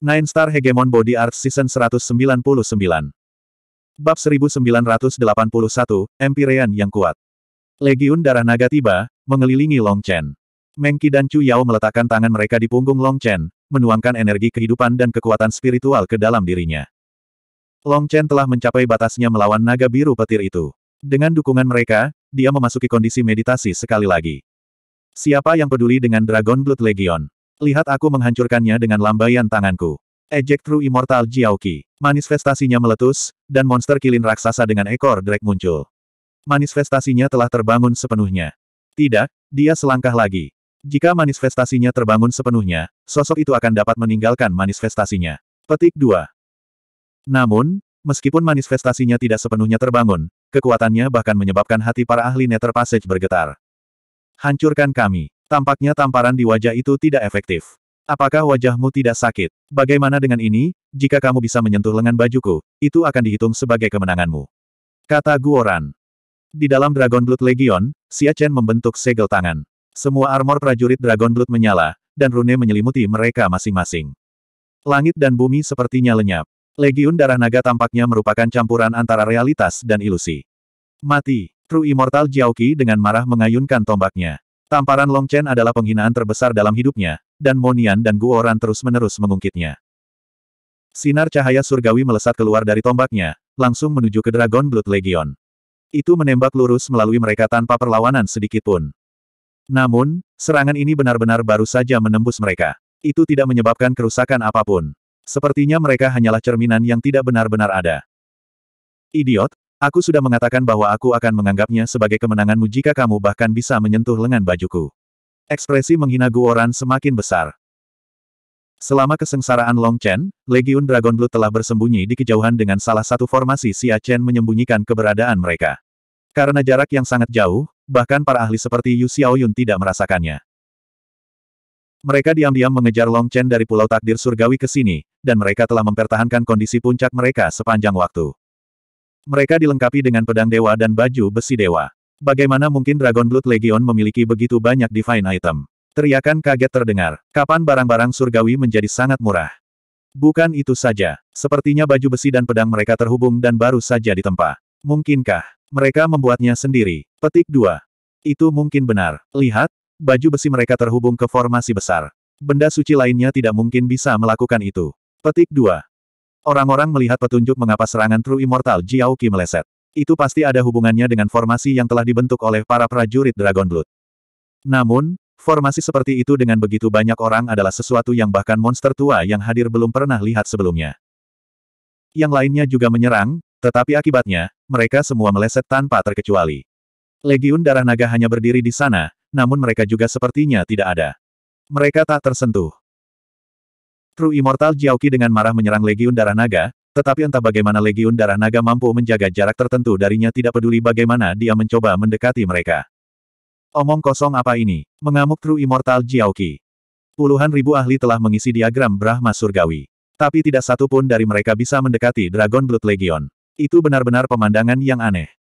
Nine Star Hegemon Body Art Season 199. Bab 1981, Empyrean yang kuat. Legiun Darah Naga tiba, mengelilingi Long Chen. Mengki dan Chu Yao meletakkan tangan mereka di punggung Long Chen, menuangkan energi kehidupan dan kekuatan spiritual ke dalam dirinya. Long Chen telah mencapai batasnya melawan naga biru petir itu. Dengan dukungan mereka, dia memasuki kondisi meditasi sekali lagi. Siapa yang peduli dengan Dragon Blood Legion? Lihat aku menghancurkannya dengan lambaian tanganku. Ejek True Immortal Jiaoqi. Manifestasinya meletus, dan monster kilin raksasa dengan ekor drag muncul. Manifestasinya telah terbangun sepenuhnya. Tidak, dia selangkah lagi. Jika manifestasinya terbangun sepenuhnya, sosok itu akan dapat meninggalkan manifestasinya. Petik 2. Namun, meskipun manifestasinya tidak sepenuhnya terbangun, kekuatannya bahkan menyebabkan hati para ahli Nether Passage bergetar. Hancurkan kami. Tampaknya tamparan di wajah itu tidak efektif. Apakah wajahmu tidak sakit? Bagaimana dengan ini? Jika kamu bisa menyentuh lengan bajuku, itu akan dihitung sebagai kemenanganmu. Kata Guoran. Di dalam Dragon Blood Legion, Xia Chen membentuk segel tangan. Semua armor prajurit Dragon Blood menyala, dan rune menyelimuti mereka masing-masing. Langit dan bumi sepertinya lenyap. Legion Darah Naga tampaknya merupakan campuran antara realitas dan ilusi. Mati, True Immortal Jiaoqi dengan marah mengayunkan tombaknya. Tamparan Long Chen adalah penghinaan terbesar dalam hidupnya, dan Monian dan Guoran terus-menerus mengungkitnya. Sinar cahaya surgawi melesat keluar dari tombaknya, langsung menuju ke Dragon Blood Legion. Itu menembak lurus melalui mereka tanpa perlawanan sedikitpun. Namun, serangan ini benar-benar baru saja menembus mereka. Itu tidak menyebabkan kerusakan apapun. Sepertinya mereka hanyalah cerminan yang tidak benar-benar ada. Idiot, Aku sudah mengatakan bahwa aku akan menganggapnya sebagai kemenanganmu jika kamu bahkan bisa menyentuh lengan bajuku. Ekspresi menghina Guoran semakin besar. Selama kesengsaraan Long Chen, Legiun Dragon Blood telah bersembunyi di kejauhan dengan salah satu formasi Xia Chen menyembunyikan keberadaan mereka. Karena jarak yang sangat jauh, bahkan para ahli seperti Yu Xiaoyun tidak merasakannya. Mereka diam-diam mengejar Long Chen dari Pulau Takdir Surgawi ke sini, dan mereka telah mempertahankan kondisi puncak mereka sepanjang waktu. Mereka dilengkapi dengan pedang dewa dan baju besi dewa. Bagaimana mungkin Dragon Blood Legion memiliki begitu banyak divine item? Teriakan kaget terdengar. Kapan barang-barang surgawi menjadi sangat murah? Bukan itu saja. Sepertinya baju besi dan pedang mereka terhubung dan baru saja ditempa. Mungkinkah mereka membuatnya sendiri? Petik 2. Itu mungkin benar. Lihat, baju besi mereka terhubung ke formasi besar. Benda suci lainnya tidak mungkin bisa melakukan itu. Petik 2. Orang-orang melihat petunjuk mengapa serangan True Immortal Jiao Qi meleset. Itu pasti ada hubungannya dengan formasi yang telah dibentuk oleh para prajurit Dragon Blood. Namun, formasi seperti itu dengan begitu banyak orang adalah sesuatu yang bahkan monster tua yang hadir belum pernah lihat sebelumnya. Yang lainnya juga menyerang, tetapi akibatnya, mereka semua meleset tanpa terkecuali. Legiun Darah Naga hanya berdiri di sana, namun mereka juga sepertinya tidak ada. Mereka tak tersentuh. Kru Immortal Jiaoqi dengan marah menyerang Legiun Darah Naga, tetapi entah bagaimana Legiun Darah Naga mampu menjaga jarak tertentu darinya tidak peduli bagaimana dia mencoba mendekati mereka. Omong kosong apa ini? Mengamuk Kru Immortal Jiaoqi. Puluhan ribu ahli telah mengisi diagram Brahma Surgawi. Tapi tidak satu pun dari mereka bisa mendekati Dragon Blood Legion. Itu benar-benar pemandangan yang aneh.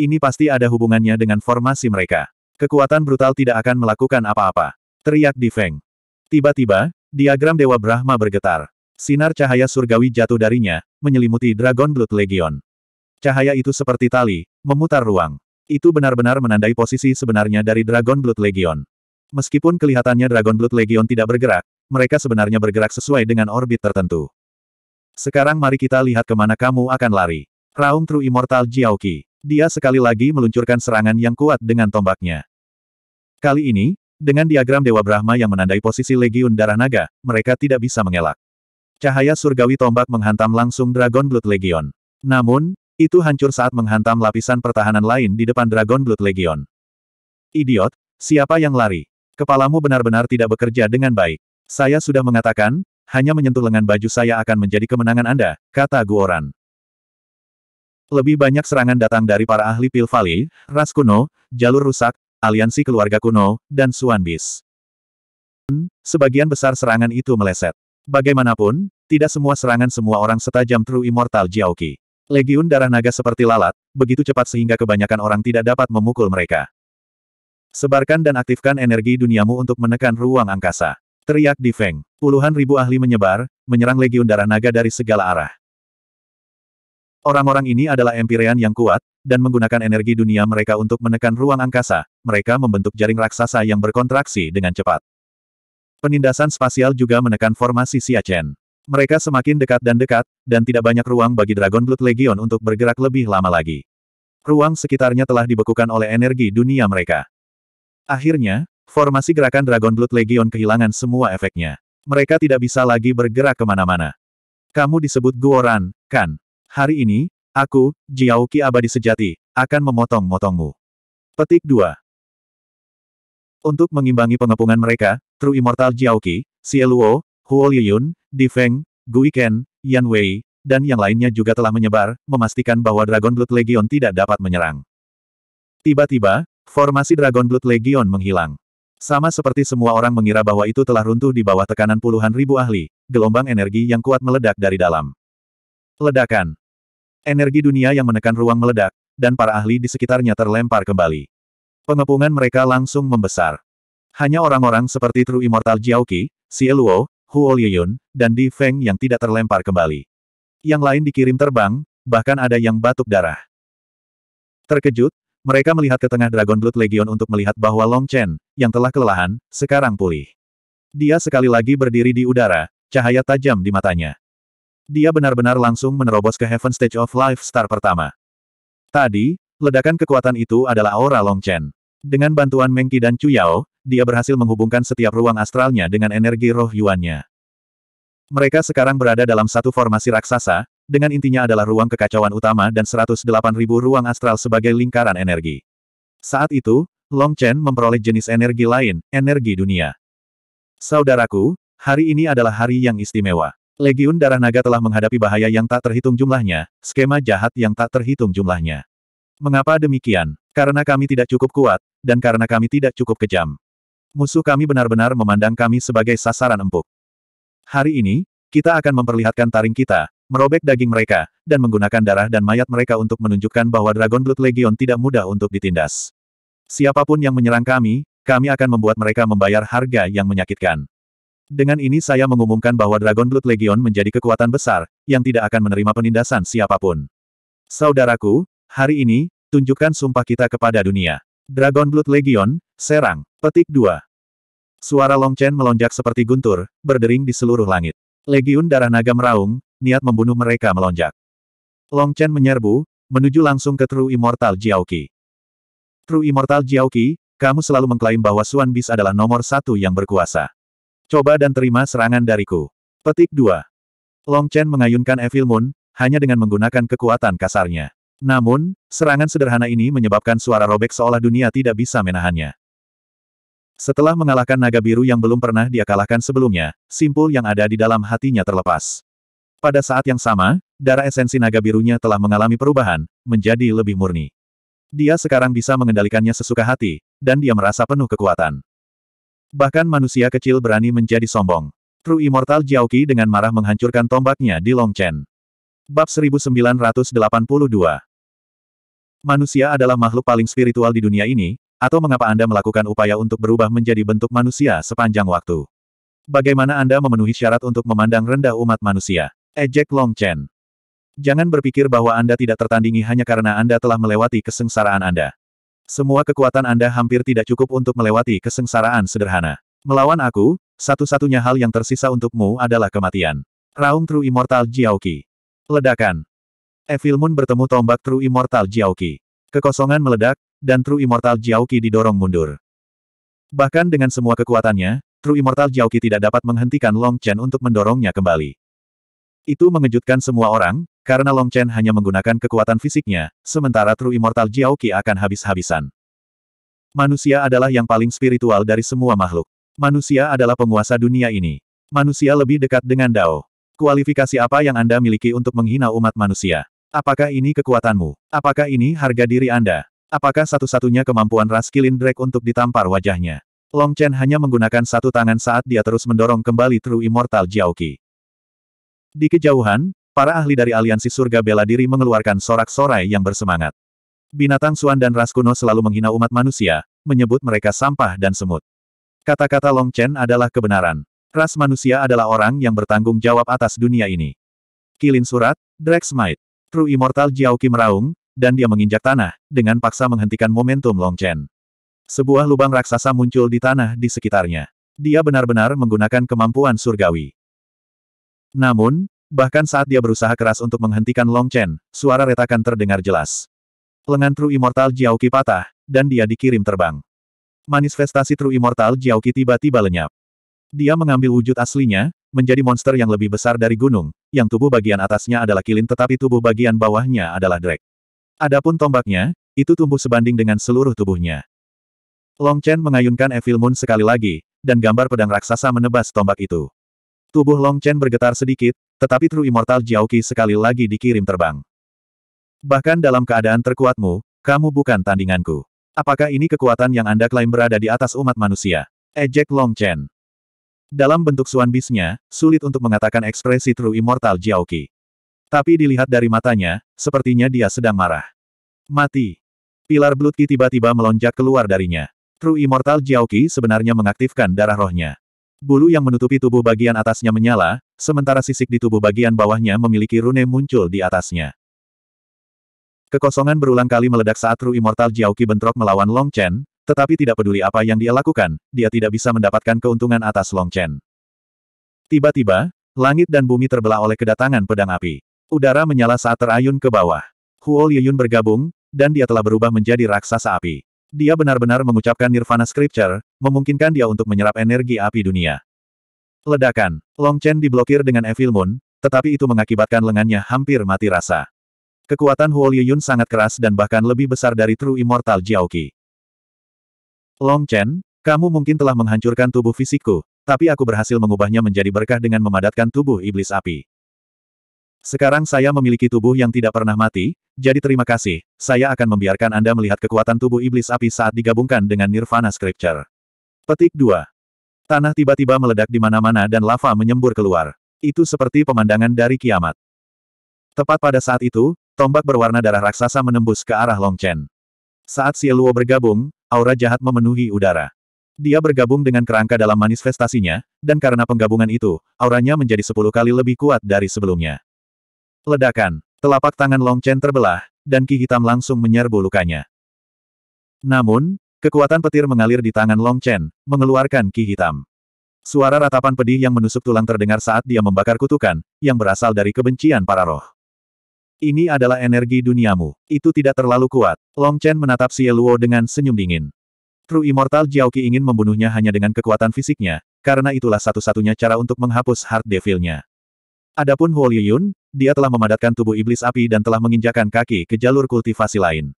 Ini pasti ada hubungannya dengan formasi mereka. Kekuatan brutal tidak akan melakukan apa-apa. Teriak di Feng. Tiba-tiba, Diagram Dewa Brahma bergetar. Sinar cahaya surgawi jatuh darinya, menyelimuti Dragon Blood Legion. Cahaya itu seperti tali, memutar ruang. Itu benar-benar menandai posisi sebenarnya dari Dragon Blood Legion. Meskipun kelihatannya Dragon Blood Legion tidak bergerak, mereka sebenarnya bergerak sesuai dengan orbit tertentu. Sekarang mari kita lihat kemana kamu akan lari. Raung True Immortal Jiaoki. Dia sekali lagi meluncurkan serangan yang kuat dengan tombaknya. Kali ini, dengan diagram Dewa Brahma yang menandai posisi Legiun Darah Naga, mereka tidak bisa mengelak. Cahaya surgawi tombak menghantam langsung Dragon Blood Legion. Namun, itu hancur saat menghantam lapisan pertahanan lain di depan Dragon Blood Legion. Idiot, siapa yang lari? Kepalamu benar-benar tidak bekerja dengan baik. Saya sudah mengatakan, hanya menyentuh lengan baju saya akan menjadi kemenangan Anda, kata Guoran. Lebih banyak serangan datang dari para ahli pil ras kuno, jalur rusak, aliansi keluarga kuno, dan Xuan Bis. Hmm, sebagian besar serangan itu meleset. Bagaimanapun, tidak semua serangan semua orang setajam True Immortal Jiaoqi. Legiun darah naga seperti lalat, begitu cepat sehingga kebanyakan orang tidak dapat memukul mereka. Sebarkan dan aktifkan energi duniamu untuk menekan ruang angkasa. Teriak di Feng. Puluhan ribu ahli menyebar, menyerang legiun darah naga dari segala arah. Orang-orang ini adalah Empirean yang kuat, dan menggunakan energi dunia mereka untuk menekan ruang angkasa, mereka membentuk jaring raksasa yang berkontraksi dengan cepat. Penindasan spasial juga menekan formasi Siachen. Mereka semakin dekat dan dekat, dan tidak banyak ruang bagi Dragon Blood Legion untuk bergerak lebih lama lagi. Ruang sekitarnya telah dibekukan oleh energi dunia mereka. Akhirnya, formasi gerakan Dragon Blood Legion kehilangan semua efeknya. Mereka tidak bisa lagi bergerak kemana-mana. Kamu disebut Guoran, kan? Hari ini, Aku, Jiao Qi abadi sejati, akan memotong-motongmu. Petik 2. Untuk mengimbangi pengepungan mereka, True Immortal Jiao Qi, Huo Liyun, Di Feng, Gui Ken, Yan Wei, dan yang lainnya juga telah menyebar, memastikan bahwa Dragon Blood Legion tidak dapat menyerang. Tiba-tiba, formasi Dragon Blood Legion menghilang. Sama seperti semua orang mengira bahwa itu telah runtuh di bawah tekanan puluhan ribu ahli, gelombang energi yang kuat meledak dari dalam. Ledakan Energi dunia yang menekan ruang meledak, dan para ahli di sekitarnya terlempar kembali. Pengepungan mereka langsung membesar. Hanya orang-orang seperti True Immortal Jiaoqi, Xie Luo, Huo Liyun, dan Di Feng yang tidak terlempar kembali. Yang lain dikirim terbang, bahkan ada yang batuk darah. Terkejut, mereka melihat ke tengah Dragon Blood Legion untuk melihat bahwa Long Chen, yang telah kelelahan, sekarang pulih. Dia sekali lagi berdiri di udara, cahaya tajam di matanya. Dia benar-benar langsung menerobos ke Heaven Stage of Life Star pertama. Tadi, ledakan kekuatan itu adalah aura Long Chen. Dengan bantuan Mengki dan Chu Yao, dia berhasil menghubungkan setiap ruang astralnya dengan energi roh Yuannya. Mereka sekarang berada dalam satu formasi raksasa, dengan intinya adalah ruang kekacauan utama dan 108.000 ruang astral sebagai lingkaran energi. Saat itu, Long Chen memperoleh jenis energi lain, energi dunia. Saudaraku, hari ini adalah hari yang istimewa. Legiun Darah Naga telah menghadapi bahaya yang tak terhitung jumlahnya, skema jahat yang tak terhitung jumlahnya. Mengapa demikian? Karena kami tidak cukup kuat, dan karena kami tidak cukup kejam. Musuh kami benar-benar memandang kami sebagai sasaran empuk. Hari ini, kita akan memperlihatkan taring kita, merobek daging mereka, dan menggunakan darah dan mayat mereka untuk menunjukkan bahwa Dragon Blood Legion tidak mudah untuk ditindas. Siapapun yang menyerang kami, kami akan membuat mereka membayar harga yang menyakitkan. Dengan ini saya mengumumkan bahwa Dragon Blood Legion menjadi kekuatan besar, yang tidak akan menerima penindasan siapapun. Saudaraku, hari ini, tunjukkan sumpah kita kepada dunia. Dragon Blood Legion, serang, petik 2. Suara Long Chen melonjak seperti guntur, berdering di seluruh langit. Legion darah naga meraung, niat membunuh mereka melonjak. Long Chen menyerbu, menuju langsung ke True Immortal Jiaoqi. True Immortal Jiaoqi, kamu selalu mengklaim bahwa Suan Bis adalah nomor satu yang berkuasa. Coba dan terima serangan dariku. Petik 2. Long Chen mengayunkan Evil Moon, hanya dengan menggunakan kekuatan kasarnya. Namun, serangan sederhana ini menyebabkan suara robek seolah dunia tidak bisa menahannya. Setelah mengalahkan naga biru yang belum pernah dia kalahkan sebelumnya, simpul yang ada di dalam hatinya terlepas. Pada saat yang sama, darah esensi naga birunya telah mengalami perubahan, menjadi lebih murni. Dia sekarang bisa mengendalikannya sesuka hati, dan dia merasa penuh kekuatan. Bahkan manusia kecil berani menjadi sombong. True Immortal Jiaoqi dengan marah menghancurkan tombaknya di Long Chen. Bab 1982 Manusia adalah makhluk paling spiritual di dunia ini, atau mengapa Anda melakukan upaya untuk berubah menjadi bentuk manusia sepanjang waktu? Bagaimana Anda memenuhi syarat untuk memandang rendah umat manusia? Ejek Long Chen. Jangan berpikir bahwa Anda tidak tertandingi hanya karena Anda telah melewati kesengsaraan Anda. Semua kekuatan Anda hampir tidak cukup untuk melewati kesengsaraan sederhana. Melawan aku, satu-satunya hal yang tersisa untukmu adalah kematian. Raung True Immortal Jiaoqi. Ledakan. Evil Moon bertemu tombak True Immortal Jiaoqi. Kekosongan meledak, dan True Immortal Jiaoqi didorong mundur. Bahkan dengan semua kekuatannya, True Immortal Jiaoqi tidak dapat menghentikan Long Chen untuk mendorongnya kembali. Itu mengejutkan semua orang, karena Long Chen hanya menggunakan kekuatan fisiknya, sementara True Immortal Jiao Qi akan habis-habisan. Manusia adalah yang paling spiritual dari semua makhluk. Manusia adalah penguasa dunia ini. Manusia lebih dekat dengan Dao. Kualifikasi apa yang Anda miliki untuk menghina umat manusia? Apakah ini kekuatanmu? Apakah ini harga diri Anda? Apakah satu-satunya kemampuan Raskilin Drake untuk ditampar wajahnya? Long Chen hanya menggunakan satu tangan saat dia terus mendorong kembali True Immortal Jiaoqi. Di kejauhan, Para ahli dari aliansi surga bela diri mengeluarkan sorak-sorai yang bersemangat. Binatang Suan dan ras kuno selalu menghina umat manusia, menyebut mereka sampah dan semut. Kata-kata Long Chen adalah kebenaran. Ras manusia adalah orang yang bertanggung jawab atas dunia ini. Kilin surat, Drex Might. True Immortal Jiao Kim meraung, dan dia menginjak tanah, dengan paksa menghentikan momentum Long Chen. Sebuah lubang raksasa muncul di tanah di sekitarnya. Dia benar-benar menggunakan kemampuan surgawi. Namun, Bahkan saat dia berusaha keras untuk menghentikan Long Chen, suara retakan terdengar jelas. Lengan True Immortal Jiao Qi patah, dan dia dikirim terbang. Manifestasi True Immortal Jiao Qi tiba-tiba lenyap. Dia mengambil wujud aslinya, menjadi monster yang lebih besar dari gunung, yang tubuh bagian atasnya adalah kilin tetapi tubuh bagian bawahnya adalah drag. Adapun tombaknya, itu tumbuh sebanding dengan seluruh tubuhnya. Long Chen mengayunkan Evil Moon sekali lagi, dan gambar pedang raksasa menebas tombak itu. Tubuh Long Chen bergetar sedikit, tetapi True Immortal Qi sekali lagi dikirim terbang. Bahkan dalam keadaan terkuatmu, kamu bukan tandinganku. Apakah ini kekuatan yang Anda klaim berada di atas umat manusia? Ejek Long Chen. Dalam bentuk suan bisnya, sulit untuk mengatakan ekspresi True Immortal Qi. Tapi dilihat dari matanya, sepertinya dia sedang marah. Mati. Pilar Blood Qi tiba-tiba melonjak keluar darinya. True Immortal Qi sebenarnya mengaktifkan darah rohnya. Bulu yang menutupi tubuh bagian atasnya menyala, sementara sisik di tubuh bagian bawahnya memiliki rune muncul di atasnya. Kekosongan berulang kali meledak saat Ru Immortal Jiaoqi bentrok melawan Long Chen, tetapi tidak peduli apa yang dia lakukan, dia tidak bisa mendapatkan keuntungan atas Long Chen. Tiba-tiba, langit dan bumi terbelah oleh kedatangan pedang api. Udara menyala saat terayun ke bawah. Huo Liyun bergabung, dan dia telah berubah menjadi raksasa api. Dia benar-benar mengucapkan Nirvana Scripture, memungkinkan dia untuk menyerap energi api dunia. Ledakan. Long Chen diblokir dengan Evil Moon, tetapi itu mengakibatkan lengannya hampir mati rasa. Kekuatan Huo Liyun sangat keras dan bahkan lebih besar dari True Immortal Jiao Qi. Long Chen, kamu mungkin telah menghancurkan tubuh fisikku, tapi aku berhasil mengubahnya menjadi berkah dengan memadatkan tubuh iblis api. Sekarang saya memiliki tubuh yang tidak pernah mati, jadi terima kasih, saya akan membiarkan Anda melihat kekuatan tubuh iblis api saat digabungkan dengan Nirvana Scripture. Petik 2. Tanah tiba-tiba meledak di mana-mana dan lava menyembur keluar. Itu seperti pemandangan dari kiamat. Tepat pada saat itu, tombak berwarna darah raksasa menembus ke arah Long Chen. Saat Sieluo bergabung, aura jahat memenuhi udara. Dia bergabung dengan kerangka dalam manifestasinya, dan karena penggabungan itu, auranya menjadi sepuluh kali lebih kuat dari sebelumnya. Ledakan, telapak tangan Long Chen terbelah, dan ki hitam langsung menyerbu lukanya. Namun, kekuatan petir mengalir di tangan Long Chen, mengeluarkan ki hitam. Suara ratapan pedih yang menusuk tulang terdengar saat dia membakar kutukan, yang berasal dari kebencian para roh. Ini adalah energi duniamu. Itu tidak terlalu kuat. Long Chen menatap Xie Luo dengan senyum dingin. True Immortal Jiao Qi ingin membunuhnya hanya dengan kekuatan fisiknya, karena itulah satu-satunya cara untuk menghapus Heart Devilnya. Adapun Huo Liyun, dia telah memadatkan tubuh iblis api dan telah menginjakan kaki ke jalur kultivasi lain.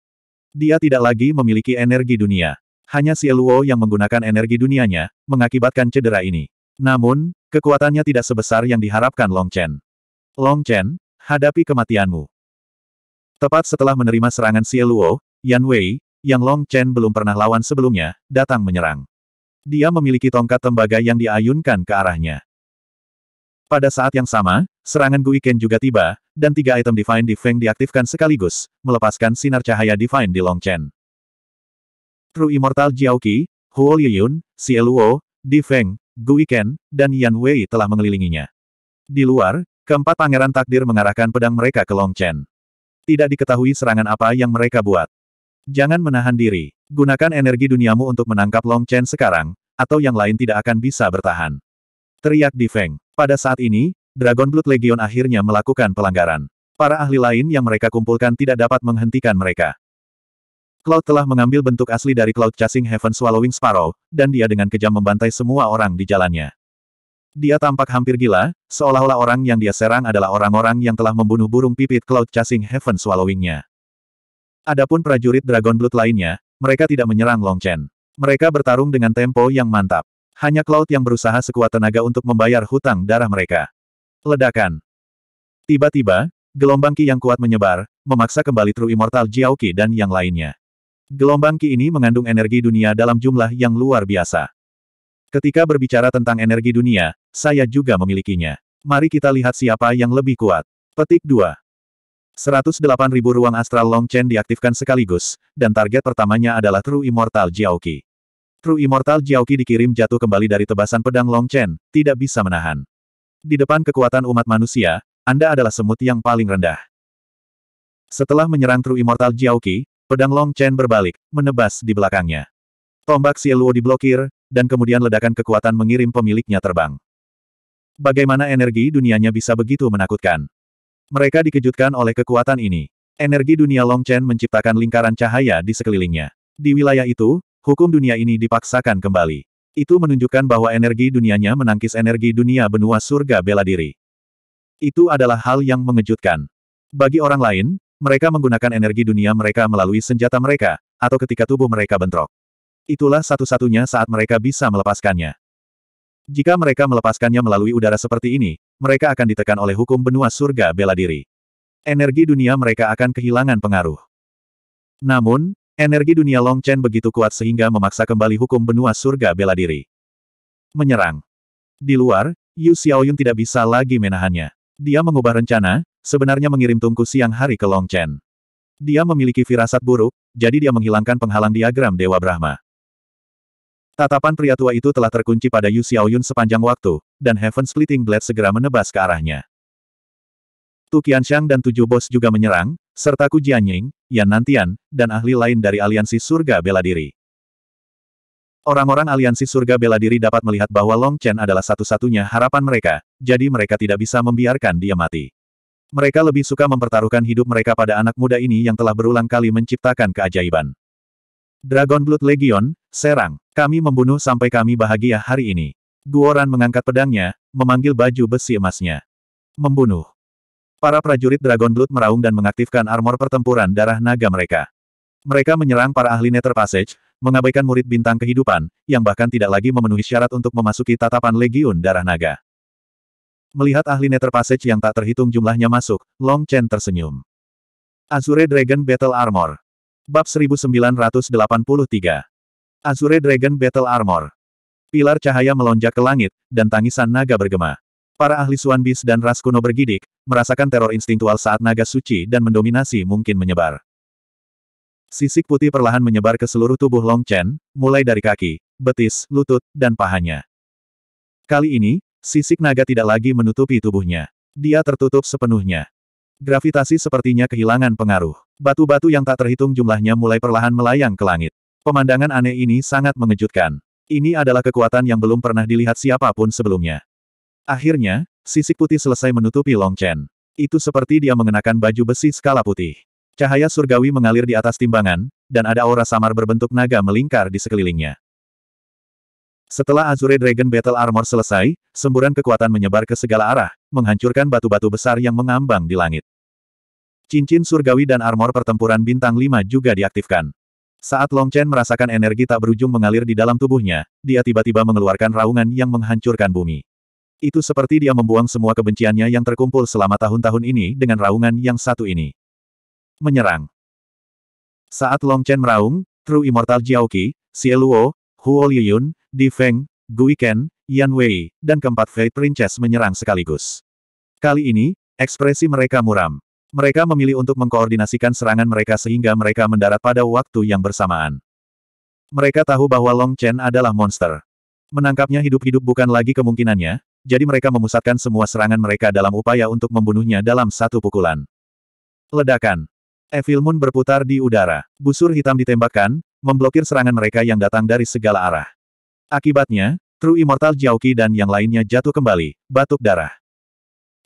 Dia tidak lagi memiliki energi dunia. Hanya si Luo yang menggunakan energi dunianya, mengakibatkan cedera ini. Namun, kekuatannya tidak sebesar yang diharapkan Long Chen. Long Chen, hadapi kematianmu. Tepat setelah menerima serangan si Luo, Yan Wei, yang Long Chen belum pernah lawan sebelumnya, datang menyerang. Dia memiliki tongkat tembaga yang diayunkan ke arahnya. Pada saat yang sama, serangan Guiken juga tiba, dan tiga item Divine Defeng diaktifkan sekaligus, melepaskan sinar cahaya Divine di Long Chen. True Immortal Jiaoqi, Huo Liyun, Feng, Defeng, Guiken, dan Yan Wei telah mengelilinginya. Di luar, keempat pangeran takdir mengarahkan pedang mereka ke Long Chen. Tidak diketahui serangan apa yang mereka buat. Jangan menahan diri. Gunakan energi duniamu untuk menangkap Long Chen sekarang, atau yang lain tidak akan bisa bertahan. Teriak di Feng. Pada saat ini, Dragon Blood Legion akhirnya melakukan pelanggaran. Para ahli lain yang mereka kumpulkan tidak dapat menghentikan mereka. Cloud telah mengambil bentuk asli dari Cloud Chasing Heaven Swallowing Sparrow, dan dia dengan kejam membantai semua orang di jalannya. Dia tampak hampir gila, seolah-olah orang yang dia serang adalah orang-orang yang telah membunuh burung pipit Cloud Chasing Heaven Swallowingnya. Adapun prajurit Dragon Blood lainnya, mereka tidak menyerang Long Chen. Mereka bertarung dengan tempo yang mantap. Hanya Cloud yang berusaha sekuat tenaga untuk membayar hutang darah mereka. Ledakan. Tiba-tiba, gelombang Ki yang kuat menyebar, memaksa kembali True Immortal Jiao Qi dan yang lainnya. Gelombang Ki ini mengandung energi dunia dalam jumlah yang luar biasa. Ketika berbicara tentang energi dunia, saya juga memilikinya. Mari kita lihat siapa yang lebih kuat. Petik 2. 108.000 ruang astral Long Chen diaktifkan sekaligus, dan target pertamanya adalah True Immortal Qi. Tru immortal Jiaoqi dikirim jatuh kembali dari tebasan pedang Long Chen, tidak bisa menahan. Di depan kekuatan umat manusia, Anda adalah semut yang paling rendah. Setelah menyerang Tru immortal Jiaoqi, pedang Long Chen berbalik, menebas di belakangnya. Tombak Xie Luo diblokir, dan kemudian ledakan kekuatan mengirim pemiliknya terbang. Bagaimana energi dunianya bisa begitu menakutkan? Mereka dikejutkan oleh kekuatan ini. Energi dunia Long Chen menciptakan lingkaran cahaya di sekelilingnya. Di wilayah itu, Hukum dunia ini dipaksakan kembali. Itu menunjukkan bahwa energi dunianya menangkis energi dunia benua surga bela diri. Itu adalah hal yang mengejutkan. Bagi orang lain, mereka menggunakan energi dunia mereka melalui senjata mereka, atau ketika tubuh mereka bentrok. Itulah satu-satunya saat mereka bisa melepaskannya. Jika mereka melepaskannya melalui udara seperti ini, mereka akan ditekan oleh hukum benua surga bela diri. Energi dunia mereka akan kehilangan pengaruh. Namun, Energi dunia Long Chen begitu kuat sehingga memaksa kembali hukum benua surga bela diri. Menyerang. Di luar, Yu Xiaoyun tidak bisa lagi menahannya. Dia mengubah rencana, sebenarnya mengirim tungku siang hari ke Long Chen. Dia memiliki firasat buruk, jadi dia menghilangkan penghalang diagram Dewa Brahma. Tatapan pria tua itu telah terkunci pada Yu Xiaoyun sepanjang waktu, dan Heaven Splitting Blade segera menebas ke arahnya. Tu Qianshang dan tujuh bos juga menyerang, serta Ku Jianying, Yan Nantian, dan ahli lain dari Aliansi Surga Bela Diri. Orang-orang Aliansi Surga Bela Diri dapat melihat bahwa Long Chen adalah satu-satunya harapan mereka, jadi mereka tidak bisa membiarkan dia mati. Mereka lebih suka mempertaruhkan hidup mereka pada anak muda ini yang telah berulang kali menciptakan keajaiban. Dragon Blood Legion, serang, kami membunuh sampai kami bahagia hari ini. Guoran mengangkat pedangnya, memanggil baju besi emasnya. Membunuh. Para prajurit Dragon Blood meraung dan mengaktifkan armor pertempuran darah naga mereka. Mereka menyerang para ahli Nether Passage, mengabaikan murid bintang kehidupan, yang bahkan tidak lagi memenuhi syarat untuk memasuki tatapan Legiun Darah Naga. Melihat ahli Nether Passage yang tak terhitung jumlahnya masuk, Long Chen tersenyum. Azure Dragon Battle Armor Bab 1983 Azure Dragon Battle Armor Pilar cahaya melonjak ke langit, dan tangisan naga bergema. Para ahli Suan Bis dan ras kuno bergidik, merasakan teror instintual saat naga suci dan mendominasi mungkin menyebar. Sisik putih perlahan menyebar ke seluruh tubuh Long Chen, mulai dari kaki, betis, lutut, dan pahanya. Kali ini, sisik naga tidak lagi menutupi tubuhnya. Dia tertutup sepenuhnya. Gravitasi sepertinya kehilangan pengaruh. Batu-batu yang tak terhitung jumlahnya mulai perlahan melayang ke langit. Pemandangan aneh ini sangat mengejutkan. Ini adalah kekuatan yang belum pernah dilihat siapapun sebelumnya. Akhirnya, sisik putih selesai menutupi Long Chen. Itu seperti dia mengenakan baju besi skala putih. Cahaya surgawi mengalir di atas timbangan, dan ada aura samar berbentuk naga melingkar di sekelilingnya. Setelah Azure Dragon Battle Armor selesai, semburan kekuatan menyebar ke segala arah, menghancurkan batu-batu besar yang mengambang di langit. Cincin surgawi dan armor pertempuran bintang 5 juga diaktifkan. Saat Long Chen merasakan energi tak berujung mengalir di dalam tubuhnya, dia tiba-tiba mengeluarkan raungan yang menghancurkan bumi. Itu seperti dia membuang semua kebenciannya yang terkumpul selama tahun-tahun ini dengan raungan yang satu ini. Menyerang. Saat Long Chen meraung, True Immortal Jiaoqi, Luo, Huo Liyun, Di Feng, Gui Ken, Yan Wei, dan keempat Fate Princess menyerang sekaligus. Kali ini, ekspresi mereka muram. Mereka memilih untuk mengkoordinasikan serangan mereka sehingga mereka mendarat pada waktu yang bersamaan. Mereka tahu bahwa Long Chen adalah monster. Menangkapnya hidup-hidup bukan lagi kemungkinannya, jadi mereka memusatkan semua serangan mereka dalam upaya untuk membunuhnya dalam satu pukulan. Ledakan. Evil Moon berputar di udara. Busur hitam ditembakkan, memblokir serangan mereka yang datang dari segala arah. Akibatnya, True Immortal Jiaoqi dan yang lainnya jatuh kembali, batuk darah.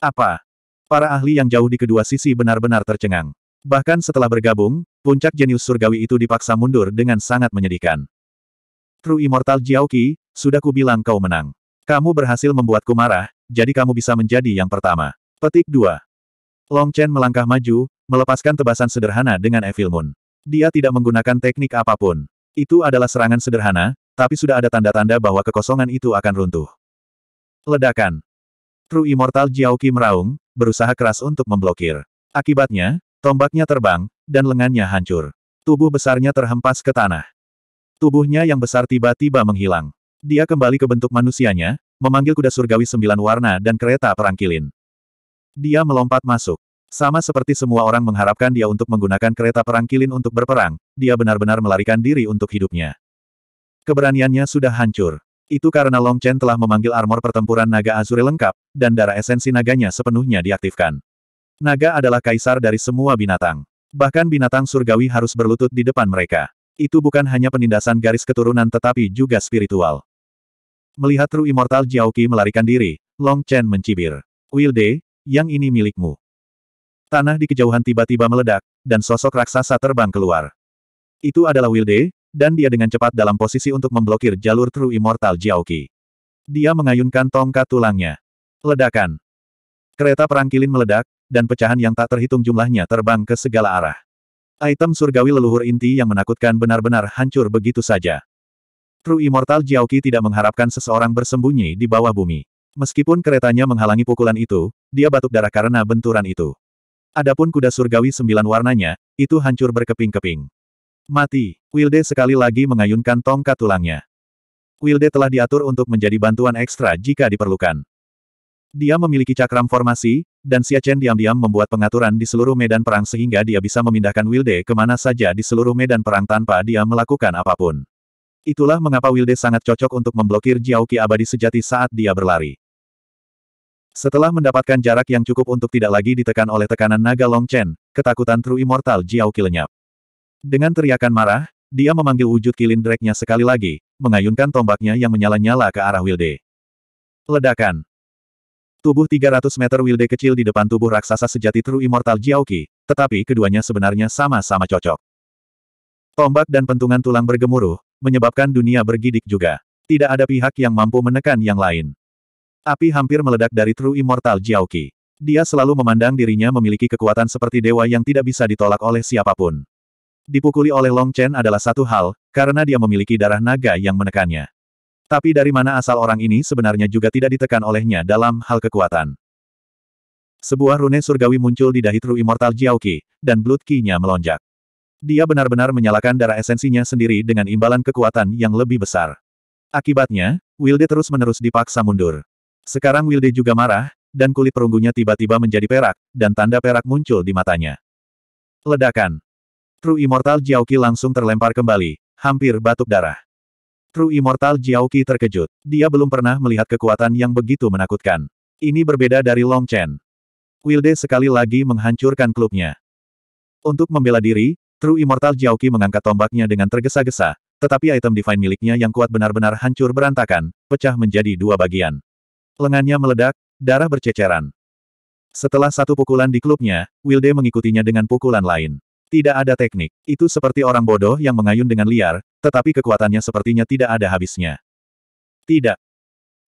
Apa? Para ahli yang jauh di kedua sisi benar-benar tercengang. Bahkan setelah bergabung, puncak jenius surgawi itu dipaksa mundur dengan sangat menyedihkan. True Immortal Jiaoqi, sudah kubilang kau menang. Kamu berhasil membuatku marah, jadi kamu bisa menjadi yang pertama. Petik 2. Long Chen melangkah maju, melepaskan tebasan sederhana dengan Evil Moon. Dia tidak menggunakan teknik apapun. Itu adalah serangan sederhana, tapi sudah ada tanda-tanda bahwa kekosongan itu akan runtuh. Ledakan. True Immortal Jiaoqi meraung, berusaha keras untuk memblokir. Akibatnya, tombaknya terbang, dan lengannya hancur. Tubuh besarnya terhempas ke tanah. Tubuhnya yang besar tiba-tiba menghilang. Dia kembali ke bentuk manusianya, memanggil kuda surgawi sembilan warna dan kereta perang kilin. Dia melompat masuk. Sama seperti semua orang mengharapkan dia untuk menggunakan kereta perang kilin untuk berperang, dia benar-benar melarikan diri untuk hidupnya. Keberaniannya sudah hancur. Itu karena Long Chen telah memanggil armor pertempuran naga Azure lengkap, dan darah esensi naganya sepenuhnya diaktifkan. Naga adalah kaisar dari semua binatang. Bahkan binatang surgawi harus berlutut di depan mereka. Itu bukan hanya penindasan garis keturunan tetapi juga spiritual. Melihat True Immortal Jiaoqi melarikan diri, Long Chen mencibir. Wilde, yang ini milikmu. Tanah di kejauhan tiba-tiba meledak, dan sosok raksasa terbang keluar. Itu adalah Wilde, dan dia dengan cepat dalam posisi untuk memblokir jalur True Immortal Jiaoqi. Dia mengayunkan tongkat tulangnya. Ledakan. Kereta perang kilin meledak, dan pecahan yang tak terhitung jumlahnya terbang ke segala arah. Item surgawi leluhur inti yang menakutkan benar-benar hancur begitu saja. True Immortal Jiaoqi tidak mengharapkan seseorang bersembunyi di bawah bumi. Meskipun keretanya menghalangi pukulan itu, dia batuk darah karena benturan itu. Adapun kuda surgawi sembilan warnanya, itu hancur berkeping-keping. Mati, Wilde sekali lagi mengayunkan tongkat tulangnya. Wilde telah diatur untuk menjadi bantuan ekstra jika diperlukan. Dia memiliki cakram formasi, dan Xia Chen diam-diam membuat pengaturan di seluruh medan perang sehingga dia bisa memindahkan Wilde kemana saja di seluruh medan perang tanpa dia melakukan apapun. Itulah mengapa Wilde sangat cocok untuk memblokir Jiaoki abadi sejati saat dia berlari. Setelah mendapatkan jarak yang cukup untuk tidak lagi ditekan oleh tekanan naga Long Chen, ketakutan True Immortal Jiaoki lenyap. Dengan teriakan marah, dia memanggil wujud kilin dreknya sekali lagi, mengayunkan tombaknya yang menyala-nyala ke arah Wilde. Ledakan. Tubuh 300 meter Wilde kecil di depan tubuh raksasa sejati True Immortal Jiaoki, tetapi keduanya sebenarnya sama-sama cocok. Tombak dan pentungan tulang bergemuruh, menyebabkan dunia bergidik juga. Tidak ada pihak yang mampu menekan yang lain. Api hampir meledak dari True Immortal Jiaoqi. Dia selalu memandang dirinya memiliki kekuatan seperti dewa yang tidak bisa ditolak oleh siapapun. Dipukuli oleh Long Chen adalah satu hal, karena dia memiliki darah naga yang menekannya. Tapi dari mana asal orang ini sebenarnya juga tidak ditekan olehnya dalam hal kekuatan. Sebuah rune surgawi muncul di dahi True Immortal Jiaoqi, dan blood key-nya melonjak. Dia benar-benar menyalakan darah esensinya sendiri dengan imbalan kekuatan yang lebih besar. Akibatnya, Wilde terus-menerus dipaksa mundur. Sekarang Wilde juga marah, dan kulit perunggunya tiba-tiba menjadi perak, dan tanda perak muncul di matanya. Ledakan. True Immortal Jiaoqi langsung terlempar kembali, hampir batuk darah. True Immortal Jiaoqi terkejut. Dia belum pernah melihat kekuatan yang begitu menakutkan. Ini berbeda dari Long Chen. Wilde sekali lagi menghancurkan klubnya. Untuk membela diri, True Immortal Jiaoqi mengangkat tombaknya dengan tergesa-gesa, tetapi item divine miliknya yang kuat benar-benar hancur berantakan, pecah menjadi dua bagian. Lengannya meledak, darah berceceran. Setelah satu pukulan di klubnya, Wilde mengikutinya dengan pukulan lain. Tidak ada teknik. Itu seperti orang bodoh yang mengayun dengan liar, tetapi kekuatannya sepertinya tidak ada habisnya. Tidak.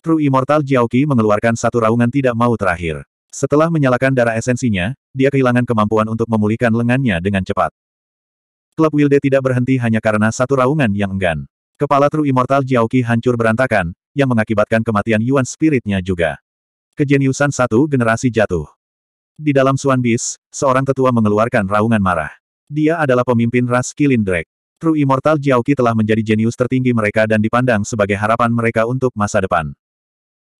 True Immortal Jiaoqi mengeluarkan satu raungan tidak mau terakhir. Setelah menyalakan darah esensinya, dia kehilangan kemampuan untuk memulihkan lengannya dengan cepat. Klub Wilde tidak berhenti hanya karena satu raungan yang enggan. Kepala True Immortal Jiaoqi hancur berantakan, yang mengakibatkan kematian Yuan Spiritnya juga. Kejeniusan satu generasi jatuh. Di dalam Suan Beast, seorang tetua mengeluarkan raungan marah. Dia adalah pemimpin ras Kilindrek. True Immortal Jiaoqi telah menjadi jenius tertinggi mereka dan dipandang sebagai harapan mereka untuk masa depan.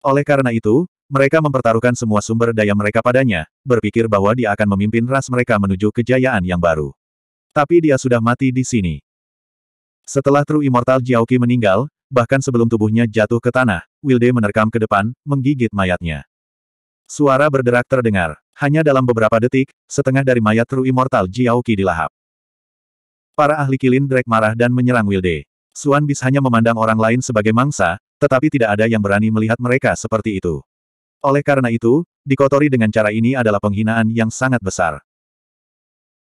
Oleh karena itu, mereka mempertaruhkan semua sumber daya mereka padanya, berpikir bahwa dia akan memimpin ras mereka menuju kejayaan yang baru. Tapi dia sudah mati di sini. Setelah True Immortal Jiaoqi meninggal, bahkan sebelum tubuhnya jatuh ke tanah, Wilde menerkam ke depan, menggigit mayatnya. Suara berderak terdengar. Hanya dalam beberapa detik, setengah dari mayat True Immortal Jiaoqi dilahap. Para ahli kilin Drake marah dan menyerang Wilde. Suan Bis hanya memandang orang lain sebagai mangsa, tetapi tidak ada yang berani melihat mereka seperti itu. Oleh karena itu, dikotori dengan cara ini adalah penghinaan yang sangat besar.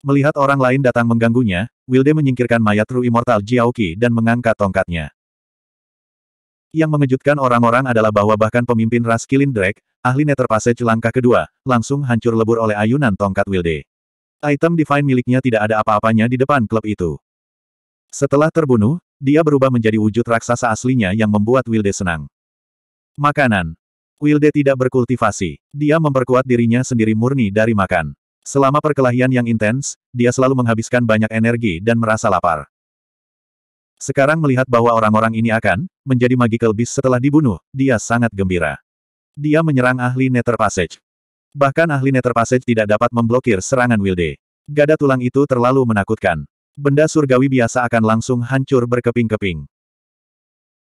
Melihat orang lain datang mengganggunya, Wilde menyingkirkan mayat Ru Immortal Jiaoqi dan mengangkat tongkatnya. Yang mengejutkan orang-orang adalah bahwa bahkan pemimpin ras Kilindrek, ahli Netherpassage langkah kedua, langsung hancur lebur oleh ayunan tongkat Wilde. Item Divine miliknya tidak ada apa-apanya di depan klub itu. Setelah terbunuh, dia berubah menjadi wujud raksasa aslinya yang membuat Wilde senang. Makanan. Wilde tidak berkultivasi. Dia memperkuat dirinya sendiri murni dari makan. Selama perkelahian yang intens, dia selalu menghabiskan banyak energi dan merasa lapar. Sekarang melihat bahwa orang-orang ini akan menjadi magical beast setelah dibunuh, dia sangat gembira. Dia menyerang ahli Nether Passage. Bahkan ahli Nether Passage tidak dapat memblokir serangan Wilde. Gada tulang itu terlalu menakutkan. Benda surgawi biasa akan langsung hancur berkeping-keping.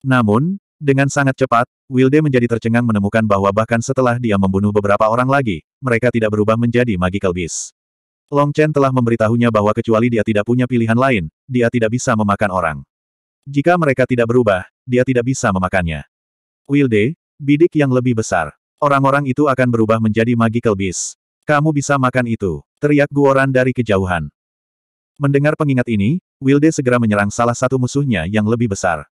Namun, dengan sangat cepat, Wilde menjadi tercengang menemukan bahwa bahkan setelah dia membunuh beberapa orang lagi, mereka tidak berubah menjadi magical beast. Long Chen telah memberitahunya bahwa kecuali dia tidak punya pilihan lain, dia tidak bisa memakan orang. Jika mereka tidak berubah, dia tidak bisa memakannya. Wilde, bidik yang lebih besar. Orang-orang itu akan berubah menjadi magical beast. Kamu bisa makan itu, teriak Guoran dari kejauhan. Mendengar pengingat ini, Wilde segera menyerang salah satu musuhnya yang lebih besar.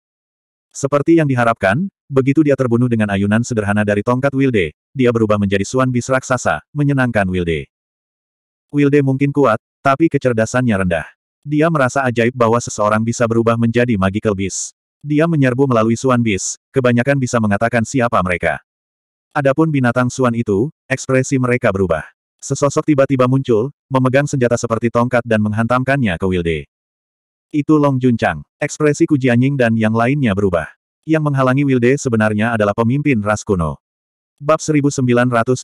Seperti yang diharapkan, begitu dia terbunuh dengan ayunan sederhana dari tongkat Wilde, dia berubah menjadi Suan Bis raksasa, menyenangkan Wilde. Wilde mungkin kuat, tapi kecerdasannya rendah. Dia merasa ajaib bahwa seseorang bisa berubah menjadi magical beast. Dia menyerbu melalui Suan Bis, kebanyakan bisa mengatakan siapa mereka. Adapun binatang Suan itu, ekspresi mereka berubah. Sesosok tiba-tiba muncul, memegang senjata seperti tongkat dan menghantamkannya ke Wilde. Itu Long Jun Chang. Ekspresi Jianying dan yang lainnya berubah. Yang menghalangi Wilde sebenarnya adalah pemimpin ras kuno. Bab 1984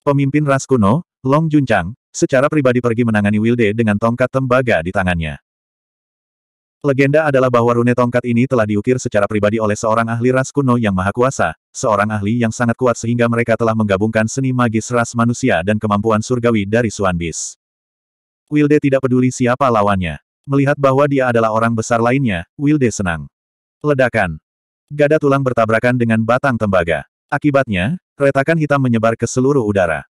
Pemimpin ras kuno, Long Jun Chang, secara pribadi pergi menangani Wilde dengan tongkat tembaga di tangannya. Legenda adalah bahwa rune tongkat ini telah diukir secara pribadi oleh seorang ahli ras kuno yang maha kuasa, seorang ahli yang sangat kuat sehingga mereka telah menggabungkan seni magis ras manusia dan kemampuan surgawi dari Suanbis. Wilde tidak peduli siapa lawannya. Melihat bahwa dia adalah orang besar lainnya, Wilde senang. Ledakan. Gada tulang bertabrakan dengan batang tembaga. Akibatnya, retakan hitam menyebar ke seluruh udara.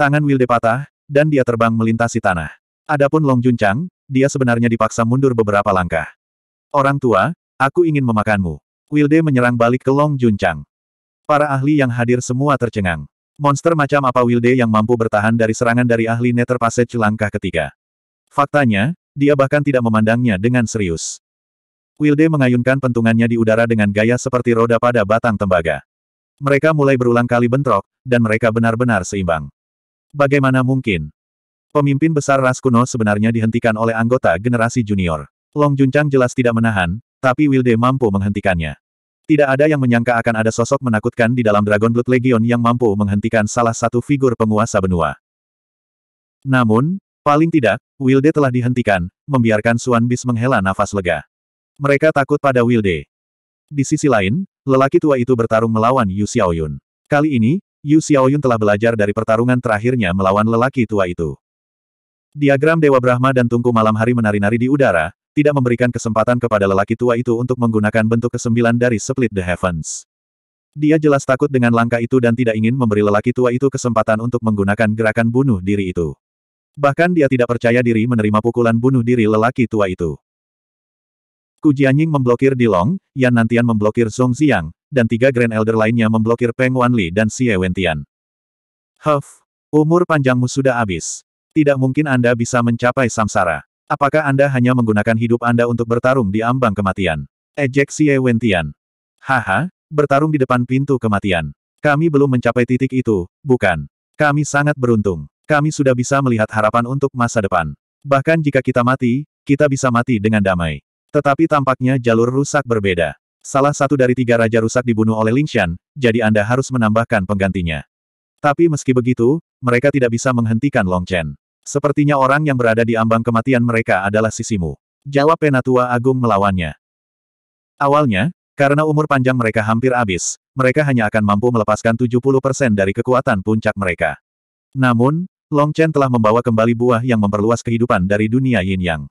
Tangan Wilde patah, dan dia terbang melintasi tanah. Adapun Long Jun dia sebenarnya dipaksa mundur beberapa langkah. Orang tua, aku ingin memakanmu. Wilde menyerang balik ke Long Jun Para ahli yang hadir semua tercengang. Monster macam apa Wilde yang mampu bertahan dari serangan dari ahli Nether Passage langkah ketiga? Faktanya, dia bahkan tidak memandangnya dengan serius. Wilde mengayunkan pentungannya di udara dengan gaya seperti roda pada batang tembaga. Mereka mulai berulang kali bentrok, dan mereka benar-benar seimbang. Bagaimana mungkin? Pemimpin besar ras kuno sebenarnya dihentikan oleh anggota generasi junior. Long Junchang jelas tidak menahan, tapi Wilde mampu menghentikannya. Tidak ada yang menyangka akan ada sosok menakutkan di dalam Dragon Blood Legion yang mampu menghentikan salah satu figur penguasa benua. Namun, paling tidak, Wilde telah dihentikan, membiarkan Suan Bis menghela nafas lega. Mereka takut pada Wilde. Di sisi lain, lelaki tua itu bertarung melawan Yu Xiaoyun. Kali ini, Yu Xiaoyun telah belajar dari pertarungan terakhirnya melawan lelaki tua itu. Diagram Dewa Brahma dan Tungku Malam Hari menari-nari di udara, tidak memberikan kesempatan kepada lelaki tua itu untuk menggunakan bentuk kesembilan dari Split the Heavens. Dia jelas takut dengan langkah itu dan tidak ingin memberi lelaki tua itu kesempatan untuk menggunakan gerakan bunuh diri itu. Bahkan dia tidak percaya diri menerima pukulan bunuh diri lelaki tua itu. Ku Jianying memblokir Dilong, Yan Nantian memblokir Song Xiang, dan tiga Grand Elder lainnya memblokir Peng Wanli dan Xie Wentian. Huff, umur panjangmu sudah habis. Tidak mungkin Anda bisa mencapai samsara. Apakah Anda hanya menggunakan hidup Anda untuk bertarung di ambang kematian? Ejek Xie Wentian. Haha, bertarung di depan pintu kematian. Kami belum mencapai titik itu, bukan? Kami sangat beruntung. Kami sudah bisa melihat harapan untuk masa depan. Bahkan jika kita mati, kita bisa mati dengan damai. Tetapi tampaknya jalur rusak berbeda. Salah satu dari tiga raja rusak dibunuh oleh Lingshan, jadi Anda harus menambahkan penggantinya. Tapi meski begitu, mereka tidak bisa menghentikan Long Chen. Sepertinya orang yang berada di ambang kematian mereka adalah sisimu. Jawab Penatua Agung melawannya. Awalnya, karena umur panjang mereka hampir habis, mereka hanya akan mampu melepaskan 70% dari kekuatan puncak mereka. Namun, Long Chen telah membawa kembali buah yang memperluas kehidupan dari dunia yin yang.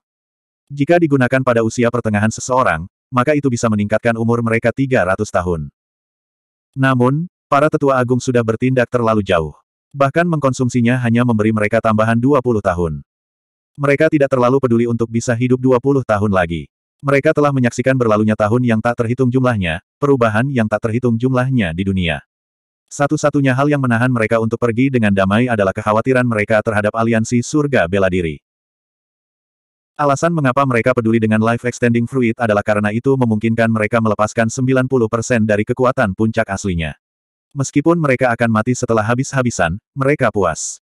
Jika digunakan pada usia pertengahan seseorang, maka itu bisa meningkatkan umur mereka 300 tahun. Namun, para tetua agung sudah bertindak terlalu jauh. Bahkan mengkonsumsinya hanya memberi mereka tambahan 20 tahun. Mereka tidak terlalu peduli untuk bisa hidup 20 tahun lagi. Mereka telah menyaksikan berlalunya tahun yang tak terhitung jumlahnya, perubahan yang tak terhitung jumlahnya di dunia. Satu-satunya hal yang menahan mereka untuk pergi dengan damai adalah kekhawatiran mereka terhadap aliansi surga bela diri. Alasan mengapa mereka peduli dengan Life Extending Fruit adalah karena itu memungkinkan mereka melepaskan 90% dari kekuatan puncak aslinya. Meskipun mereka akan mati setelah habis-habisan, mereka puas.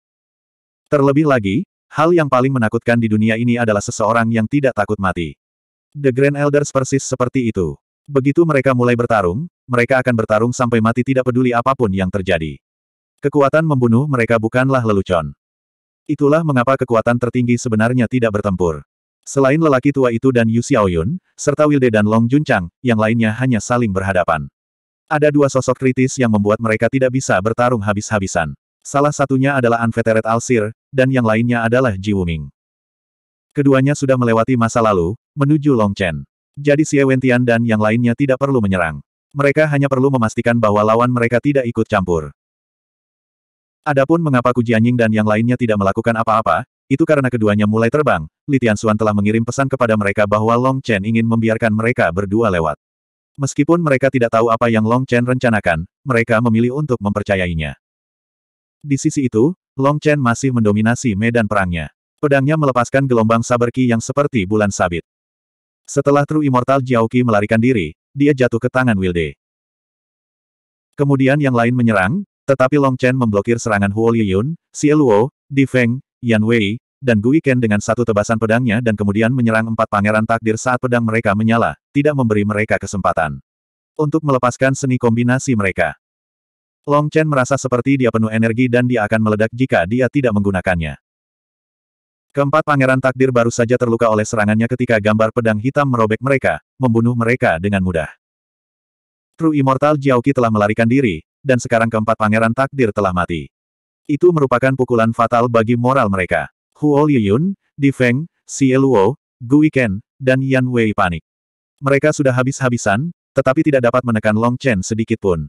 Terlebih lagi, hal yang paling menakutkan di dunia ini adalah seseorang yang tidak takut mati. The Grand Elders persis seperti itu. Begitu mereka mulai bertarung, mereka akan bertarung sampai mati tidak peduli apapun yang terjadi. Kekuatan membunuh mereka bukanlah lelucon. Itulah mengapa kekuatan tertinggi sebenarnya tidak bertempur. Selain lelaki tua itu dan Yu Xiaoyun, serta Wilde dan Long Junchang, yang lainnya hanya saling berhadapan. Ada dua sosok kritis yang membuat mereka tidak bisa bertarung habis-habisan. Salah satunya adalah Anveteret Alsir, dan yang lainnya adalah Ji Wuming. Keduanya sudah melewati masa lalu, menuju Long Chen. Jadi Xie Wentian dan yang lainnya tidak perlu menyerang. Mereka hanya perlu memastikan bahwa lawan mereka tidak ikut campur. Adapun mengapa Jianying dan yang lainnya tidak melakukan apa-apa, itu karena keduanya mulai terbang, Litian Suan telah mengirim pesan kepada mereka bahwa Long Chen ingin membiarkan mereka berdua lewat. Meskipun mereka tidak tahu apa yang Long Chen rencanakan, mereka memilih untuk mempercayainya. Di sisi itu, Long Chen masih mendominasi medan perangnya. Pedangnya melepaskan gelombang saber ki yang seperti bulan sabit. Setelah True Immortal Jiao Qi melarikan diri, dia jatuh ke tangan Wilde. Kemudian yang lain menyerang, tetapi Long Chen memblokir serangan Huo Liyun, Xie Luo, Di Feng, Yan Wei, dan Gui Ken dengan satu tebasan pedangnya dan kemudian menyerang empat pangeran takdir saat pedang mereka menyala, tidak memberi mereka kesempatan untuk melepaskan seni kombinasi mereka. Long Chen merasa seperti dia penuh energi dan dia akan meledak jika dia tidak menggunakannya. Keempat pangeran takdir baru saja terluka oleh serangannya ketika gambar pedang hitam merobek mereka, membunuh mereka dengan mudah. True Immortal Jiaoqi telah melarikan diri, dan sekarang keempat pangeran takdir telah mati. Itu merupakan pukulan fatal bagi moral mereka. Huo Liyun, Di Feng, Xie Luo, Gu Iken, dan Yan Wei panik. Mereka sudah habis-habisan, tetapi tidak dapat menekan Long Chen sedikit pun.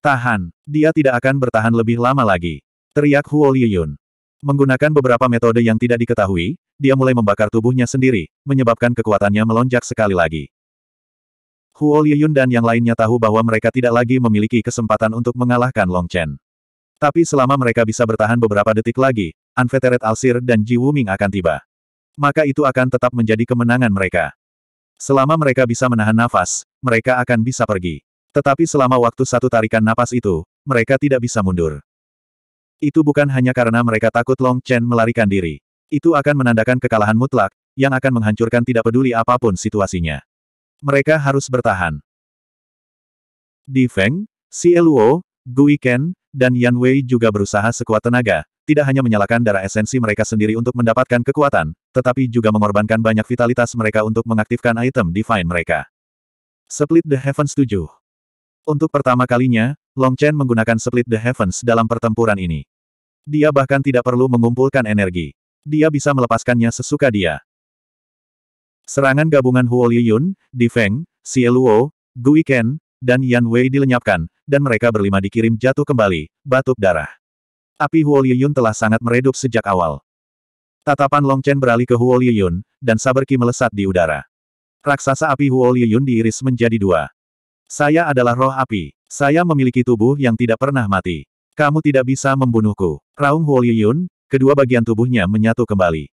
Tahan, dia tidak akan bertahan lebih lama lagi. Teriak Huo Liyun. Menggunakan beberapa metode yang tidak diketahui, dia mulai membakar tubuhnya sendiri, menyebabkan kekuatannya melonjak sekali lagi. Huo Liyun dan yang lainnya tahu bahwa mereka tidak lagi memiliki kesempatan untuk mengalahkan Long Chen. Tapi selama mereka bisa bertahan beberapa detik lagi, Anveteret Alsir dan Ji Wuming akan tiba. Maka itu akan tetap menjadi kemenangan mereka. Selama mereka bisa menahan nafas, mereka akan bisa pergi. Tetapi selama waktu satu tarikan nafas itu, mereka tidak bisa mundur. Itu bukan hanya karena mereka takut Long Chen melarikan diri. Itu akan menandakan kekalahan mutlak, yang akan menghancurkan tidak peduli apapun situasinya. Mereka harus bertahan. Di Feng, Si Luo, Gui Ken, dan Yan Wei juga berusaha sekuat tenaga, tidak hanya menyalakan darah esensi mereka sendiri untuk mendapatkan kekuatan, tetapi juga mengorbankan banyak vitalitas mereka untuk mengaktifkan item divine mereka. Split the Heavens 7 Untuk pertama kalinya, Long Chen menggunakan Split the Heavens dalam pertempuran ini. Dia bahkan tidak perlu mengumpulkan energi. Dia bisa melepaskannya sesuka dia. Serangan gabungan Huo Liyun, Di Feng, Xie Luo, Gui Ken, dan Yan Wei dilenyapkan, dan mereka berlima dikirim jatuh kembali, batuk darah. Api Huo Liyun telah sangat meredup sejak awal. Tatapan Long Chen beralih ke Huo Liyun, dan saber ki melesat di udara. Raksasa api Huo Liyun diiris menjadi dua. Saya adalah roh api. Saya memiliki tubuh yang tidak pernah mati. Kamu tidak bisa membunuhku. Raung Huo Liyun, kedua bagian tubuhnya menyatu kembali.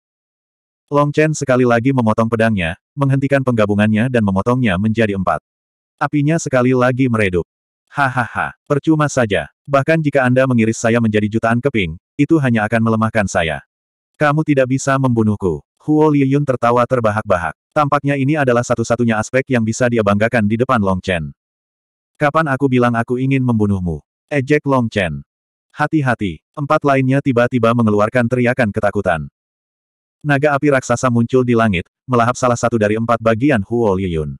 Long Chen sekali lagi memotong pedangnya, menghentikan penggabungannya dan memotongnya menjadi empat. Apinya sekali lagi meredup. Hahaha, percuma saja. Bahkan jika Anda mengiris saya menjadi jutaan keping, itu hanya akan melemahkan saya. Kamu tidak bisa membunuhku. Huo Liyun tertawa terbahak-bahak. Tampaknya ini adalah satu-satunya aspek yang bisa dia banggakan di depan Long Chen. Kapan aku bilang aku ingin membunuhmu? Ejek Long Chen. Hati-hati. Empat lainnya tiba-tiba mengeluarkan teriakan ketakutan. Naga api raksasa muncul di langit, melahap salah satu dari empat bagian Huo Liyun.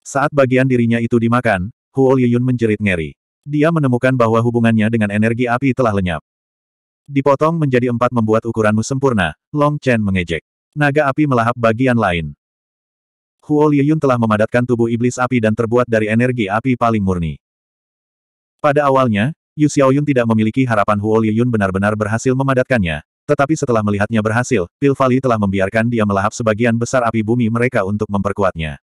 Saat bagian dirinya itu dimakan, Huo Liyun menjerit ngeri. Dia menemukan bahwa hubungannya dengan energi api telah lenyap. Dipotong menjadi empat membuat ukuranmu sempurna, Long Chen mengejek. Naga api melahap bagian lain. Huo Liyun telah memadatkan tubuh iblis api dan terbuat dari energi api paling murni. Pada awalnya, Yu Xiaoyun tidak memiliki harapan Huo Liyun benar-benar berhasil memadatkannya, tetapi setelah melihatnya berhasil, Pilvali telah membiarkan dia melahap sebagian besar api bumi mereka untuk memperkuatnya.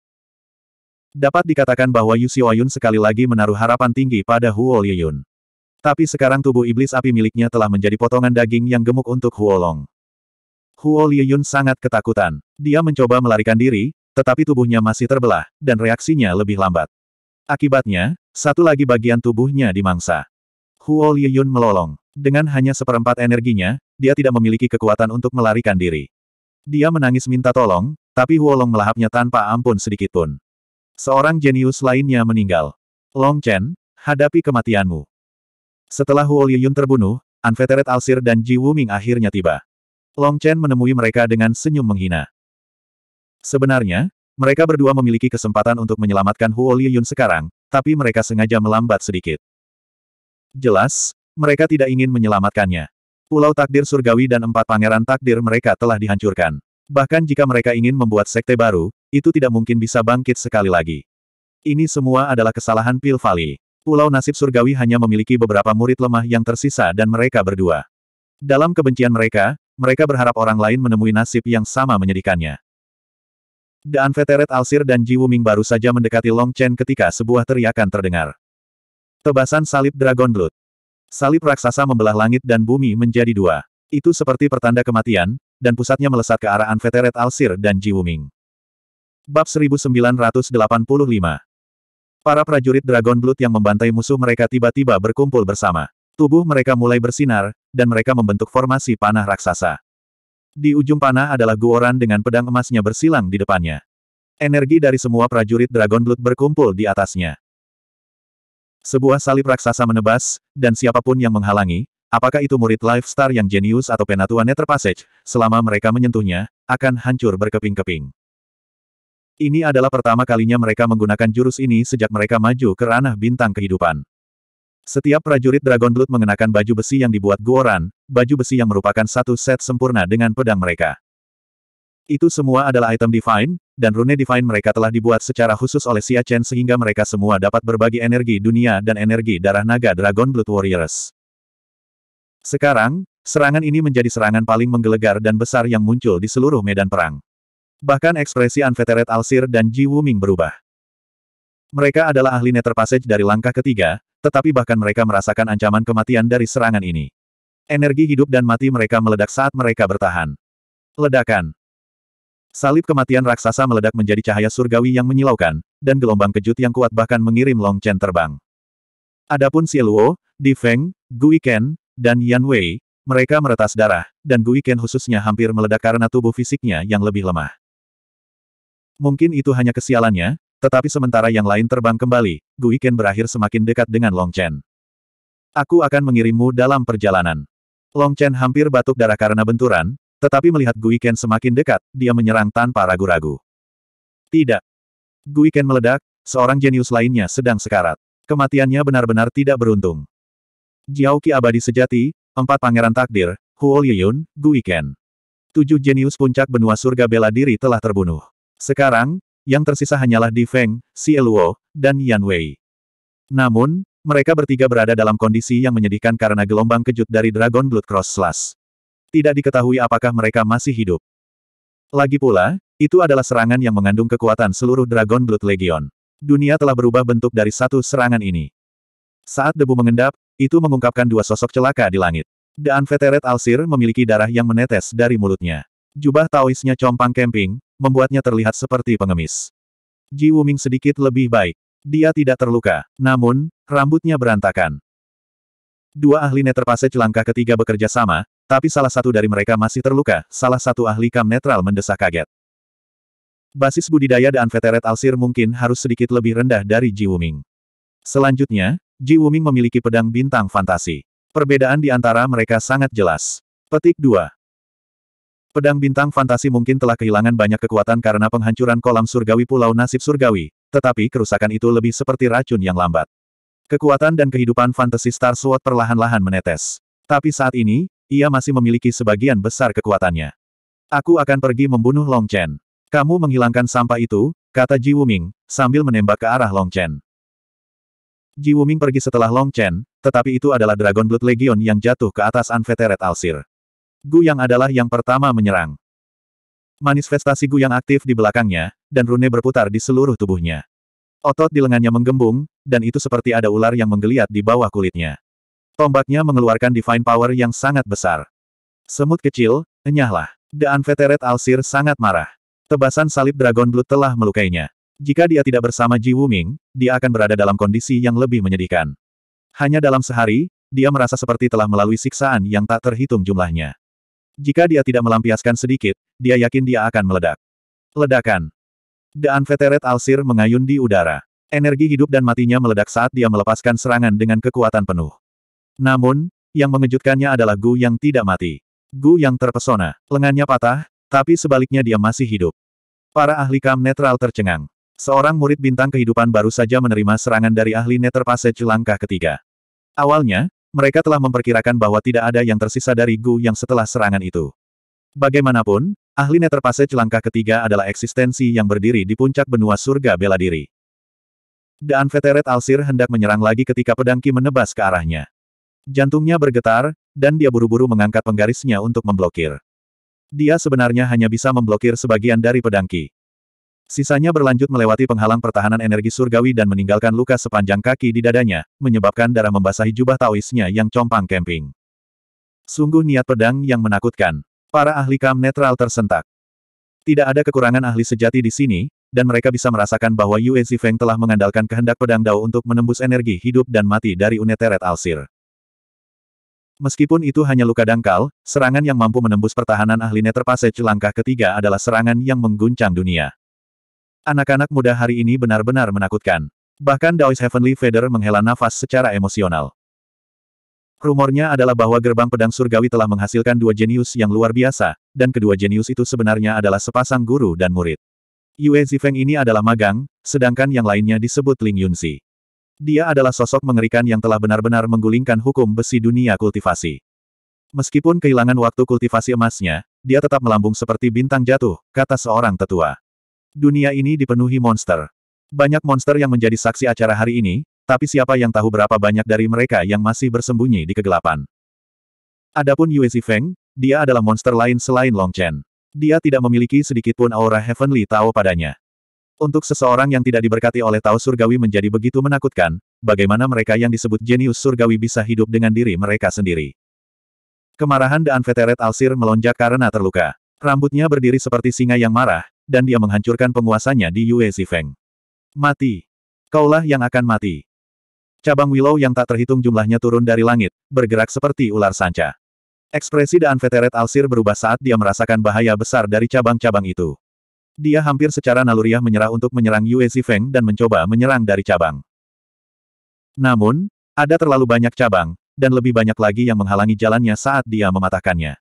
Dapat dikatakan bahwa Yu Xiaoyun sekali lagi menaruh harapan tinggi pada Huo Liyun. Tapi sekarang tubuh iblis api miliknya telah menjadi potongan daging yang gemuk untuk Huo Long. Huo Liyun sangat ketakutan. Dia mencoba melarikan diri, tetapi tubuhnya masih terbelah, dan reaksinya lebih lambat. Akibatnya, satu lagi bagian tubuhnya dimangsa. Huo Liyun melolong. Dengan hanya seperempat energinya, dia tidak memiliki kekuatan untuk melarikan diri. Dia menangis minta tolong, tapi Huo Long melahapnya tanpa ampun sedikitpun. Seorang jenius lainnya meninggal. Long Chen, hadapi kematianmu. Setelah Huo Liyun terbunuh, Unfettered Alsir dan Ji Wuming akhirnya tiba. Long Chen menemui mereka dengan senyum menghina. Sebenarnya, mereka berdua memiliki kesempatan untuk menyelamatkan Huo Liyun sekarang, tapi mereka sengaja melambat sedikit. Jelas, mereka tidak ingin menyelamatkannya. Pulau takdir surgawi dan empat pangeran takdir mereka telah dihancurkan. Bahkan jika mereka ingin membuat sekte baru, itu tidak mungkin bisa bangkit sekali lagi. Ini semua adalah kesalahan Pil Valley. Pulau nasib surgawi hanya memiliki beberapa murid lemah yang tersisa dan mereka berdua. Dalam kebencian mereka, mereka berharap orang lain menemui nasib yang sama menyedihkannya. Daan Veteret Alsir dan Ji Wuming baru saja mendekati Long Chen ketika sebuah teriakan terdengar. Tebasan salib Dragon Blood. Salib raksasa membelah langit dan bumi menjadi dua. Itu seperti pertanda kematian, dan pusatnya melesat ke arah Anveteret Alsir dan Ji Wuming. Bab 1985 Para prajurit Dragon Blood yang membantai musuh mereka tiba-tiba berkumpul bersama. Tubuh mereka mulai bersinar, dan mereka membentuk formasi panah raksasa. Di ujung panah adalah Guoran dengan pedang emasnya bersilang di depannya. Energi dari semua prajurit Dragon Blood berkumpul di atasnya. Sebuah salib raksasa menebas, dan siapapun yang menghalangi, apakah itu murid Lifestar yang jenius atau Penatua Netherpassage, selama mereka menyentuhnya, akan hancur berkeping-keping. Ini adalah pertama kalinya mereka menggunakan jurus ini sejak mereka maju ke ranah bintang kehidupan. Setiap prajurit Dragon Blood mengenakan baju besi yang dibuat Guoran, baju besi yang merupakan satu set sempurna dengan pedang mereka. Itu semua adalah item divine, dan rune divine mereka telah dibuat secara khusus oleh Xia Chen sehingga mereka semua dapat berbagi energi dunia dan energi darah naga Dragon Blood Warriors. Sekarang, serangan ini menjadi serangan paling menggelegar dan besar yang muncul di seluruh medan perang. Bahkan ekspresi Unvetered Alsir dan Ji Wuming berubah. Mereka adalah ahli Nether Passage dari langkah ketiga, tetapi bahkan mereka merasakan ancaman kematian dari serangan ini. Energi hidup dan mati mereka meledak saat mereka bertahan. Ledakan. Salib kematian raksasa meledak menjadi cahaya surgawi yang menyilaukan, dan gelombang kejut yang kuat bahkan mengirim Long Chen terbang. Adapun Xie Luo, Di Feng, Gui Ken, dan Yan Wei, mereka meretas darah, dan Gui Ken khususnya hampir meledak karena tubuh fisiknya yang lebih lemah. Mungkin itu hanya kesialannya, tetapi sementara yang lain terbang kembali, Guiken berakhir semakin dekat dengan Long Chen. Aku akan mengirimmu dalam perjalanan. Long Chen hampir batuk darah karena benturan, tetapi melihat Guiken semakin dekat, dia menyerang tanpa ragu-ragu. Tidak. Guiken meledak, seorang jenius lainnya sedang sekarat. Kematiannya benar-benar tidak beruntung. Jiao Qi abadi sejati, empat pangeran takdir, Huo Liyun, Guiken. Tujuh jenius puncak benua surga bela diri telah terbunuh. Sekarang, yang tersisa hanyalah Di Feng, Si Eluo, dan Yan Wei. Namun, mereka bertiga berada dalam kondisi yang menyedihkan karena gelombang kejut dari Dragon Blood Cross Slash. Tidak diketahui apakah mereka masih hidup. Lagi pula, itu adalah serangan yang mengandung kekuatan seluruh Dragon Blood Legion. Dunia telah berubah bentuk dari satu serangan ini. Saat debu mengendap, itu mengungkapkan dua sosok celaka di langit. Daan Veteret Alsir memiliki darah yang menetes dari mulutnya. Jubah Taoisnya compang kemping membuatnya terlihat seperti pengemis. Ji Wuming sedikit lebih baik. Dia tidak terluka, namun, rambutnya berantakan. Dua ahli netrapase langkah ketiga bekerja sama, tapi salah satu dari mereka masih terluka, salah satu ahli kam netral mendesak kaget. Basis budidaya dan Veteret Alsir mungkin harus sedikit lebih rendah dari Ji Wuming. Selanjutnya, Ji Wuming memiliki pedang bintang fantasi. Perbedaan di antara mereka sangat jelas. Petik 2. Pedang bintang fantasi mungkin telah kehilangan banyak kekuatan karena penghancuran kolam surgawi Pulau Nasib Surgawi, tetapi kerusakan itu lebih seperti racun yang lambat. Kekuatan dan kehidupan fantasi Star Sword perlahan-lahan menetes. Tapi saat ini, ia masih memiliki sebagian besar kekuatannya. Aku akan pergi membunuh Long Chen. Kamu menghilangkan sampah itu, kata Ji Wuming, sambil menembak ke arah Long Chen. Ji Wuming pergi setelah Long Chen, tetapi itu adalah Dragon Blood Legion yang jatuh ke atas Unvetered Alsir. Gu yang adalah yang pertama menyerang. Manifestasi Gu yang aktif di belakangnya, dan rune berputar di seluruh tubuhnya. Otot di lengannya menggembung, dan itu seperti ada ular yang menggeliat di bawah kulitnya. Tombaknya mengeluarkan divine power yang sangat besar. Semut kecil, enyahlah. The Unvetered Alsir sangat marah. Tebasan salib Dragon Blood telah melukainya. Jika dia tidak bersama Ji Wuming, dia akan berada dalam kondisi yang lebih menyedihkan. Hanya dalam sehari, dia merasa seperti telah melalui siksaan yang tak terhitung jumlahnya. Jika dia tidak melampiaskan sedikit, dia yakin dia akan meledak. Ledakan. The Unfettered Alsir mengayun di udara. Energi hidup dan matinya meledak saat dia melepaskan serangan dengan kekuatan penuh. Namun, yang mengejutkannya adalah Gu yang tidak mati. Gu yang terpesona, lengannya patah, tapi sebaliknya dia masih hidup. Para ahli kam netral tercengang. Seorang murid bintang kehidupan baru saja menerima serangan dari ahli Nether Passage langkah ketiga. Awalnya, mereka telah memperkirakan bahwa tidak ada yang tersisa dari Gu yang setelah serangan itu. Bagaimanapun, ahli Neterpase celangka ketiga adalah eksistensi yang berdiri di puncak benua surga bela diri. The veteret Alsir hendak menyerang lagi ketika pedangki menebas ke arahnya. Jantungnya bergetar, dan dia buru-buru mengangkat penggarisnya untuk memblokir. Dia sebenarnya hanya bisa memblokir sebagian dari pedangki. Sisanya berlanjut melewati penghalang pertahanan energi surgawi dan meninggalkan luka sepanjang kaki di dadanya, menyebabkan darah membasahi jubah Taoisnya yang compang camping. Sungguh niat pedang yang menakutkan. Para ahli kam netral tersentak. Tidak ada kekurangan ahli sejati di sini, dan mereka bisa merasakan bahwa Yue Zifeng telah mengandalkan kehendak pedang Dao untuk menembus energi hidup dan mati dari Uneteret Alsir. Meskipun itu hanya luka dangkal, serangan yang mampu menembus pertahanan ahli Nether Passage langkah ketiga adalah serangan yang mengguncang dunia. Anak-anak muda hari ini benar-benar menakutkan. Bahkan Daois Heavenly Feather menghela nafas secara emosional. Rumornya adalah bahwa gerbang pedang surgawi telah menghasilkan dua jenius yang luar biasa, dan kedua jenius itu sebenarnya adalah sepasang guru dan murid. Yue Zifeng ini adalah magang, sedangkan yang lainnya disebut Ling Yunzi. Dia adalah sosok mengerikan yang telah benar-benar menggulingkan hukum besi dunia kultivasi. Meskipun kehilangan waktu kultivasi emasnya, dia tetap melambung seperti bintang jatuh, kata seorang tetua. Dunia ini dipenuhi monster. Banyak monster yang menjadi saksi acara hari ini, tapi siapa yang tahu berapa banyak dari mereka yang masih bersembunyi di kegelapan. Adapun Yue Feng, dia adalah monster lain selain Long Chen. Dia tidak memiliki sedikitpun aura Heavenly Tao padanya. Untuk seseorang yang tidak diberkati oleh Tao Surgawi menjadi begitu menakutkan, bagaimana mereka yang disebut jenius Surgawi bisa hidup dengan diri mereka sendiri. Kemarahan Dan Veteret Alsir melonjak karena terluka. Rambutnya berdiri seperti singa yang marah, dan dia menghancurkan penguasanya di Yue Zifeng. Mati. Kaulah yang akan mati. Cabang Willow yang tak terhitung jumlahnya turun dari langit, bergerak seperti ular sanca. Ekspresi Daan Veteret Alsir berubah saat dia merasakan bahaya besar dari cabang-cabang itu. Dia hampir secara naluriah menyerah untuk menyerang Yue Zifeng dan mencoba menyerang dari cabang. Namun, ada terlalu banyak cabang, dan lebih banyak lagi yang menghalangi jalannya saat dia mematahkannya.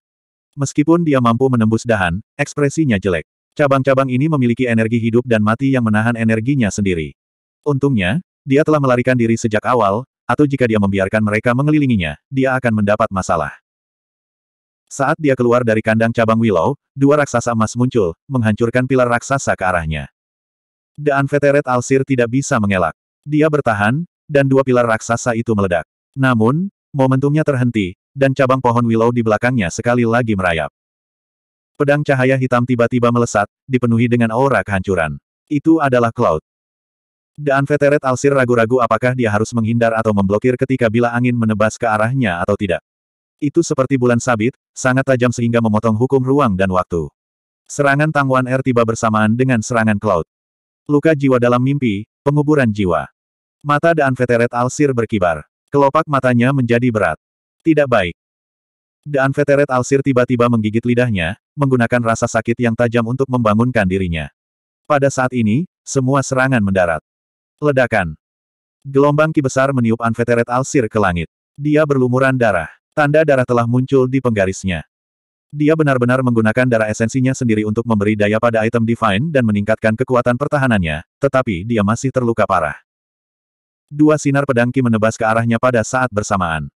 Meskipun dia mampu menembus dahan, ekspresinya jelek. Cabang-cabang ini memiliki energi hidup dan mati yang menahan energinya sendiri. Untungnya, dia telah melarikan diri sejak awal, atau jika dia membiarkan mereka mengelilinginya, dia akan mendapat masalah. Saat dia keluar dari kandang cabang Willow, dua raksasa emas muncul, menghancurkan pilar raksasa ke arahnya. The Unveteret Alsir tidak bisa mengelak. Dia bertahan, dan dua pilar raksasa itu meledak. Namun, momentumnya terhenti, dan cabang pohon Willow di belakangnya sekali lagi merayap. Pedang cahaya hitam tiba-tiba melesat, dipenuhi dengan aura kehancuran. Itu adalah Cloud. Daan Veteret Alsir ragu-ragu apakah dia harus menghindar atau memblokir ketika bila angin menebas ke arahnya atau tidak. Itu seperti bulan sabit, sangat tajam sehingga memotong hukum ruang dan waktu. Serangan Tangwan Er tiba bersamaan dengan serangan Cloud. Luka jiwa dalam mimpi, penguburan jiwa. Mata Daan Veteret Alsir berkibar. Kelopak matanya menjadi berat. Tidak baik. Daan Veteret Alsir tiba-tiba menggigit lidahnya, menggunakan rasa sakit yang tajam untuk membangunkan dirinya. Pada saat ini, semua serangan mendarat. Ledakan. Gelombang ki besar meniup Anveteret Alsir ke langit. Dia berlumuran darah. Tanda darah telah muncul di penggarisnya. Dia benar-benar menggunakan darah esensinya sendiri untuk memberi daya pada item divine dan meningkatkan kekuatan pertahanannya, tetapi dia masih terluka parah. Dua sinar pedang Ki menebas ke arahnya pada saat bersamaan.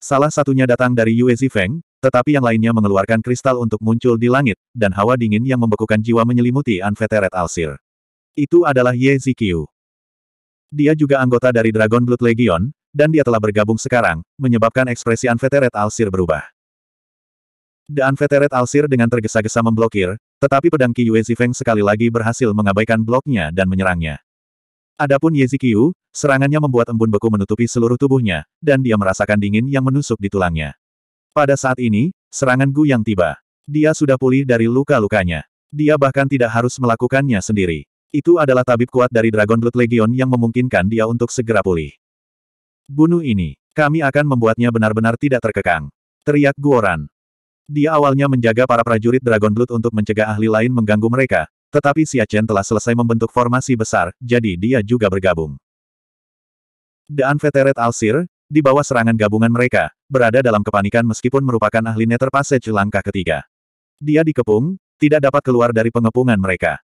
Salah satunya datang dari Yue Zifeng, tetapi yang lainnya mengeluarkan kristal untuk muncul di langit, dan hawa dingin yang membekukan jiwa menyelimuti Anveteret Alsir. Itu adalah Ye Zikyu. Dia juga anggota dari Dragon Blood Legion, dan dia telah bergabung sekarang, menyebabkan ekspresi Anveteret Alsir berubah. The Anveteret Alsir dengan tergesa-gesa memblokir, tetapi pedang Yue Zifeng sekali lagi berhasil mengabaikan bloknya dan menyerangnya. Adapun Yezikiu, serangannya membuat embun beku menutupi seluruh tubuhnya, dan dia merasakan dingin yang menusuk di tulangnya. Pada saat ini, serangan Gu yang tiba. Dia sudah pulih dari luka-lukanya. Dia bahkan tidak harus melakukannya sendiri. Itu adalah tabib kuat dari Dragon Blood Legion yang memungkinkan dia untuk segera pulih. Bunuh ini. Kami akan membuatnya benar-benar tidak terkekang. Teriak Guoran. Dia awalnya menjaga para prajurit Dragon Blood untuk mencegah ahli lain mengganggu mereka, tetapi Siachen telah selesai membentuk formasi besar, jadi dia juga bergabung. The Unveteran Alsir, di bawah serangan gabungan mereka, berada dalam kepanikan meskipun merupakan ahli Nether Passage langkah ketiga. Dia dikepung, tidak dapat keluar dari pengepungan mereka.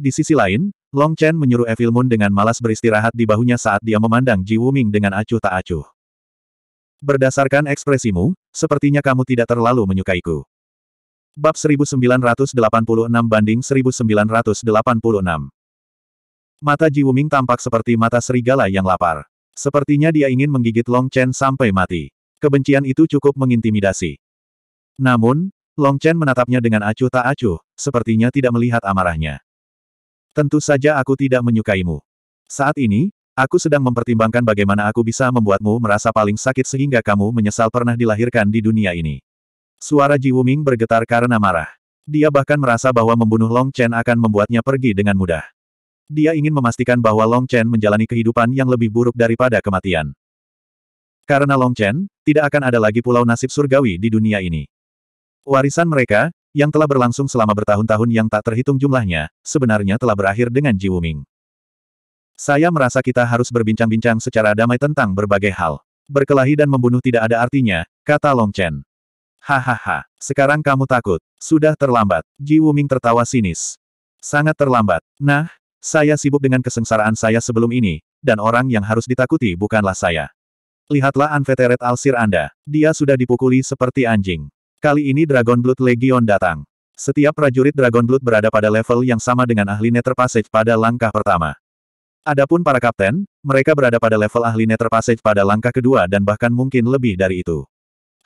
Di sisi lain, Long Chen menyuruh Evil Moon dengan malas beristirahat di bahunya saat dia memandang Ji Wuming dengan acuh tak acuh. Berdasarkan ekspresimu, sepertinya kamu tidak terlalu menyukaiku. Bab 1986 banding 1986. Mata Ji Wuming tampak seperti mata serigala yang lapar. Sepertinya dia ingin menggigit Long Chen sampai mati. Kebencian itu cukup mengintimidasi. Namun, Long Chen menatapnya dengan acuh tak acuh, sepertinya tidak melihat amarahnya. Tentu saja aku tidak menyukaimu. Saat ini, aku sedang mempertimbangkan bagaimana aku bisa membuatmu merasa paling sakit sehingga kamu menyesal pernah dilahirkan di dunia ini. Suara Ji Wuming bergetar karena marah. Dia bahkan merasa bahwa membunuh Long Chen akan membuatnya pergi dengan mudah. Dia ingin memastikan bahwa Long Chen menjalani kehidupan yang lebih buruk daripada kematian. Karena Long Chen, tidak akan ada lagi pulau nasib surgawi di dunia ini. Warisan mereka, yang telah berlangsung selama bertahun-tahun yang tak terhitung jumlahnya, sebenarnya telah berakhir dengan Ji Wuming. Saya merasa kita harus berbincang-bincang secara damai tentang berbagai hal. Berkelahi dan membunuh tidak ada artinya, kata Long Chen. Hahaha, sekarang kamu takut. Sudah terlambat. Ji Wuming tertawa sinis. Sangat terlambat. Nah, saya sibuk dengan kesengsaraan saya sebelum ini, dan orang yang harus ditakuti bukanlah saya. Lihatlah Anveteret Alsir Anda. Dia sudah dipukuli seperti anjing. Kali ini Dragon Blood Legion datang. Setiap prajurit Dragon Blood berada pada level yang sama dengan ahli Nether Passage pada langkah pertama. Adapun para kapten, mereka berada pada level ahli Nether Passage pada langkah kedua dan bahkan mungkin lebih dari itu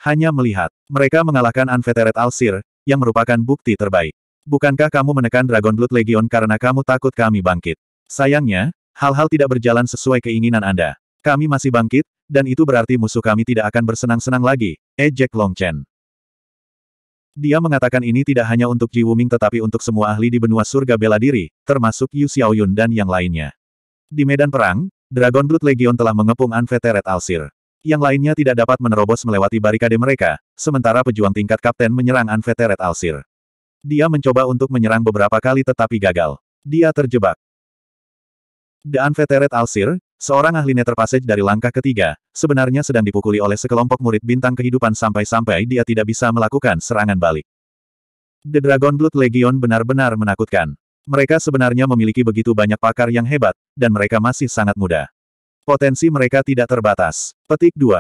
hanya melihat. Mereka mengalahkan Unvetered Alsir, yang merupakan bukti terbaik. Bukankah kamu menekan Dragon Blood Legion karena kamu takut kami bangkit? Sayangnya, hal-hal tidak berjalan sesuai keinginan Anda. Kami masih bangkit, dan itu berarti musuh kami tidak akan bersenang-senang lagi, ejek eh, Longchen. Dia mengatakan ini tidak hanya untuk Ji Wuming tetapi untuk semua ahli di benua surga bela diri, termasuk Yu Xiaoyun dan yang lainnya. Di medan perang, Dragon Blood Legion telah mengepung Unvetered Alsir. Yang lainnya tidak dapat menerobos melewati barikade mereka, sementara pejuang tingkat kapten menyerang Anveteret Alsir. Dia mencoba untuk menyerang beberapa kali tetapi gagal. Dia terjebak. The Anveteret Alsir, seorang ahli Nether dari langkah ketiga, sebenarnya sedang dipukuli oleh sekelompok murid bintang kehidupan sampai-sampai dia tidak bisa melakukan serangan balik. The Dragon Blood Legion benar-benar menakutkan. Mereka sebenarnya memiliki begitu banyak pakar yang hebat, dan mereka masih sangat muda. Potensi mereka tidak terbatas. Petik 2.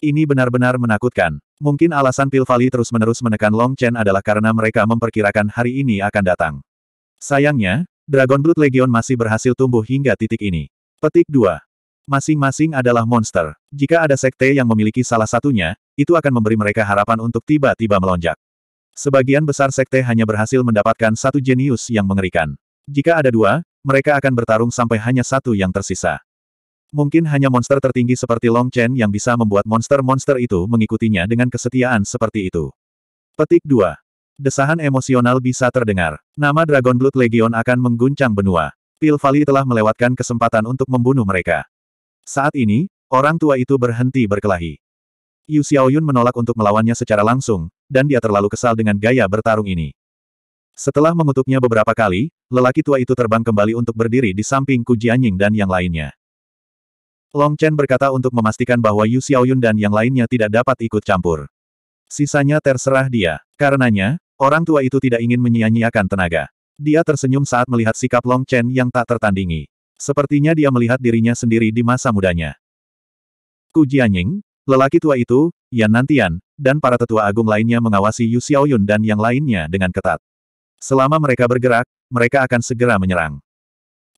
Ini benar-benar menakutkan. Mungkin alasan Pil Valley terus-menerus menekan Long Chen adalah karena mereka memperkirakan hari ini akan datang. Sayangnya, Dragon Blood Legion masih berhasil tumbuh hingga titik ini. Petik 2. Masing-masing adalah monster. Jika ada sekte yang memiliki salah satunya, itu akan memberi mereka harapan untuk tiba-tiba melonjak. Sebagian besar sekte hanya berhasil mendapatkan satu jenius yang mengerikan. Jika ada dua, mereka akan bertarung sampai hanya satu yang tersisa. Mungkin hanya monster tertinggi seperti Long Chen yang bisa membuat monster-monster itu mengikutinya dengan kesetiaan seperti itu. Petik 2. Desahan emosional bisa terdengar. Nama Dragon Blood Legion akan mengguncang benua. Pil Valley telah melewatkan kesempatan untuk membunuh mereka. Saat ini, orang tua itu berhenti berkelahi. Yu Xiaoyun menolak untuk melawannya secara langsung, dan dia terlalu kesal dengan gaya bertarung ini. Setelah mengutuknya beberapa kali, lelaki tua itu terbang kembali untuk berdiri di samping Ku Jianying dan yang lainnya. Long Chen berkata untuk memastikan bahwa Yu Xiaoyun dan yang lainnya tidak dapat ikut campur. Sisanya terserah dia. Karenanya, orang tua itu tidak ingin menyia-nyiakan tenaga. Dia tersenyum saat melihat sikap Long Chen yang tak tertandingi. Sepertinya dia melihat dirinya sendiri di masa mudanya. Ku Jianying, lelaki tua itu, Yan Nantian, dan para tetua agung lainnya mengawasi Yu Xiaoyun dan yang lainnya dengan ketat. Selama mereka bergerak, mereka akan segera menyerang.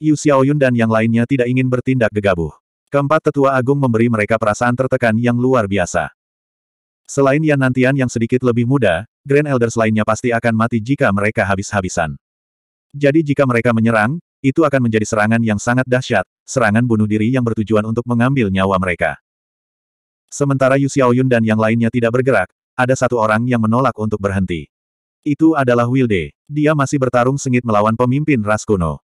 Yu Xiaoyun dan yang lainnya tidak ingin bertindak gegabah. Keempat tetua agung memberi mereka perasaan tertekan yang luar biasa. Selain Yan Nantian yang sedikit lebih muda, Grand Elders lainnya pasti akan mati jika mereka habis-habisan. Jadi jika mereka menyerang, itu akan menjadi serangan yang sangat dahsyat, serangan bunuh diri yang bertujuan untuk mengambil nyawa mereka. Sementara Yu Xiaoyun dan yang lainnya tidak bergerak, ada satu orang yang menolak untuk berhenti. Itu adalah Wilde. Dia masih bertarung sengit melawan pemimpin ras kuno.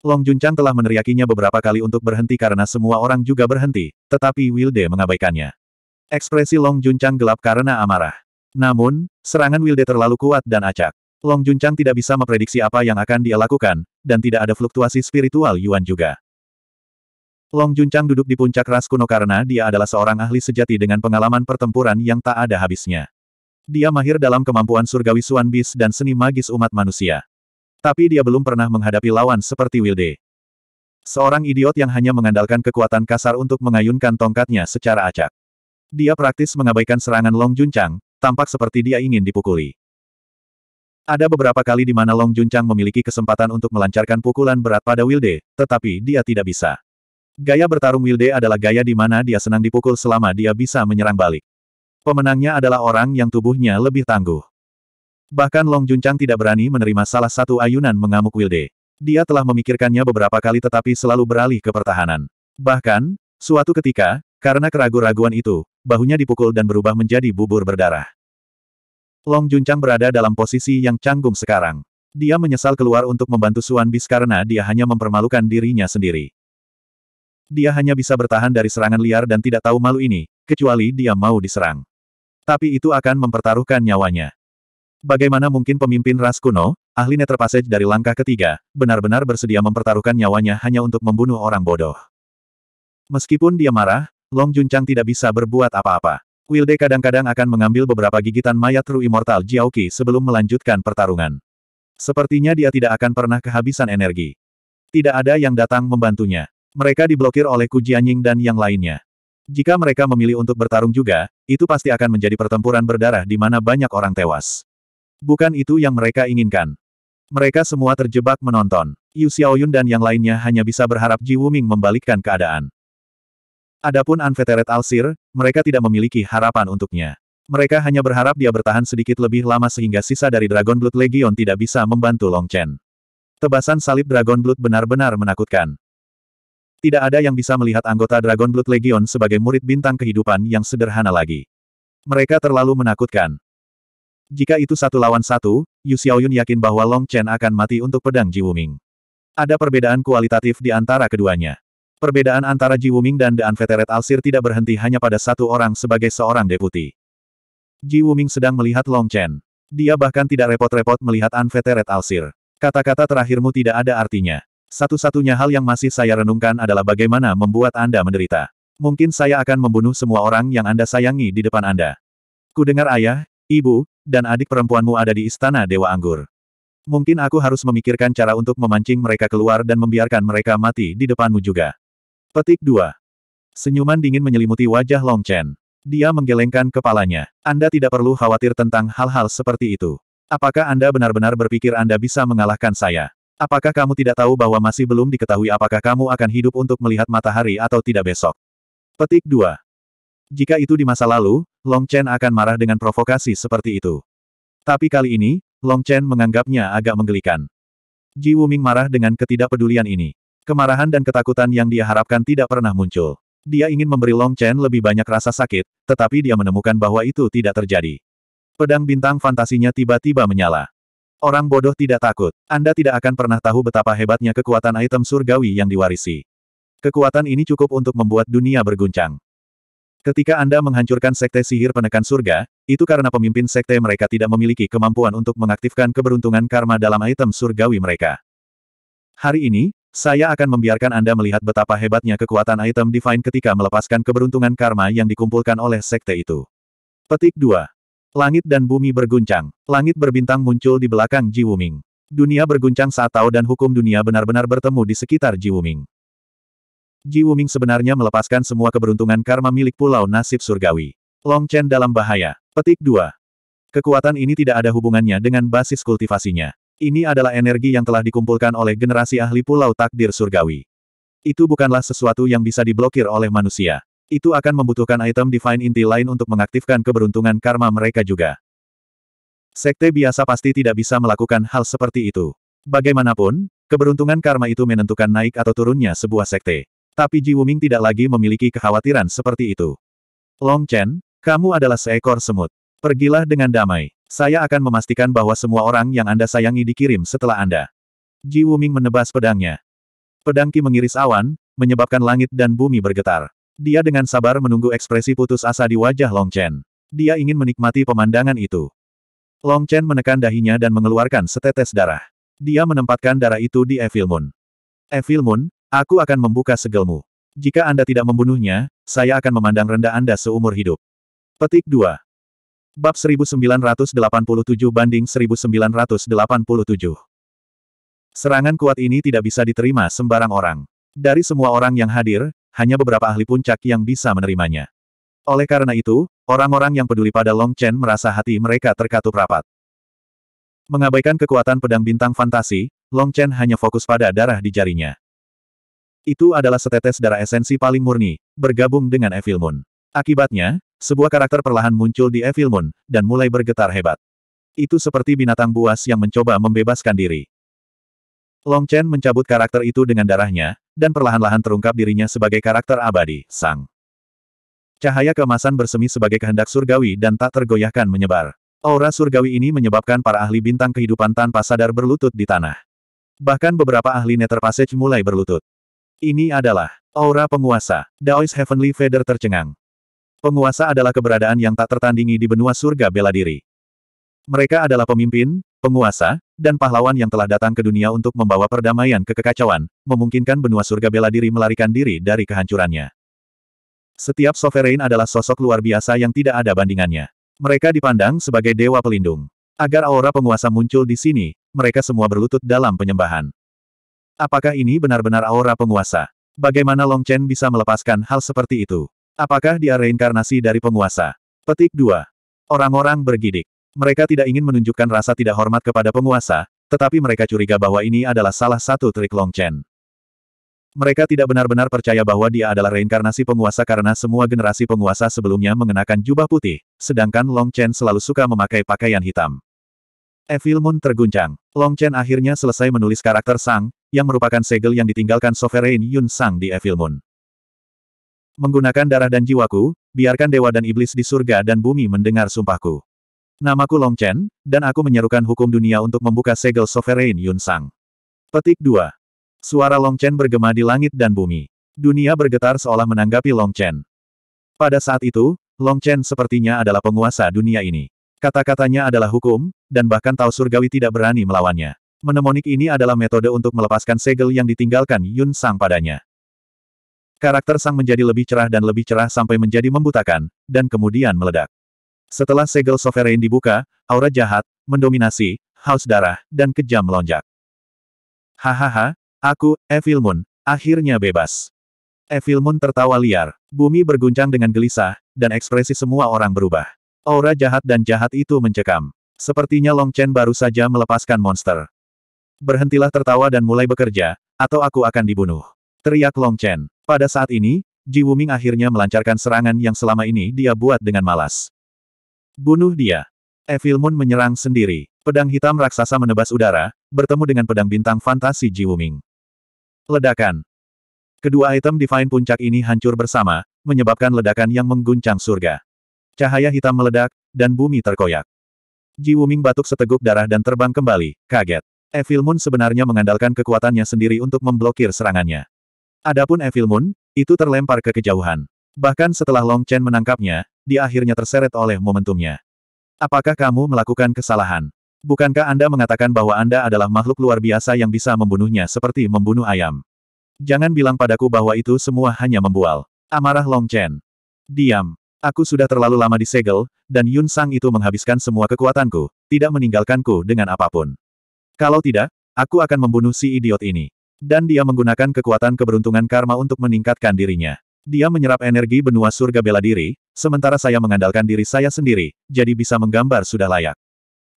Long Junchang telah meneriakinya beberapa kali untuk berhenti karena semua orang juga berhenti, tetapi Wilde mengabaikannya. Ekspresi Long Junchang gelap karena amarah. Namun, serangan Wilde terlalu kuat dan acak. Long Junchang tidak bisa memprediksi apa yang akan dia lakukan, dan tidak ada fluktuasi spiritual Yuan juga. Long Junchang duduk di puncak ras kuno karena dia adalah seorang ahli sejati dengan pengalaman pertempuran yang tak ada habisnya. Dia mahir dalam kemampuan surgawi Suan Bis dan seni magis umat manusia. Tapi dia belum pernah menghadapi lawan seperti Wilde. Seorang idiot yang hanya mengandalkan kekuatan kasar untuk mengayunkan tongkatnya secara acak. Dia praktis mengabaikan serangan Long Junchang, tampak seperti dia ingin dipukuli. Ada beberapa kali di mana Long Junchang memiliki kesempatan untuk melancarkan pukulan berat pada Wilde, tetapi dia tidak bisa. Gaya bertarung Wilde adalah gaya di mana dia senang dipukul selama dia bisa menyerang balik. Pemenangnya adalah orang yang tubuhnya lebih tangguh. Bahkan Long Junchang tidak berani menerima salah satu ayunan mengamuk Wilde. Dia telah memikirkannya beberapa kali tetapi selalu beralih ke pertahanan. Bahkan, suatu ketika, karena keraguan-raguan itu, bahunya dipukul dan berubah menjadi bubur berdarah. Long Junchang berada dalam posisi yang canggung sekarang. Dia menyesal keluar untuk membantu Suan Bis karena dia hanya mempermalukan dirinya sendiri. Dia hanya bisa bertahan dari serangan liar dan tidak tahu malu ini, kecuali dia mau diserang. Tapi itu akan mempertaruhkan nyawanya. Bagaimana mungkin pemimpin ras kuno, ahli Netherpassage dari langkah ketiga, benar-benar bersedia mempertaruhkan nyawanya hanya untuk membunuh orang bodoh. Meskipun dia marah, Long Junchang tidak bisa berbuat apa-apa. Wilde kadang-kadang akan mengambil beberapa gigitan mayat ru Immortal Jiaoqi sebelum melanjutkan pertarungan. Sepertinya dia tidak akan pernah kehabisan energi. Tidak ada yang datang membantunya. Mereka diblokir oleh Ku Jianying dan yang lainnya. Jika mereka memilih untuk bertarung juga, itu pasti akan menjadi pertempuran berdarah di mana banyak orang tewas. Bukan itu yang mereka inginkan. Mereka semua terjebak menonton. Yu Xiaoyun dan yang lainnya hanya bisa berharap Ji Wuming membalikkan keadaan. Adapun Anveteret Alsir, mereka tidak memiliki harapan untuknya. Mereka hanya berharap dia bertahan sedikit lebih lama sehingga sisa dari Dragon Blood Legion tidak bisa membantu Long Chen. Tebasan salib Dragon Blood benar-benar menakutkan. Tidak ada yang bisa melihat anggota Dragon Blood Legion sebagai murid bintang kehidupan yang sederhana lagi. Mereka terlalu menakutkan. Jika itu satu lawan satu, Yu Xiaoyun yakin bahwa Long Chen akan mati untuk pedang Ji Wuming. Ada perbedaan kualitatif di antara keduanya. Perbedaan antara Ji Wuming dan The Unfettered Alsir tidak berhenti hanya pada satu orang sebagai seorang deputi. Ji Wuming sedang melihat Long Chen. Dia bahkan tidak repot-repot melihat Unfettered Alsir. Kata-kata terakhirmu tidak ada artinya. Satu-satunya hal yang masih saya renungkan adalah bagaimana membuat Anda menderita. Mungkin saya akan membunuh semua orang yang Anda sayangi di depan Anda. Kudengar ayah, ibu, dan adik perempuanmu ada di Istana Dewa Anggur. Mungkin aku harus memikirkan cara untuk memancing mereka keluar dan membiarkan mereka mati di depanmu juga. Petik 2. Senyuman dingin menyelimuti wajah Long Chen. Dia menggelengkan kepalanya. Anda tidak perlu khawatir tentang hal-hal seperti itu. Apakah Anda benar-benar berpikir Anda bisa mengalahkan saya? Apakah kamu tidak tahu bahwa masih belum diketahui apakah kamu akan hidup untuk melihat matahari atau tidak besok? Petik 2. Jika itu di masa lalu, Long Chen akan marah dengan provokasi seperti itu. Tapi kali ini, Long Chen menganggapnya agak menggelikan. Ji Wuming marah dengan ketidakpedulian ini. Kemarahan dan ketakutan yang dia harapkan tidak pernah muncul. Dia ingin memberi Long Chen lebih banyak rasa sakit, tetapi dia menemukan bahwa itu tidak terjadi. Pedang bintang fantasinya tiba-tiba menyala. Orang bodoh tidak takut. Anda tidak akan pernah tahu betapa hebatnya kekuatan item surgawi yang diwarisi. Kekuatan ini cukup untuk membuat dunia berguncang. Ketika Anda menghancurkan sekte sihir penekan surga, itu karena pemimpin sekte mereka tidak memiliki kemampuan untuk mengaktifkan keberuntungan karma dalam item surgawi mereka. Hari ini, saya akan membiarkan Anda melihat betapa hebatnya kekuatan item Divine ketika melepaskan keberuntungan karma yang dikumpulkan oleh sekte itu. Petik 2. Langit dan bumi berguncang. Langit berbintang muncul di belakang Ji Wuming. Dunia berguncang saat Tao dan hukum dunia benar-benar bertemu di sekitar Ji Wuming. Ji Wuming sebenarnya melepaskan semua keberuntungan karma milik Pulau Nasib Surgawi. Long Chen dalam bahaya. Petik 2. Kekuatan ini tidak ada hubungannya dengan basis kultivasinya. Ini adalah energi yang telah dikumpulkan oleh generasi ahli Pulau Takdir Surgawi. Itu bukanlah sesuatu yang bisa diblokir oleh manusia. Itu akan membutuhkan item Divine Inti lain untuk mengaktifkan keberuntungan karma mereka juga. Sekte biasa pasti tidak bisa melakukan hal seperti itu. Bagaimanapun, keberuntungan karma itu menentukan naik atau turunnya sebuah sekte. Tapi Ji Wuming tidak lagi memiliki kekhawatiran seperti itu. Long Chen, kamu adalah seekor semut. Pergilah dengan damai. Saya akan memastikan bahwa semua orang yang Anda sayangi dikirim setelah Anda. Ji Wuming menebas pedangnya. Pedang Ki mengiris awan, menyebabkan langit dan bumi bergetar. Dia dengan sabar menunggu ekspresi putus asa di wajah Long Chen. Dia ingin menikmati pemandangan itu. Long Chen menekan dahinya dan mengeluarkan setetes darah. Dia menempatkan darah itu di Evil Moon. Evil Moon, Aku akan membuka segelmu. Jika Anda tidak membunuhnya, saya akan memandang rendah Anda seumur hidup. Petik 2. Bab 1987 banding 1987. Serangan kuat ini tidak bisa diterima sembarang orang. Dari semua orang yang hadir, hanya beberapa ahli puncak yang bisa menerimanya. Oleh karena itu, orang-orang yang peduli pada Long Chen merasa hati mereka terkatup rapat. Mengabaikan kekuatan pedang bintang fantasi, Long Chen hanya fokus pada darah di jarinya. Itu adalah setetes darah esensi paling murni, bergabung dengan Evil Moon. Akibatnya, sebuah karakter perlahan muncul di Evil Moon, dan mulai bergetar hebat. Itu seperti binatang buas yang mencoba membebaskan diri. Long Chen mencabut karakter itu dengan darahnya, dan perlahan-lahan terungkap dirinya sebagai karakter abadi, Sang. Cahaya keemasan bersemi sebagai kehendak surgawi dan tak tergoyahkan menyebar. Aura surgawi ini menyebabkan para ahli bintang kehidupan tanpa sadar berlutut di tanah. Bahkan beberapa ahli Nether Passage mulai berlutut. Ini adalah aura penguasa. Daois Heavenly Feather tercengang. Penguasa adalah keberadaan yang tak tertandingi di benua surga bela diri. Mereka adalah pemimpin, penguasa, dan pahlawan yang telah datang ke dunia untuk membawa perdamaian ke kekacauan, memungkinkan benua surga bela diri melarikan diri dari kehancurannya. Setiap sovereign adalah sosok luar biasa yang tidak ada bandingannya. Mereka dipandang sebagai dewa pelindung. Agar aura penguasa muncul di sini, mereka semua berlutut dalam penyembahan. Apakah ini benar-benar aura penguasa? Bagaimana Long Chen bisa melepaskan hal seperti itu? Apakah dia reinkarnasi dari penguasa? Petik 2. Orang-orang bergidik. Mereka tidak ingin menunjukkan rasa tidak hormat kepada penguasa, tetapi mereka curiga bahwa ini adalah salah satu trik Long Chen. Mereka tidak benar-benar percaya bahwa dia adalah reinkarnasi penguasa karena semua generasi penguasa sebelumnya mengenakan jubah putih, sedangkan Long Chen selalu suka memakai pakaian hitam. Evil Moon terguncang. Long Chen akhirnya selesai menulis karakter Sang, yang merupakan segel yang ditinggalkan Sovereign Yun Sang di Evil Moon. Menggunakan darah dan jiwaku, biarkan dewa dan iblis di surga dan bumi mendengar sumpahku. Namaku Long Chen, dan aku menyerukan hukum dunia untuk membuka segel Sovereign Yun Sang. Petik 2. Suara Long Chen bergema di langit dan bumi. Dunia bergetar seolah menanggapi Long Chen. Pada saat itu, Long Chen sepertinya adalah penguasa dunia ini. Kata-katanya adalah hukum, dan bahkan Tao Surgawi tidak berani melawannya. Menemonik ini adalah metode untuk melepaskan segel yang ditinggalkan Yun Sang padanya. Karakter Sang menjadi lebih cerah dan lebih cerah sampai menjadi membutakan, dan kemudian meledak. Setelah segel sovereign dibuka, aura jahat, mendominasi, haus darah, dan kejam melonjak. Hahaha, aku, Evil Moon, akhirnya bebas. Evil Moon tertawa liar, bumi berguncang dengan gelisah, dan ekspresi semua orang berubah. Aura jahat dan jahat itu mencekam. Sepertinya Long Chen baru saja melepaskan monster. Berhentilah tertawa dan mulai bekerja, atau aku akan dibunuh. Teriak Long Chen. Pada saat ini, Ji Wuming akhirnya melancarkan serangan yang selama ini dia buat dengan malas. Bunuh dia. Evil Moon menyerang sendiri. Pedang hitam raksasa menebas udara, bertemu dengan pedang bintang fantasi Ji Wuming. Ledakan. Kedua item Divine Puncak ini hancur bersama, menyebabkan ledakan yang mengguncang surga. Cahaya hitam meledak, dan bumi terkoyak. Ji Wuming batuk seteguk darah dan terbang kembali, kaget. Evil Moon sebenarnya mengandalkan kekuatannya sendiri untuk memblokir serangannya. Adapun Evil Moon, itu terlempar ke kejauhan. Bahkan setelah Long Chen menangkapnya, dia akhirnya terseret oleh momentumnya. Apakah kamu melakukan kesalahan? Bukankah Anda mengatakan bahwa Anda adalah makhluk luar biasa yang bisa membunuhnya seperti membunuh ayam? Jangan bilang padaku bahwa itu semua hanya membual. Amarah Long Chen. Diam. Aku sudah terlalu lama disegel, dan Yun Sang itu menghabiskan semua kekuatanku, tidak meninggalkanku dengan apapun. Kalau tidak, aku akan membunuh si idiot ini. Dan dia menggunakan kekuatan keberuntungan karma untuk meningkatkan dirinya. Dia menyerap energi benua surga bela diri, sementara saya mengandalkan diri saya sendiri, jadi bisa menggambar sudah layak.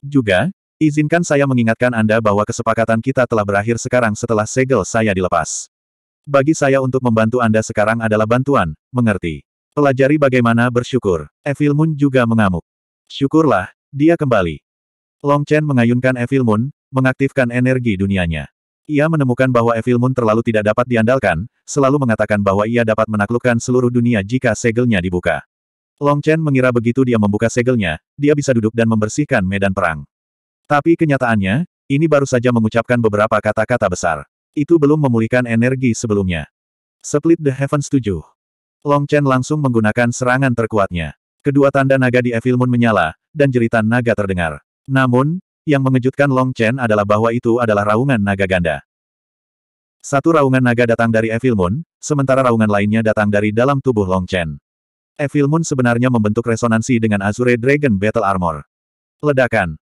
Juga, izinkan saya mengingatkan Anda bahwa kesepakatan kita telah berakhir sekarang setelah segel saya dilepas. Bagi saya untuk membantu Anda sekarang adalah bantuan, mengerti? Pelajari bagaimana bersyukur. Evil Moon juga mengamuk. Syukurlah, dia kembali. Long Chen mengayunkan Evil Moon, mengaktifkan energi dunianya. Ia menemukan bahwa Evil Moon terlalu tidak dapat diandalkan, selalu mengatakan bahwa ia dapat menaklukkan seluruh dunia jika segelnya dibuka. Long Chen mengira begitu dia membuka segelnya, dia bisa duduk dan membersihkan medan perang. Tapi kenyataannya, ini baru saja mengucapkan beberapa kata-kata besar. Itu belum memulihkan energi sebelumnya. Split the Heavens 7 Long Chen langsung menggunakan serangan terkuatnya. Kedua tanda naga di Evil Moon menyala, dan jeritan naga terdengar. Namun, yang mengejutkan Long Chen adalah bahwa itu adalah raungan naga ganda. Satu raungan naga datang dari Evil Moon, sementara raungan lainnya datang dari dalam tubuh Long Chen. Evil Moon sebenarnya membentuk resonansi dengan Azure Dragon Battle Armor. Ledakan.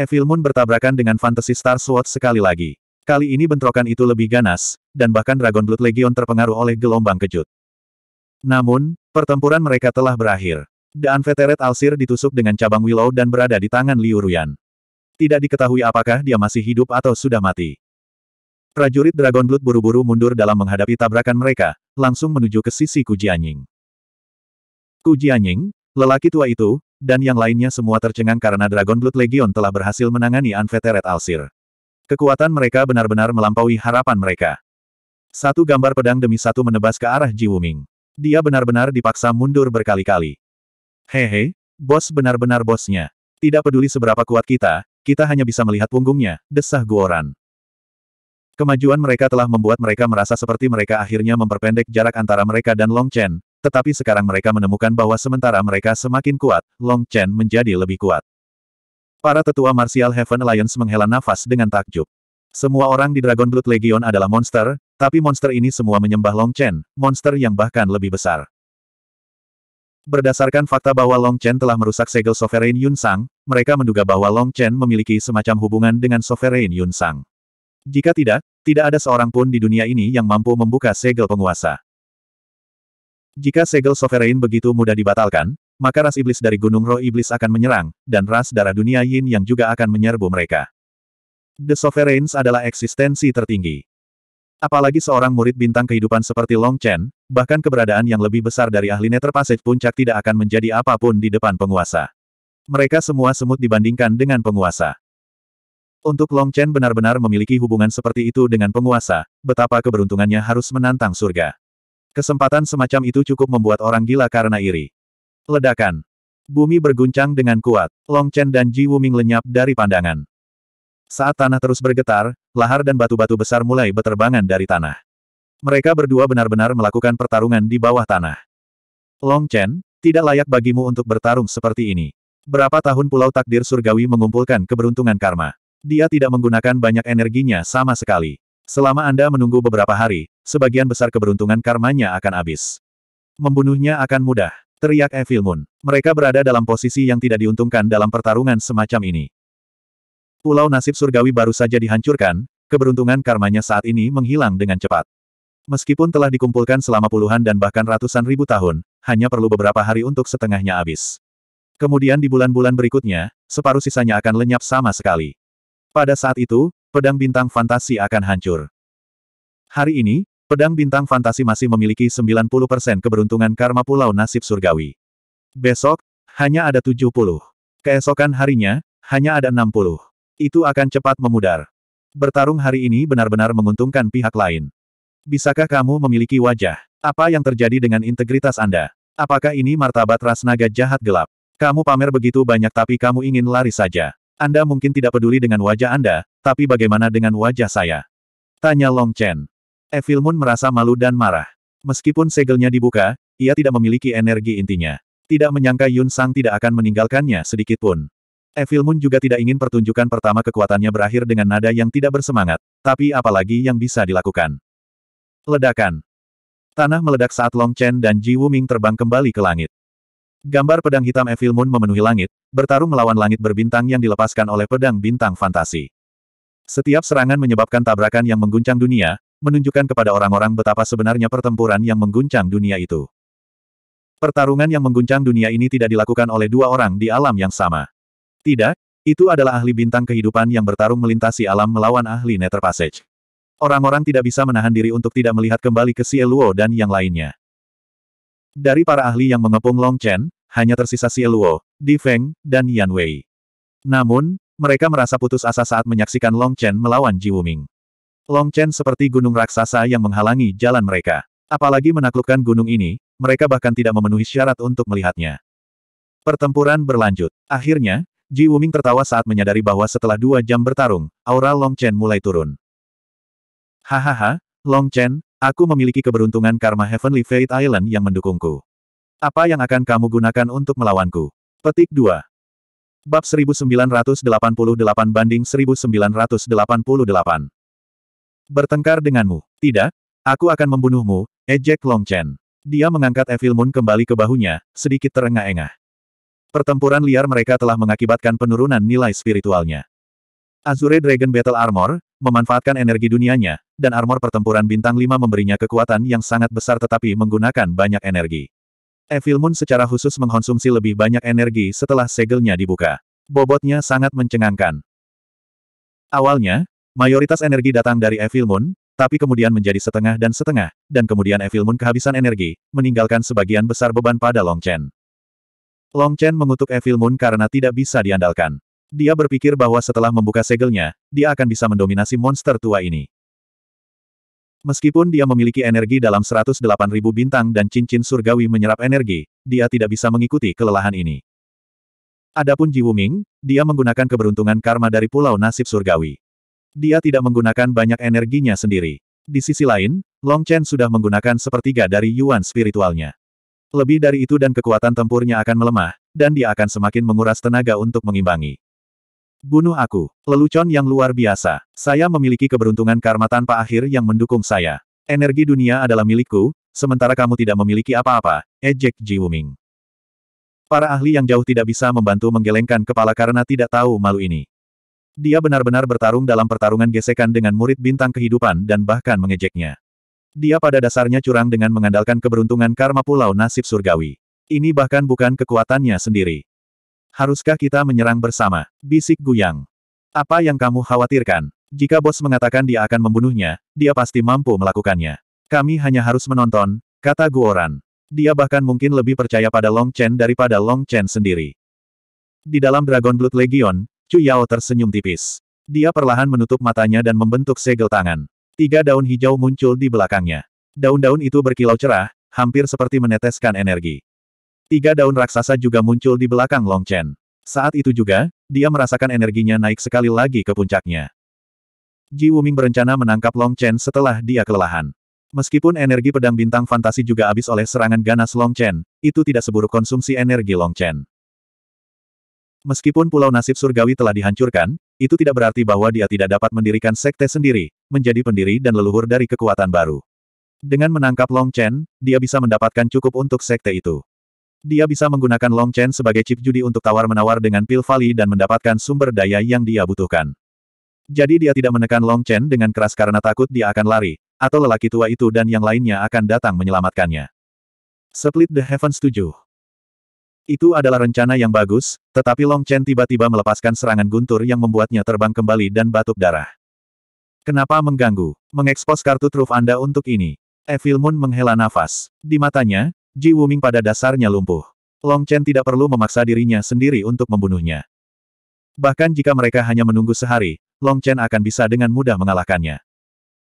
Evil Moon bertabrakan dengan Fantasy Star Sword sekali lagi. Kali ini bentrokan itu lebih ganas, dan bahkan Dragon Blood Legion terpengaruh oleh gelombang kejut. Namun, pertempuran mereka telah berakhir. Daan Veteret Alsir ditusuk dengan cabang Willow dan berada di tangan Liu Ruyan. Tidak diketahui apakah dia masih hidup atau sudah mati. Prajurit Dragon Blood buru-buru mundur dalam menghadapi tabrakan mereka, langsung menuju ke sisi Kujianying. Kujianying, lelaki tua itu, dan yang lainnya semua tercengang karena Dragon Blood Legion telah berhasil menangani Anveteret Alsir. Kekuatan mereka benar-benar melampaui harapan mereka. Satu gambar pedang demi satu menebas ke arah Ji Wuming. Dia benar-benar dipaksa mundur berkali-kali. Hehe, bos benar-benar bosnya. Tidak peduli seberapa kuat kita, kita hanya bisa melihat punggungnya, desah Guoran. Kemajuan mereka telah membuat mereka merasa seperti mereka akhirnya memperpendek jarak antara mereka dan Long Chen, tetapi sekarang mereka menemukan bahwa sementara mereka semakin kuat, Long Chen menjadi lebih kuat. Para tetua Martial Heaven Alliance menghela nafas dengan takjub. Semua orang di Dragon Blood Legion adalah monster, tapi monster ini semua menyembah Long Chen, monster yang bahkan lebih besar. Berdasarkan fakta bahwa Long Chen telah merusak segel Sovereign Yun Sang, mereka menduga bahwa Long Chen memiliki semacam hubungan dengan Sovereign Yun Sang. Jika tidak, tidak ada seorang pun di dunia ini yang mampu membuka segel penguasa. Jika segel Sovereign begitu mudah dibatalkan, maka ras iblis dari Gunung Roh Iblis akan menyerang, dan ras darah dunia Yin yang juga akan menyerbu mereka. The Sovereigns adalah eksistensi tertinggi. Apalagi seorang murid bintang kehidupan seperti Long Chen, bahkan keberadaan yang lebih besar dari ahli Nether Passage Puncak tidak akan menjadi apapun di depan penguasa. Mereka semua semut dibandingkan dengan penguasa. Untuk Long Chen benar-benar memiliki hubungan seperti itu dengan penguasa, betapa keberuntungannya harus menantang surga. Kesempatan semacam itu cukup membuat orang gila karena iri. Ledakan. Bumi berguncang dengan kuat, Long Chen dan Ji Wuming lenyap dari pandangan. Saat tanah terus bergetar, lahar dan batu-batu besar mulai berterbangan dari tanah. Mereka berdua benar-benar melakukan pertarungan di bawah tanah. Long Chen, tidak layak bagimu untuk bertarung seperti ini. Berapa tahun Pulau Takdir Surgawi mengumpulkan keberuntungan karma. Dia tidak menggunakan banyak energinya sama sekali. Selama Anda menunggu beberapa hari, sebagian besar keberuntungan karmanya akan habis. Membunuhnya akan mudah, teriak Evil Moon. Mereka berada dalam posisi yang tidak diuntungkan dalam pertarungan semacam ini. Pulau nasib surgawi baru saja dihancurkan, keberuntungan karmanya saat ini menghilang dengan cepat. Meskipun telah dikumpulkan selama puluhan dan bahkan ratusan ribu tahun, hanya perlu beberapa hari untuk setengahnya habis. Kemudian di bulan-bulan berikutnya, separuh sisanya akan lenyap sama sekali. Pada saat itu, pedang bintang fantasi akan hancur. Hari ini, pedang bintang fantasi masih memiliki 90% keberuntungan karma pulau nasib surgawi. Besok, hanya ada 70. Keesokan harinya, hanya ada 60. Itu akan cepat memudar. Bertarung hari ini benar-benar menguntungkan pihak lain. Bisakah kamu memiliki wajah? Apa yang terjadi dengan integritas Anda? Apakah ini martabat ras naga jahat gelap? Kamu pamer begitu banyak tapi kamu ingin lari saja. Anda mungkin tidak peduli dengan wajah Anda, tapi bagaimana dengan wajah saya? Tanya Long Chen. Evil Moon merasa malu dan marah. Meskipun segelnya dibuka, ia tidak memiliki energi intinya. Tidak menyangka Yun Sang tidak akan meninggalkannya sedikitpun. Evil Moon juga tidak ingin pertunjukan pertama kekuatannya berakhir dengan nada yang tidak bersemangat, tapi apalagi yang bisa dilakukan. Ledakan. Tanah meledak saat Long Chen dan Ji Wuming terbang kembali ke langit. Gambar pedang hitam Evil Moon memenuhi langit, bertarung melawan langit berbintang yang dilepaskan oleh pedang bintang fantasi. Setiap serangan menyebabkan tabrakan yang mengguncang dunia, menunjukkan kepada orang-orang betapa sebenarnya pertempuran yang mengguncang dunia itu. Pertarungan yang mengguncang dunia ini tidak dilakukan oleh dua orang di alam yang sama. Tidak, itu adalah ahli bintang kehidupan yang bertarung melintasi alam melawan ahli Nether Passage. Orang-orang tidak bisa menahan diri untuk tidak melihat kembali ke Sieluo dan yang lainnya. Dari para ahli yang mengepung Long Chen, hanya tersisa Sieluo, Di Feng, dan Yan Wei. Namun, mereka merasa putus asa saat menyaksikan Long Chen melawan Ji Wuming. Long Chen seperti gunung raksasa yang menghalangi jalan mereka. Apalagi menaklukkan gunung ini, mereka bahkan tidak memenuhi syarat untuk melihatnya. Pertempuran berlanjut. Akhirnya, Ji Wuming tertawa saat menyadari bahwa setelah dua jam bertarung, aura Long Chen mulai turun. Hahaha, Long Chen, aku memiliki keberuntungan karma Heavenly Fate Island yang mendukungku. Apa yang akan kamu gunakan untuk melawanku? Petik 2. Bab 1988 banding 1988. Bertengkar denganmu. Tidak, aku akan membunuhmu, ejek Long Chen. Dia mengangkat Evil Moon kembali ke bahunya, sedikit terengah-engah. Pertempuran liar mereka telah mengakibatkan penurunan nilai spiritualnya. Azure Dragon Battle Armor, memanfaatkan energi dunianya, dan armor pertempuran bintang 5 memberinya kekuatan yang sangat besar tetapi menggunakan banyak energi. Evil Moon secara khusus mengkonsumsi lebih banyak energi setelah segelnya dibuka. Bobotnya sangat mencengangkan. Awalnya, mayoritas energi datang dari Evil Moon, tapi kemudian menjadi setengah dan setengah, dan kemudian Evil Moon kehabisan energi, meninggalkan sebagian besar beban pada Long Chen. Long Chen mengutuk Evil Moon karena tidak bisa diandalkan. Dia berpikir bahwa setelah membuka segelnya, dia akan bisa mendominasi monster tua ini. Meskipun dia memiliki energi dalam 108.000 bintang dan cincin surgawi menyerap energi, dia tidak bisa mengikuti kelelahan ini. Adapun Ji Wuming, dia menggunakan keberuntungan karma dari Pulau Nasib Surgawi. Dia tidak menggunakan banyak energinya sendiri. Di sisi lain, Long Chen sudah menggunakan sepertiga dari Yuan spiritualnya. Lebih dari itu dan kekuatan tempurnya akan melemah, dan dia akan semakin menguras tenaga untuk mengimbangi. Bunuh aku, lelucon yang luar biasa. Saya memiliki keberuntungan karma tanpa akhir yang mendukung saya. Energi dunia adalah milikku, sementara kamu tidak memiliki apa-apa, ejek Ji Wuming. Para ahli yang jauh tidak bisa membantu menggelengkan kepala karena tidak tahu malu ini. Dia benar-benar bertarung dalam pertarungan gesekan dengan murid bintang kehidupan dan bahkan mengejeknya. Dia pada dasarnya curang dengan mengandalkan keberuntungan karma pulau nasib surgawi. Ini bahkan bukan kekuatannya sendiri. Haruskah kita menyerang bersama? Bisik Guyang. Apa yang kamu khawatirkan? Jika bos mengatakan dia akan membunuhnya, dia pasti mampu melakukannya. Kami hanya harus menonton, kata Guoran. Dia bahkan mungkin lebih percaya pada Long Chen daripada Long Chen sendiri. Di dalam Dragon Blood Legion, Chu Yao tersenyum tipis. Dia perlahan menutup matanya dan membentuk segel tangan. Tiga daun hijau muncul di belakangnya. Daun-daun itu berkilau cerah, hampir seperti meneteskan energi. Tiga daun raksasa juga muncul di belakang Long Chen. Saat itu juga, dia merasakan energinya naik sekali lagi ke puncaknya. Ji Wuming berencana menangkap Long Chen setelah dia kelelahan. Meskipun energi pedang bintang fantasi juga habis oleh serangan ganas Long Chen, itu tidak seburuk konsumsi energi Long Chen. Meskipun pulau nasib surgawi telah dihancurkan, itu tidak berarti bahwa dia tidak dapat mendirikan sekte sendiri, menjadi pendiri dan leluhur dari kekuatan baru. Dengan menangkap Long Chen, dia bisa mendapatkan cukup untuk sekte itu. Dia bisa menggunakan Long Chen sebagai chip judi untuk tawar-menawar dengan Pil Valley dan mendapatkan sumber daya yang dia butuhkan. Jadi dia tidak menekan Long Chen dengan keras karena takut dia akan lari, atau lelaki tua itu dan yang lainnya akan datang menyelamatkannya. Split the Heavens 7 itu adalah rencana yang bagus, tetapi Long Chen tiba-tiba melepaskan serangan guntur yang membuatnya terbang kembali dan batuk darah. Kenapa mengganggu? Mengekspos kartu truf Anda untuk ini. Evil Moon menghela nafas. Di matanya, Ji Wuming pada dasarnya lumpuh. Long Chen tidak perlu memaksa dirinya sendiri untuk membunuhnya. Bahkan jika mereka hanya menunggu sehari, Long Chen akan bisa dengan mudah mengalahkannya.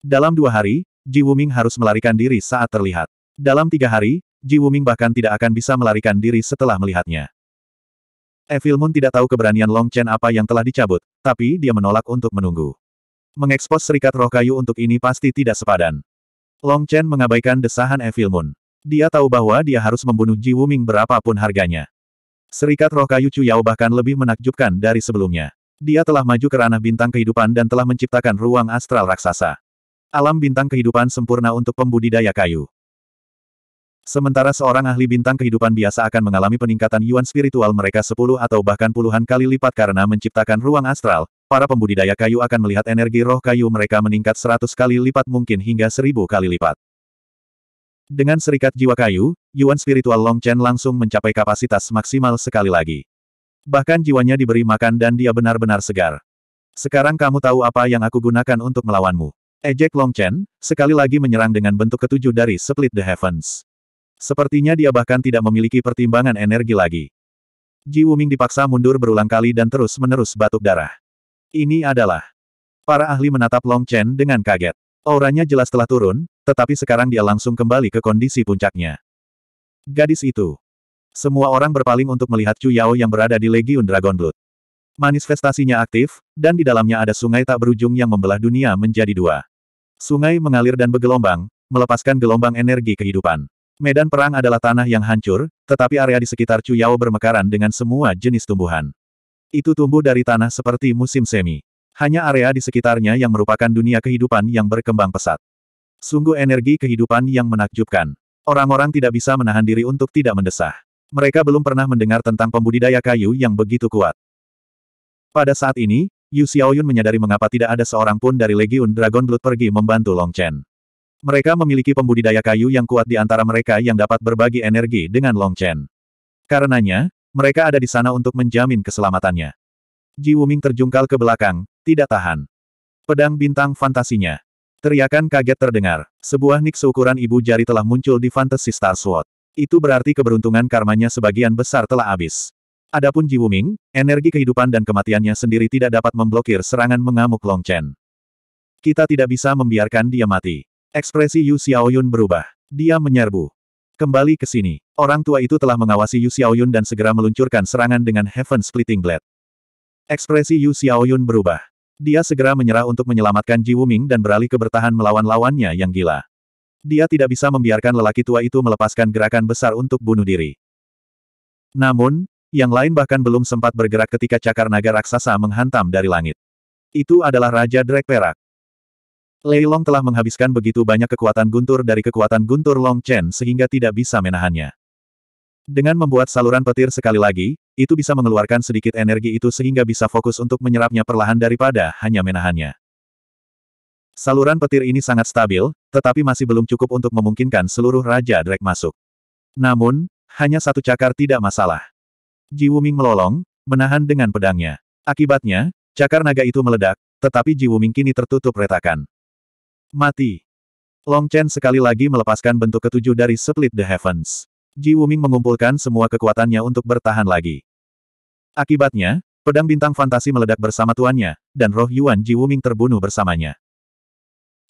Dalam dua hari, Ji Wuming harus melarikan diri saat terlihat. Dalam tiga hari, Ji Wuming bahkan tidak akan bisa melarikan diri setelah melihatnya. Evil Moon tidak tahu keberanian Long Chen apa yang telah dicabut, tapi dia menolak untuk menunggu. Mengekspos serikat roh kayu untuk ini pasti tidak sepadan. Long Chen mengabaikan desahan Evil Moon. Dia tahu bahwa dia harus membunuh Ji Wuming berapapun harganya. Serikat roh kayu Chu Yao bahkan lebih menakjubkan dari sebelumnya. Dia telah maju ke ranah bintang kehidupan dan telah menciptakan ruang astral raksasa. Alam bintang kehidupan sempurna untuk pembudidaya kayu. Sementara seorang ahli bintang kehidupan biasa akan mengalami peningkatan yuan spiritual mereka sepuluh atau bahkan puluhan kali lipat karena menciptakan ruang astral, para pembudidaya kayu akan melihat energi roh kayu mereka meningkat seratus kali lipat mungkin hingga seribu kali lipat. Dengan serikat jiwa kayu, yuan spiritual Long Chen langsung mencapai kapasitas maksimal sekali lagi. Bahkan jiwanya diberi makan dan dia benar-benar segar. Sekarang kamu tahu apa yang aku gunakan untuk melawanmu. Ejek Long Chen, sekali lagi menyerang dengan bentuk ketujuh dari Split the Heavens. Sepertinya dia bahkan tidak memiliki pertimbangan energi lagi. Ji Wuming dipaksa mundur berulang kali dan terus-menerus batuk darah. Ini adalah... Para ahli menatap Long Chen dengan kaget. Auranya jelas telah turun, tetapi sekarang dia langsung kembali ke kondisi puncaknya. Gadis itu. Semua orang berpaling untuk melihat Chu Yao yang berada di Legion Dragon Blood. Manifestasinya aktif, dan di dalamnya ada sungai tak berujung yang membelah dunia menjadi dua. Sungai mengalir dan bergelombang, melepaskan gelombang energi kehidupan. Medan perang adalah tanah yang hancur, tetapi area di sekitar Cuyao bermekaran dengan semua jenis tumbuhan. Itu tumbuh dari tanah seperti musim semi. Hanya area di sekitarnya yang merupakan dunia kehidupan yang berkembang pesat. Sungguh energi kehidupan yang menakjubkan. Orang-orang tidak bisa menahan diri untuk tidak mendesah. Mereka belum pernah mendengar tentang pembudidaya kayu yang begitu kuat. Pada saat ini, Yu Xiaoyun menyadari mengapa tidak ada seorang pun dari Legiun Dragon Blood pergi membantu Long Chen. Mereka memiliki pembudidaya kayu yang kuat di antara mereka yang dapat berbagi energi dengan Long Chen. Karenanya, mereka ada di sana untuk menjamin keselamatannya. Ji Wuming terjungkal ke belakang, tidak tahan. Pedang bintang fantasinya. Teriakan kaget terdengar. Sebuah nik seukuran ibu jari telah muncul di Fantasy Star Sword. Itu berarti keberuntungan karmanya sebagian besar telah habis. Adapun Ji Wuming, energi kehidupan dan kematiannya sendiri tidak dapat memblokir serangan mengamuk Long Chen. Kita tidak bisa membiarkan dia mati. Ekspresi Yu Xiaoyun berubah. Dia menyerbu. Kembali ke sini. Orang tua itu telah mengawasi Yu Xiaoyun dan segera meluncurkan serangan dengan Heaven Splitting Blade. Ekspresi Yu Xiaoyun berubah. Dia segera menyerah untuk menyelamatkan Ji Wuming dan beralih ke bertahan melawan lawannya yang gila. Dia tidak bisa membiarkan lelaki tua itu melepaskan gerakan besar untuk bunuh diri. Namun, yang lain bahkan belum sempat bergerak ketika cakar naga raksasa menghantam dari langit. Itu adalah Raja Drake Perak. Lei Long telah menghabiskan begitu banyak kekuatan guntur dari kekuatan guntur Long Chen sehingga tidak bisa menahannya. Dengan membuat saluran petir sekali lagi, itu bisa mengeluarkan sedikit energi itu sehingga bisa fokus untuk menyerapnya perlahan daripada hanya menahannya. Saluran petir ini sangat stabil, tetapi masih belum cukup untuk memungkinkan seluruh Raja Drake masuk. Namun, hanya satu cakar tidak masalah. Ji Wuming melolong, menahan dengan pedangnya. Akibatnya, cakar naga itu meledak, tetapi Ji Wuming kini tertutup retakan. Mati. Long Chen sekali lagi melepaskan bentuk ketujuh dari Split the Heavens. Ji Wuming mengumpulkan semua kekuatannya untuk bertahan lagi. Akibatnya, pedang bintang fantasi meledak bersama tuannya, dan roh Yuan Ji Wuming terbunuh bersamanya.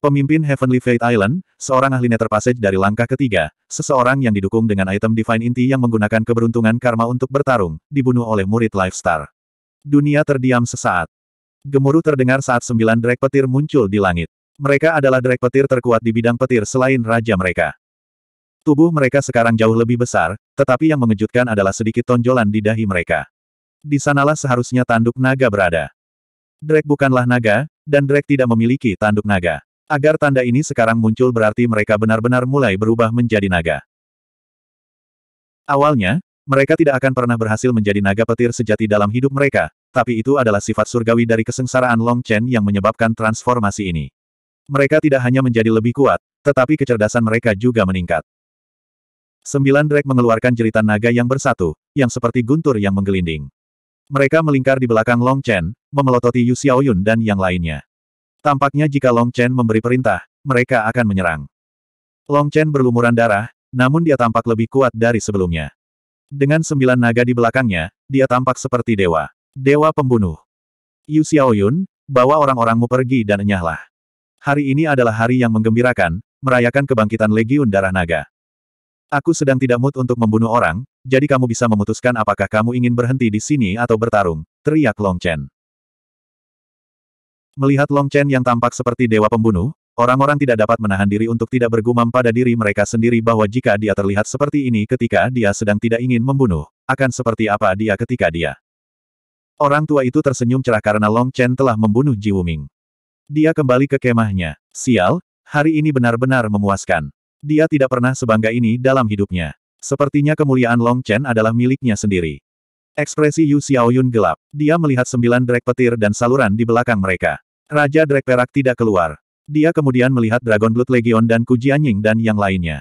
Pemimpin Heavenly Fate Island, seorang ahli Nether Passage dari langkah ketiga, seseorang yang didukung dengan item Divine Inti yang menggunakan keberuntungan karma untuk bertarung, dibunuh oleh murid Lifestar. Dunia terdiam sesaat. Gemuruh terdengar saat sembilan drag petir muncul di langit. Mereka adalah drag petir terkuat di bidang petir selain raja mereka. Tubuh mereka sekarang jauh lebih besar, tetapi yang mengejutkan adalah sedikit tonjolan di dahi mereka. Di sanalah seharusnya tanduk naga berada. Drake bukanlah naga, dan Drake tidak memiliki tanduk naga. Agar tanda ini sekarang muncul berarti mereka benar-benar mulai berubah menjadi naga. Awalnya, mereka tidak akan pernah berhasil menjadi naga petir sejati dalam hidup mereka, tapi itu adalah sifat surgawi dari kesengsaraan Long Chen yang menyebabkan transformasi ini. Mereka tidak hanya menjadi lebih kuat, tetapi kecerdasan mereka juga meningkat. Sembilan drek mengeluarkan jeritan naga yang bersatu, yang seperti guntur yang menggelinding. Mereka melingkar di belakang Long Chen, memelototi Yu Xiaoyun dan yang lainnya. Tampaknya jika Long Chen memberi perintah, mereka akan menyerang. Long Chen berlumuran darah, namun dia tampak lebih kuat dari sebelumnya. Dengan sembilan naga di belakangnya, dia tampak seperti dewa. Dewa pembunuh. Yu Xiaoyun, bawa orang-orangmu pergi dan enyahlah hari ini adalah hari yang menggembirakan, merayakan kebangkitan Legiun Darah Naga. Aku sedang tidak mood untuk membunuh orang, jadi kamu bisa memutuskan apakah kamu ingin berhenti di sini atau bertarung, teriak Long Chen. Melihat Long Chen yang tampak seperti dewa pembunuh, orang-orang tidak dapat menahan diri untuk tidak bergumam pada diri mereka sendiri bahwa jika dia terlihat seperti ini ketika dia sedang tidak ingin membunuh, akan seperti apa dia ketika dia. Orang tua itu tersenyum cerah karena Long Chen telah membunuh Ji Wuming. Dia kembali ke kemahnya. Sial, hari ini benar-benar memuaskan. Dia tidak pernah sebangga ini dalam hidupnya. Sepertinya kemuliaan Long Chen adalah miliknya sendiri. Ekspresi Yu Xiaoyun gelap. Dia melihat sembilan drag petir dan saluran di belakang mereka. Raja drag perak tidak keluar. Dia kemudian melihat Dragon Blood Legion dan Ku Jianying dan yang lainnya.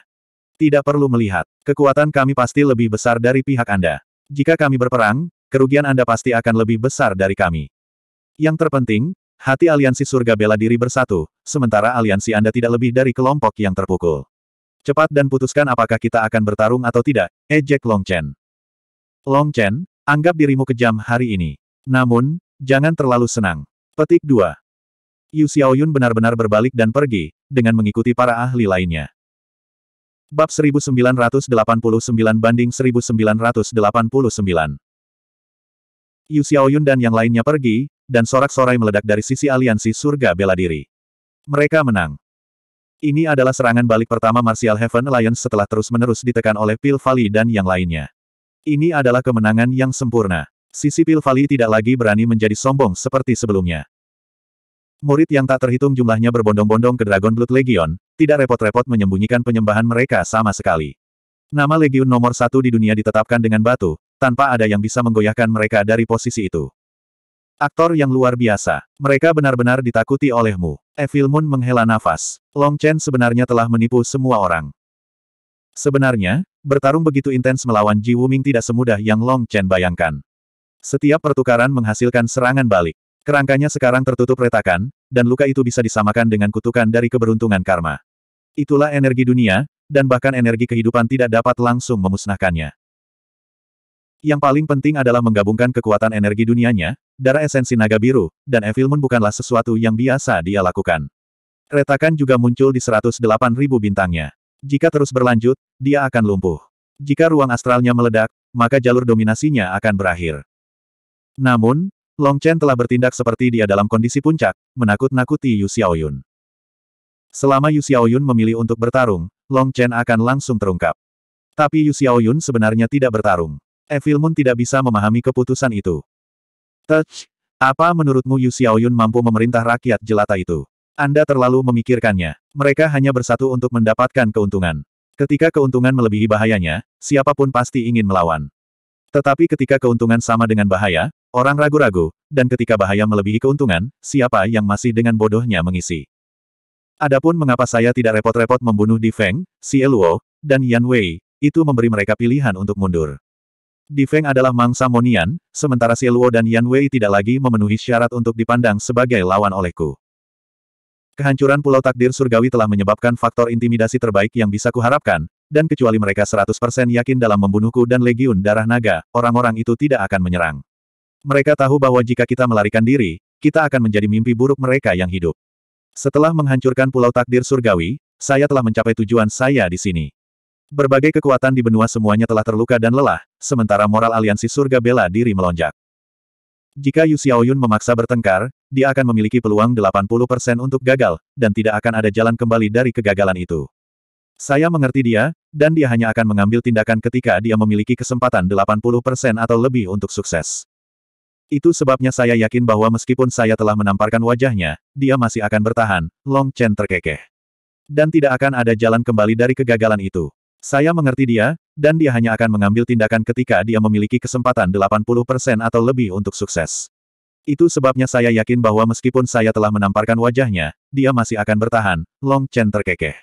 Tidak perlu melihat. Kekuatan kami pasti lebih besar dari pihak Anda. Jika kami berperang, kerugian Anda pasti akan lebih besar dari kami. Yang terpenting, Hati aliansi surga bela diri bersatu, sementara aliansi Anda tidak lebih dari kelompok yang terpukul. Cepat dan putuskan apakah kita akan bertarung atau tidak, ejek eh, Long Chen. Long Chen, anggap dirimu kejam hari ini. Namun, jangan terlalu senang. Petik 2. Yu Xiaoyun benar-benar berbalik dan pergi, dengan mengikuti para ahli lainnya. Bab 1989 banding 1989 Yu Xiaoyun dan yang lainnya pergi, dan sorak-sorai meledak dari sisi aliansi surga bela diri. Mereka menang. Ini adalah serangan balik pertama Martial Heaven Alliance setelah terus-menerus ditekan oleh Pil Valley dan yang lainnya. Ini adalah kemenangan yang sempurna. Sisi Pil Valley tidak lagi berani menjadi sombong seperti sebelumnya. Murid yang tak terhitung jumlahnya berbondong-bondong ke Dragon Blood Legion, tidak repot-repot menyembunyikan penyembahan mereka sama sekali. Nama Legion nomor satu di dunia ditetapkan dengan batu, tanpa ada yang bisa menggoyahkan mereka dari posisi itu. Aktor yang luar biasa. Mereka benar-benar ditakuti olehmu. Evil Moon menghela nafas. Long Chen sebenarnya telah menipu semua orang. Sebenarnya, bertarung begitu intens melawan Ji Wuming tidak semudah yang Long Chen bayangkan. Setiap pertukaran menghasilkan serangan balik. Kerangkanya sekarang tertutup retakan, dan luka itu bisa disamakan dengan kutukan dari keberuntungan karma. Itulah energi dunia, dan bahkan energi kehidupan tidak dapat langsung memusnahkannya. Yang paling penting adalah menggabungkan kekuatan energi dunianya, darah esensi naga biru, dan Evil Moon bukanlah sesuatu yang biasa dia lakukan. Retakan juga muncul di 108.000 bintangnya. Jika terus berlanjut, dia akan lumpuh. Jika ruang astralnya meledak, maka jalur dominasinya akan berakhir. Namun, Long Chen telah bertindak seperti dia dalam kondisi puncak, menakut-nakuti Yu Xiaoyun. Selama Yu Xiaoyun memilih untuk bertarung, Long Chen akan langsung terungkap. Tapi Yu Xiaoyun sebenarnya tidak bertarung. Evil Moon tidak bisa memahami keputusan itu. Touch, apa menurutmu Yu Xiaoyun mampu memerintah rakyat jelata itu? Anda terlalu memikirkannya. Mereka hanya bersatu untuk mendapatkan keuntungan. Ketika keuntungan melebihi bahayanya, siapapun pasti ingin melawan. Tetapi ketika keuntungan sama dengan bahaya, orang ragu-ragu, dan ketika bahaya melebihi keuntungan, siapa yang masih dengan bodohnya mengisi? Adapun mengapa saya tidak repot-repot membunuh Di Feng, Si Luo, dan Yan Wei, itu memberi mereka pilihan untuk mundur. Di Feng adalah mangsa Monian, sementara Luo dan Yan Wei tidak lagi memenuhi syarat untuk dipandang sebagai lawan olehku. Kehancuran Pulau Takdir Surgawi telah menyebabkan faktor intimidasi terbaik yang bisa kuharapkan, dan kecuali mereka 100% yakin dalam membunuhku dan Legiun Darah Naga, orang-orang itu tidak akan menyerang. Mereka tahu bahwa jika kita melarikan diri, kita akan menjadi mimpi buruk mereka yang hidup. Setelah menghancurkan Pulau Takdir Surgawi, saya telah mencapai tujuan saya di sini. Berbagai kekuatan di benua semuanya telah terluka dan lelah, sementara moral aliansi surga bela diri melonjak. Jika Yu Xiaoyun memaksa bertengkar, dia akan memiliki peluang 80% untuk gagal, dan tidak akan ada jalan kembali dari kegagalan itu. Saya mengerti dia, dan dia hanya akan mengambil tindakan ketika dia memiliki kesempatan 80% atau lebih untuk sukses. Itu sebabnya saya yakin bahwa meskipun saya telah menamparkan wajahnya, dia masih akan bertahan, Long Chen terkekeh. Dan tidak akan ada jalan kembali dari kegagalan itu. Saya mengerti dia, dan dia hanya akan mengambil tindakan ketika dia memiliki kesempatan 80% atau lebih untuk sukses. Itu sebabnya saya yakin bahwa meskipun saya telah menamparkan wajahnya, dia masih akan bertahan, Long Chen terkekeh.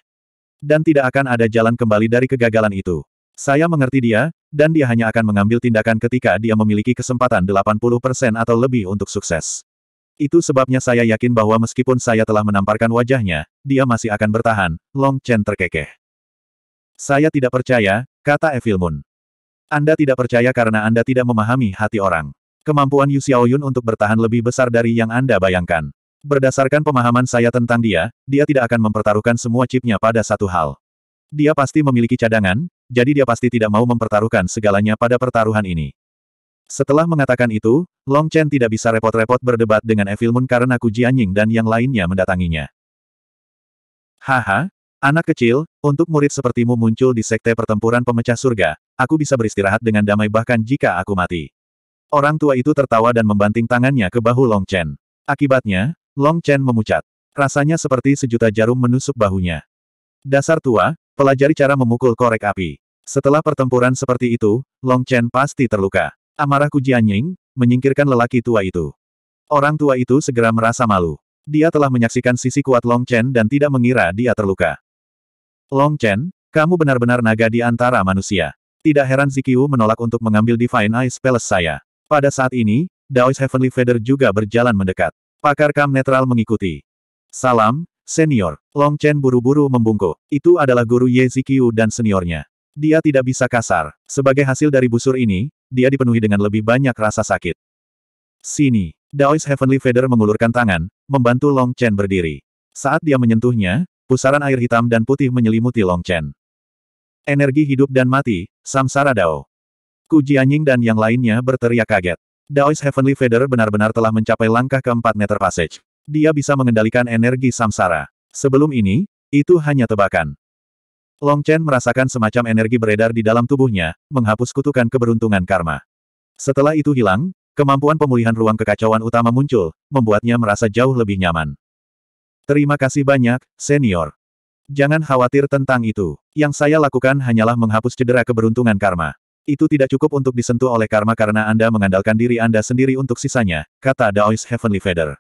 Dan tidak akan ada jalan kembali dari kegagalan itu. Saya mengerti dia, dan dia hanya akan mengambil tindakan ketika dia memiliki kesempatan 80% atau lebih untuk sukses. Itu sebabnya saya yakin bahwa meskipun saya telah menamparkan wajahnya, dia masih akan bertahan. Long Chen terkekeh. Saya tidak percaya, kata Evil Moon. Anda tidak percaya karena Anda tidak memahami hati orang. Kemampuan Yu Xiaoyun untuk bertahan lebih besar dari yang Anda bayangkan. Berdasarkan pemahaman saya tentang dia, dia tidak akan mempertaruhkan semua chipnya pada satu hal. Dia pasti memiliki cadangan, jadi dia pasti tidak mau mempertaruhkan segalanya pada pertaruhan ini. Setelah mengatakan itu, Long Chen tidak bisa repot-repot berdebat dengan Evil Moon karena Ku Jianying dan yang lainnya mendatanginya. Haha, Anak kecil, untuk murid sepertimu muncul di sekte pertempuran pemecah surga, aku bisa beristirahat dengan damai bahkan jika aku mati. Orang tua itu tertawa dan membanting tangannya ke bahu Long Chen. Akibatnya, Long Chen memucat. Rasanya seperti sejuta jarum menusuk bahunya. Dasar tua, pelajari cara memukul korek api. Setelah pertempuran seperti itu, Long Chen pasti terluka. Amarah Kujian Ying, menyingkirkan lelaki tua itu. Orang tua itu segera merasa malu. Dia telah menyaksikan sisi kuat Long Chen dan tidak mengira dia terluka. Long Chen, kamu benar-benar naga di antara manusia. Tidak heran Zikiu menolak untuk mengambil Divine Ice Palace saya. Pada saat ini, Daois Heavenly Feather juga berjalan mendekat. Pakar Kam netral mengikuti. Salam, senior. Long Chen buru-buru membungkuk. Itu adalah guru Ye Zikiu dan seniornya. Dia tidak bisa kasar. Sebagai hasil dari busur ini, dia dipenuhi dengan lebih banyak rasa sakit. Sini. Daois Heavenly Feather mengulurkan tangan, membantu Long Chen berdiri. Saat dia menyentuhnya, Pusaran air hitam dan putih menyelimuti Long Chen. Energi hidup dan mati, samsara Dao. Ku Jianying dan yang lainnya berteriak kaget. Daois Heavenly Feather benar-benar telah mencapai langkah keempat meter passage. Dia bisa mengendalikan energi samsara. Sebelum ini, itu hanya tebakan. Long Chen merasakan semacam energi beredar di dalam tubuhnya, menghapus kutukan keberuntungan karma. Setelah itu hilang, kemampuan pemulihan ruang kekacauan utama muncul, membuatnya merasa jauh lebih nyaman. Terima kasih banyak, senior. Jangan khawatir tentang itu. Yang saya lakukan hanyalah menghapus cedera keberuntungan karma. Itu tidak cukup untuk disentuh oleh karma karena Anda mengandalkan diri Anda sendiri untuk sisanya, kata Daois Heavenly Feather.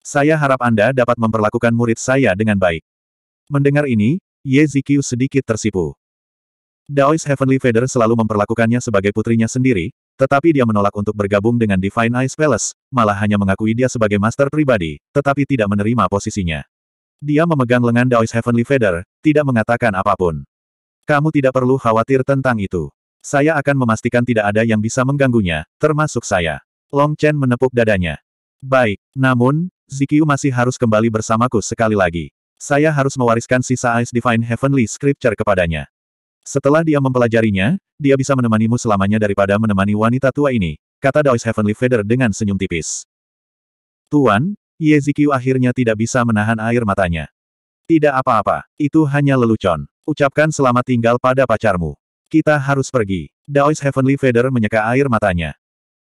Saya harap Anda dapat memperlakukan murid saya dengan baik. Mendengar ini, Ye Zikyu sedikit tersipu. Daois Heavenly Feather selalu memperlakukannya sebagai putrinya sendiri, tetapi dia menolak untuk bergabung dengan Divine Ice Palace, malah hanya mengakui dia sebagai master pribadi, tetapi tidak menerima posisinya. Dia memegang lengan Daois Heavenly Feather, tidak mengatakan apapun. Kamu tidak perlu khawatir tentang itu. Saya akan memastikan tidak ada yang bisa mengganggunya, termasuk saya. Long Chen menepuk dadanya. Baik, namun, Zikyu masih harus kembali bersamaku sekali lagi. Saya harus mewariskan sisa Ice Divine Heavenly Scripture kepadanya. Setelah dia mempelajarinya, dia bisa menemanimu selamanya daripada menemani wanita tua ini, kata Daois Heavenly Feather dengan senyum tipis. Tuan, Yezikyu akhirnya tidak bisa menahan air matanya. Tidak apa-apa, itu hanya lelucon. Ucapkan selamat tinggal pada pacarmu. Kita harus pergi. Daois Heavenly Feather menyeka air matanya.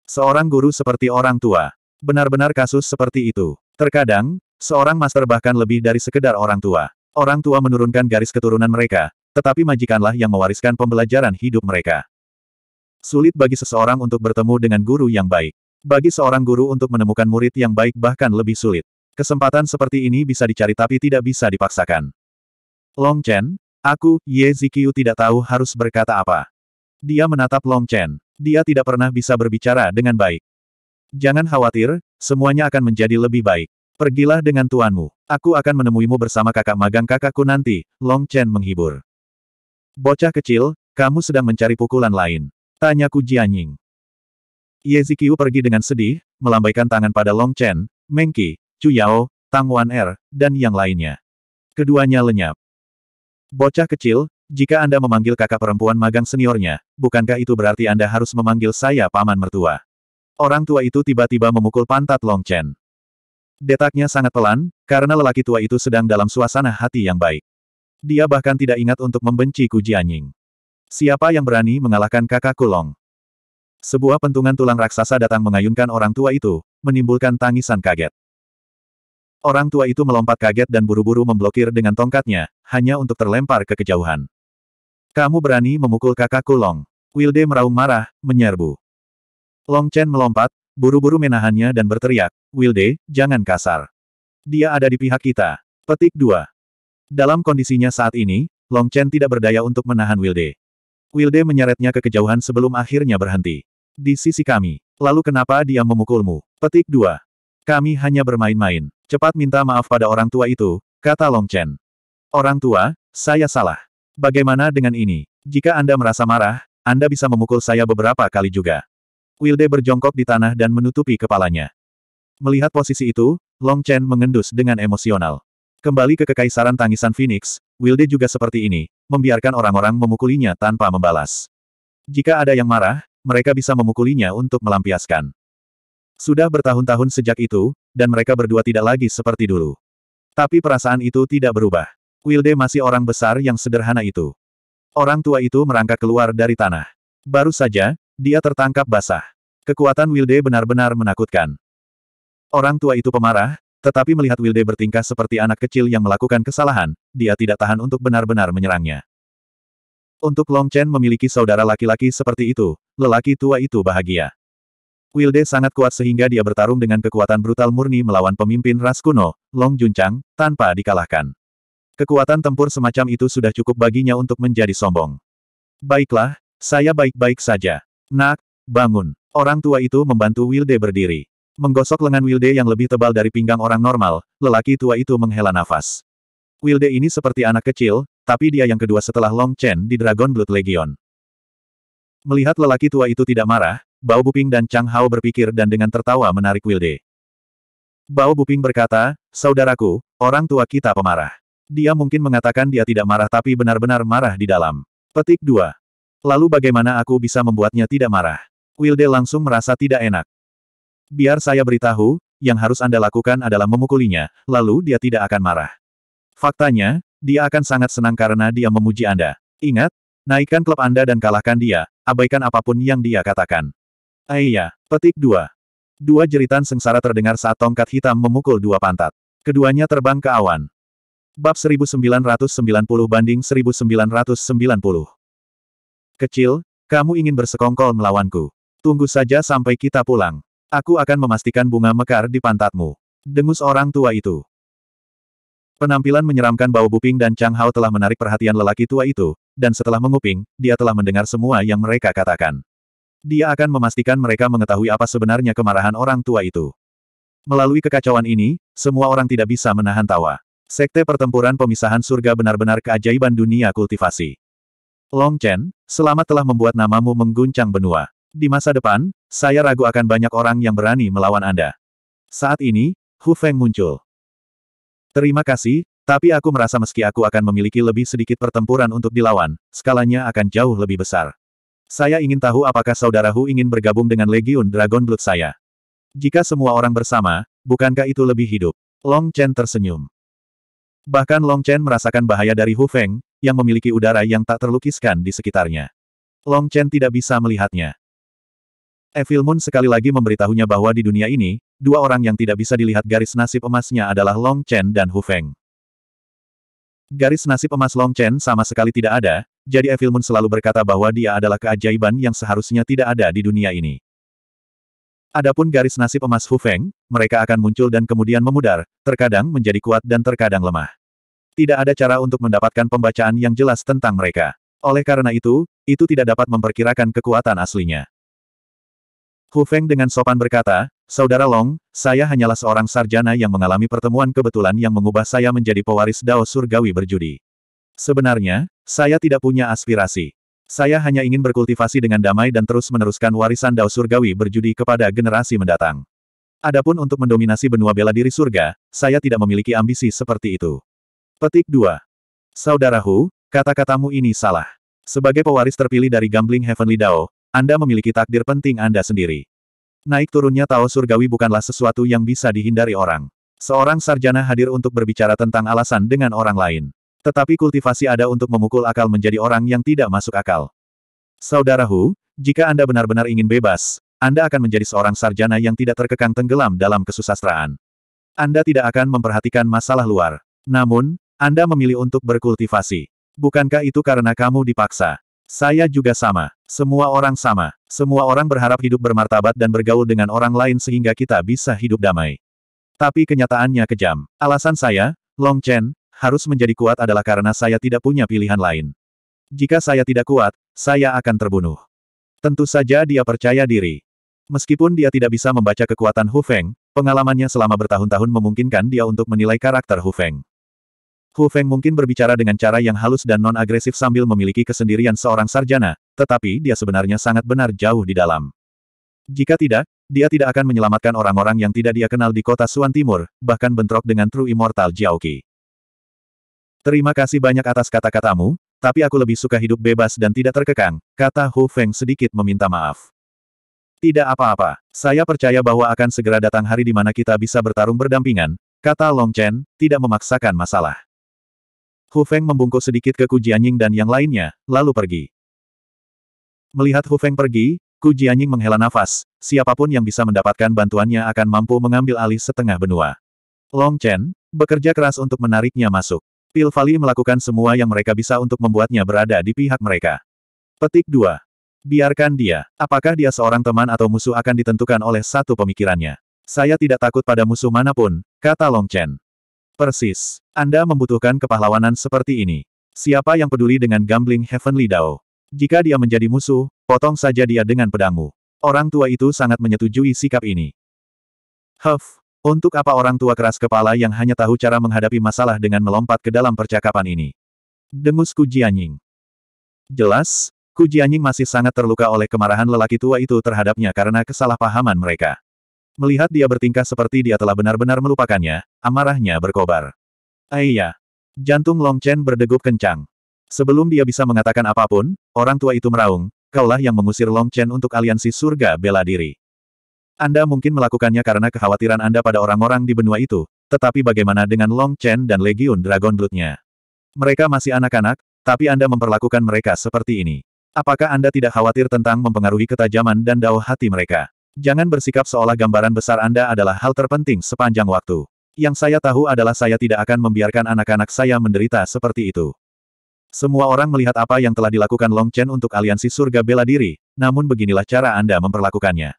Seorang guru seperti orang tua. Benar-benar kasus seperti itu. Terkadang, seorang master bahkan lebih dari sekedar orang tua. Orang tua menurunkan garis keturunan mereka, tetapi majikanlah yang mewariskan pembelajaran hidup mereka. Sulit bagi seseorang untuk bertemu dengan guru yang baik. Bagi seorang guru untuk menemukan murid yang baik bahkan lebih sulit. Kesempatan seperti ini bisa dicari tapi tidak bisa dipaksakan. Long Chen, aku, Ye Zikyu tidak tahu harus berkata apa. Dia menatap Long Chen. Dia tidak pernah bisa berbicara dengan baik. Jangan khawatir, semuanya akan menjadi lebih baik. Pergilah dengan tuanmu. Aku akan menemuimu bersama kakak magang kakakku nanti, Long Chen menghibur. Bocah kecil, kamu sedang mencari pukulan lain. Tanyaku Jianying. Ye Zikiu pergi dengan sedih, melambaikan tangan pada Long Chen, Meng Qi, Chu Yao, Tang Wan Er, dan yang lainnya. Keduanya lenyap. Bocah kecil, jika Anda memanggil kakak perempuan magang seniornya, bukankah itu berarti Anda harus memanggil saya paman mertua? Orang tua itu tiba-tiba memukul pantat Long Chen. Detaknya sangat pelan, karena lelaki tua itu sedang dalam suasana hati yang baik. Dia bahkan tidak ingat untuk membenci Ku Jianying. Siapa yang berani mengalahkan kakak Kulong? Sebuah pentungan tulang raksasa datang mengayunkan orang tua itu, menimbulkan tangisan kaget. Orang tua itu melompat kaget dan buru-buru memblokir dengan tongkatnya, hanya untuk terlempar ke kejauhan. Kamu berani memukul kakak Kulong. Wilde meraung marah, menyerbu. Long Chen melompat, buru-buru menahannya dan berteriak, Wilde, jangan kasar. Dia ada di pihak kita. Petik 2. Dalam kondisinya saat ini, Long Chen tidak berdaya untuk menahan Wilde. Wilde menyeretnya ke kejauhan sebelum akhirnya berhenti. Di sisi kami. Lalu kenapa dia memukulmu? Petik 2. Kami hanya bermain-main. Cepat minta maaf pada orang tua itu, kata Long Chen. Orang tua, saya salah. Bagaimana dengan ini? Jika Anda merasa marah, Anda bisa memukul saya beberapa kali juga. Wilde berjongkok di tanah dan menutupi kepalanya. Melihat posisi itu, Long Chen mengendus dengan emosional. Kembali ke kekaisaran tangisan Phoenix, Wilde juga seperti ini, membiarkan orang-orang memukulinya tanpa membalas. Jika ada yang marah, mereka bisa memukulinya untuk melampiaskan. Sudah bertahun-tahun sejak itu, dan mereka berdua tidak lagi seperti dulu. Tapi perasaan itu tidak berubah. Wilde masih orang besar yang sederhana itu. Orang tua itu merangkak keluar dari tanah. Baru saja, dia tertangkap basah. Kekuatan Wilde benar-benar menakutkan. Orang tua itu pemarah, tetapi melihat Wilde bertingkah seperti anak kecil yang melakukan kesalahan, dia tidak tahan untuk benar-benar menyerangnya. Untuk Long Chen memiliki saudara laki-laki seperti itu, lelaki tua itu bahagia. Wilde sangat kuat sehingga dia bertarung dengan kekuatan brutal murni melawan pemimpin ras kuno, Long Junchang, tanpa dikalahkan. Kekuatan tempur semacam itu sudah cukup baginya untuk menjadi sombong. Baiklah, saya baik-baik saja. Nak, bangun. Orang tua itu membantu Wilde berdiri. Menggosok lengan Wilde yang lebih tebal dari pinggang orang normal, lelaki tua itu menghela nafas. Wilde ini seperti anak kecil, tapi dia yang kedua setelah Long Chen di Dragon Blood Legion. Melihat lelaki tua itu tidak marah, Bao Buping dan Chang Hao berpikir dan dengan tertawa menarik Wilde. Bao Buping berkata, Saudaraku, orang tua kita pemarah. Dia mungkin mengatakan dia tidak marah tapi benar-benar marah di dalam. Petik 2. Lalu bagaimana aku bisa membuatnya tidak marah? Wilde langsung merasa tidak enak. Biar saya beritahu, yang harus Anda lakukan adalah memukulinya, lalu dia tidak akan marah. Faktanya, dia akan sangat senang karena dia memuji Anda. Ingat, naikkan klub Anda dan kalahkan dia, abaikan apapun yang dia katakan. ayah iya, petik dua Dua jeritan sengsara terdengar saat tongkat hitam memukul dua pantat. Keduanya terbang ke awan. Bab 1990 banding 1990. Kecil, kamu ingin bersekongkol melawanku. Tunggu saja sampai kita pulang. Aku akan memastikan bunga mekar di pantatmu. Dengus orang tua itu. Penampilan menyeramkan bau Buping dan Chang Hao telah menarik perhatian lelaki tua itu, dan setelah menguping, dia telah mendengar semua yang mereka katakan. Dia akan memastikan mereka mengetahui apa sebenarnya kemarahan orang tua itu. Melalui kekacauan ini, semua orang tidak bisa menahan tawa. Sekte pertempuran pemisahan surga benar-benar keajaiban dunia kultivasi. Long Chen, selamat telah membuat namamu mengguncang benua. Di masa depan, saya ragu akan banyak orang yang berani melawan Anda. Saat ini, Hu Feng muncul. Terima kasih, tapi aku merasa meski aku akan memiliki lebih sedikit pertempuran untuk dilawan, skalanya akan jauh lebih besar. Saya ingin tahu apakah saudara Hu ingin bergabung dengan Legion Dragon Blood saya. Jika semua orang bersama, bukankah itu lebih hidup? Long Chen tersenyum. Bahkan Long Chen merasakan bahaya dari Hu Feng, yang memiliki udara yang tak terlukiskan di sekitarnya. Long Chen tidak bisa melihatnya. Evil Moon sekali lagi memberitahunya bahwa di dunia ini, dua orang yang tidak bisa dilihat garis nasib emasnya adalah Long Chen dan Hu Feng. Garis nasib emas Long Chen sama sekali tidak ada, jadi Evil Moon selalu berkata bahwa dia adalah keajaiban yang seharusnya tidak ada di dunia ini. Adapun garis nasib emas Hu Feng, mereka akan muncul dan kemudian memudar, terkadang menjadi kuat dan terkadang lemah. Tidak ada cara untuk mendapatkan pembacaan yang jelas tentang mereka. Oleh karena itu, itu tidak dapat memperkirakan kekuatan aslinya. Hu Feng dengan sopan berkata, Saudara Long, saya hanyalah seorang sarjana yang mengalami pertemuan kebetulan yang mengubah saya menjadi pewaris Dao Surgawi berjudi. Sebenarnya, saya tidak punya aspirasi. Saya hanya ingin berkultivasi dengan damai dan terus meneruskan warisan Dao Surgawi berjudi kepada generasi mendatang. Adapun untuk mendominasi benua bela diri surga, saya tidak memiliki ambisi seperti itu. Petik 2. Saudara Hu, kata-katamu ini salah. Sebagai pewaris terpilih dari Gambling Heavenly Dao, anda memiliki takdir penting Anda sendiri. Naik turunnya Tao Surgawi bukanlah sesuatu yang bisa dihindari orang. Seorang sarjana hadir untuk berbicara tentang alasan dengan orang lain. Tetapi kultivasi ada untuk memukul akal menjadi orang yang tidak masuk akal. Saudara Hu, jika Anda benar-benar ingin bebas, Anda akan menjadi seorang sarjana yang tidak terkekang tenggelam dalam kesusastraan. Anda tidak akan memperhatikan masalah luar. Namun, Anda memilih untuk berkultivasi. Bukankah itu karena kamu dipaksa? Saya juga sama. Semua orang sama. Semua orang berharap hidup bermartabat dan bergaul dengan orang lain sehingga kita bisa hidup damai. Tapi kenyataannya kejam. Alasan saya, Long Chen, harus menjadi kuat adalah karena saya tidak punya pilihan lain. Jika saya tidak kuat, saya akan terbunuh. Tentu saja dia percaya diri. Meskipun dia tidak bisa membaca kekuatan Hu Feng, pengalamannya selama bertahun-tahun memungkinkan dia untuk menilai karakter Hu Feng. Hu Feng mungkin berbicara dengan cara yang halus dan non-agresif sambil memiliki kesendirian seorang sarjana, tetapi dia sebenarnya sangat benar jauh di dalam. Jika tidak, dia tidak akan menyelamatkan orang-orang yang tidak dia kenal di kota Suan Timur, bahkan bentrok dengan True Immortal Jiaoqi. Terima kasih banyak atas kata-katamu, tapi aku lebih suka hidup bebas dan tidak terkekang, kata Hu Feng sedikit meminta maaf. Tidak apa-apa, saya percaya bahwa akan segera datang hari di mana kita bisa bertarung berdampingan, kata Long Chen, tidak memaksakan masalah. Hu Feng membungkuk sedikit ke Ku Jianying dan yang lainnya, lalu pergi. Melihat Hu Feng pergi, Ku Jianying menghela nafas, siapapun yang bisa mendapatkan bantuannya akan mampu mengambil alih setengah benua. Long Chen, bekerja keras untuk menariknya masuk. Pil Fali melakukan semua yang mereka bisa untuk membuatnya berada di pihak mereka. Petik 2. Biarkan dia. Apakah dia seorang teman atau musuh akan ditentukan oleh satu pemikirannya. Saya tidak takut pada musuh manapun, kata Long Chen. Persis. Anda membutuhkan kepahlawanan seperti ini. Siapa yang peduli dengan gambling Heavenly Dao? Jika dia menjadi musuh, potong saja dia dengan pedangmu. Orang tua itu sangat menyetujui sikap ini. Huff, untuk apa orang tua keras kepala yang hanya tahu cara menghadapi masalah dengan melompat ke dalam percakapan ini? Dengus Kujianying. Jelas, Kujianying masih sangat terluka oleh kemarahan lelaki tua itu terhadapnya karena kesalahpahaman mereka. Melihat dia bertingkah seperti dia telah benar-benar melupakannya, amarahnya berkobar. Aiyah, eh, Jantung Long Chen berdegup kencang. Sebelum dia bisa mengatakan apapun, orang tua itu meraung, kaulah yang mengusir Long Chen untuk aliansi surga bela diri. Anda mungkin melakukannya karena kekhawatiran Anda pada orang-orang di benua itu, tetapi bagaimana dengan Long Chen dan Legion Dragon Blood-nya? Mereka masih anak-anak, tapi Anda memperlakukan mereka seperti ini. Apakah Anda tidak khawatir tentang mempengaruhi ketajaman dan dao hati mereka? Jangan bersikap seolah gambaran besar Anda adalah hal terpenting sepanjang waktu. Yang saya tahu adalah saya tidak akan membiarkan anak-anak saya menderita seperti itu. Semua orang melihat apa yang telah dilakukan Long Chen untuk aliansi surga bela diri, namun beginilah cara Anda memperlakukannya.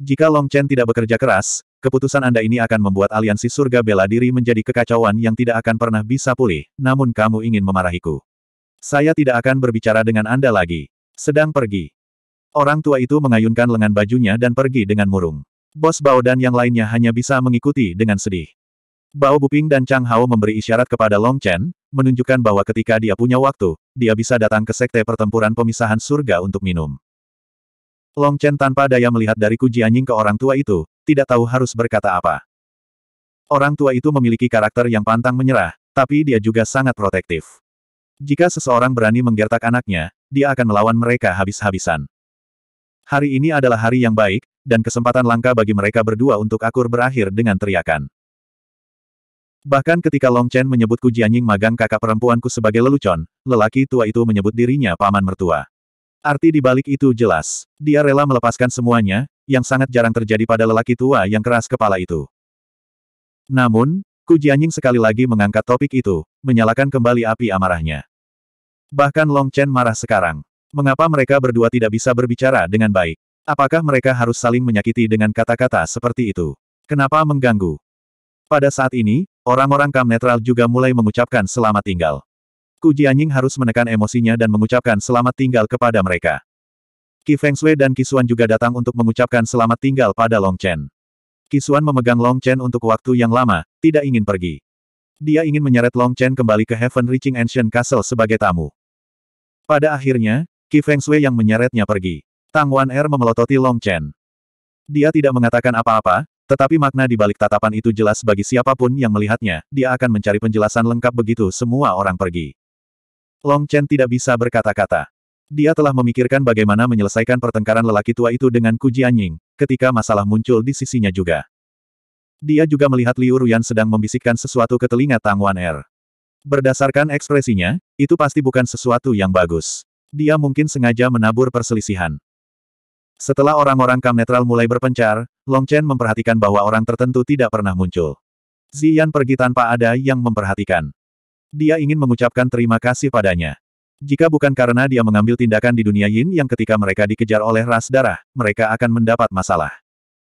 Jika Long Chen tidak bekerja keras, keputusan Anda ini akan membuat aliansi surga bela diri menjadi kekacauan yang tidak akan pernah bisa pulih, namun kamu ingin memarahiku. Saya tidak akan berbicara dengan Anda lagi. Sedang pergi. Orang tua itu mengayunkan lengan bajunya dan pergi dengan murung. Bos Bao dan yang lainnya hanya bisa mengikuti dengan sedih. Bao Buping dan Chang Hao memberi isyarat kepada Long Chen, menunjukkan bahwa ketika dia punya waktu, dia bisa datang ke sekte pertempuran pemisahan surga untuk minum. Long Chen tanpa daya melihat dari kuji anjing ke orang tua itu, tidak tahu harus berkata apa. Orang tua itu memiliki karakter yang pantang menyerah, tapi dia juga sangat protektif. Jika seseorang berani menggertak anaknya, dia akan melawan mereka habis-habisan. Hari ini adalah hari yang baik, dan kesempatan langka bagi mereka berdua untuk akur berakhir dengan teriakan. Bahkan ketika Long Chen menyebut Ku Jianying magang kakak perempuanku sebagai lelucon, lelaki tua itu menyebut dirinya paman mertua. Arti di balik itu jelas. Dia rela melepaskan semuanya, yang sangat jarang terjadi pada lelaki tua yang keras kepala itu. Namun, Ku Jianying sekali lagi mengangkat topik itu, menyalakan kembali api amarahnya. Bahkan Long Chen marah sekarang. Mengapa mereka berdua tidak bisa berbicara dengan baik? Apakah mereka harus saling menyakiti dengan kata-kata seperti itu? Kenapa mengganggu? Pada saat ini, orang-orang kam netral juga mulai mengucapkan selamat tinggal. Ku Jianying harus menekan emosinya dan mengucapkan selamat tinggal kepada mereka. Qi Feng Shui dan Kisuan juga datang untuk mengucapkan selamat tinggal pada Long Chen. Kisuan memegang Long Chen untuk waktu yang lama, tidak ingin pergi. Dia ingin menyeret Long Chen kembali ke Heaven Reaching Ancient Castle sebagai tamu. Pada akhirnya, Qi Feng Shui yang menyeretnya pergi. Tang Wan Er memelototi Long Chen. Dia tidak mengatakan apa-apa, tetapi makna di balik tatapan itu jelas bagi siapapun yang melihatnya, dia akan mencari penjelasan lengkap begitu semua orang pergi. Long Chen tidak bisa berkata-kata. Dia telah memikirkan bagaimana menyelesaikan pertengkaran lelaki tua itu dengan Ku Anying, ketika masalah muncul di sisinya juga. Dia juga melihat Liu Ruyan sedang membisikkan sesuatu ke telinga Tang Wan Er. Berdasarkan ekspresinya, itu pasti bukan sesuatu yang bagus. Dia mungkin sengaja menabur perselisihan. Setelah orang-orang kam netral mulai berpencar, Long Chen memperhatikan bahwa orang tertentu tidak pernah muncul. Zian pergi tanpa ada yang memperhatikan. Dia ingin mengucapkan terima kasih padanya. Jika bukan karena dia mengambil tindakan di dunia Yin yang ketika mereka dikejar oleh ras darah, mereka akan mendapat masalah.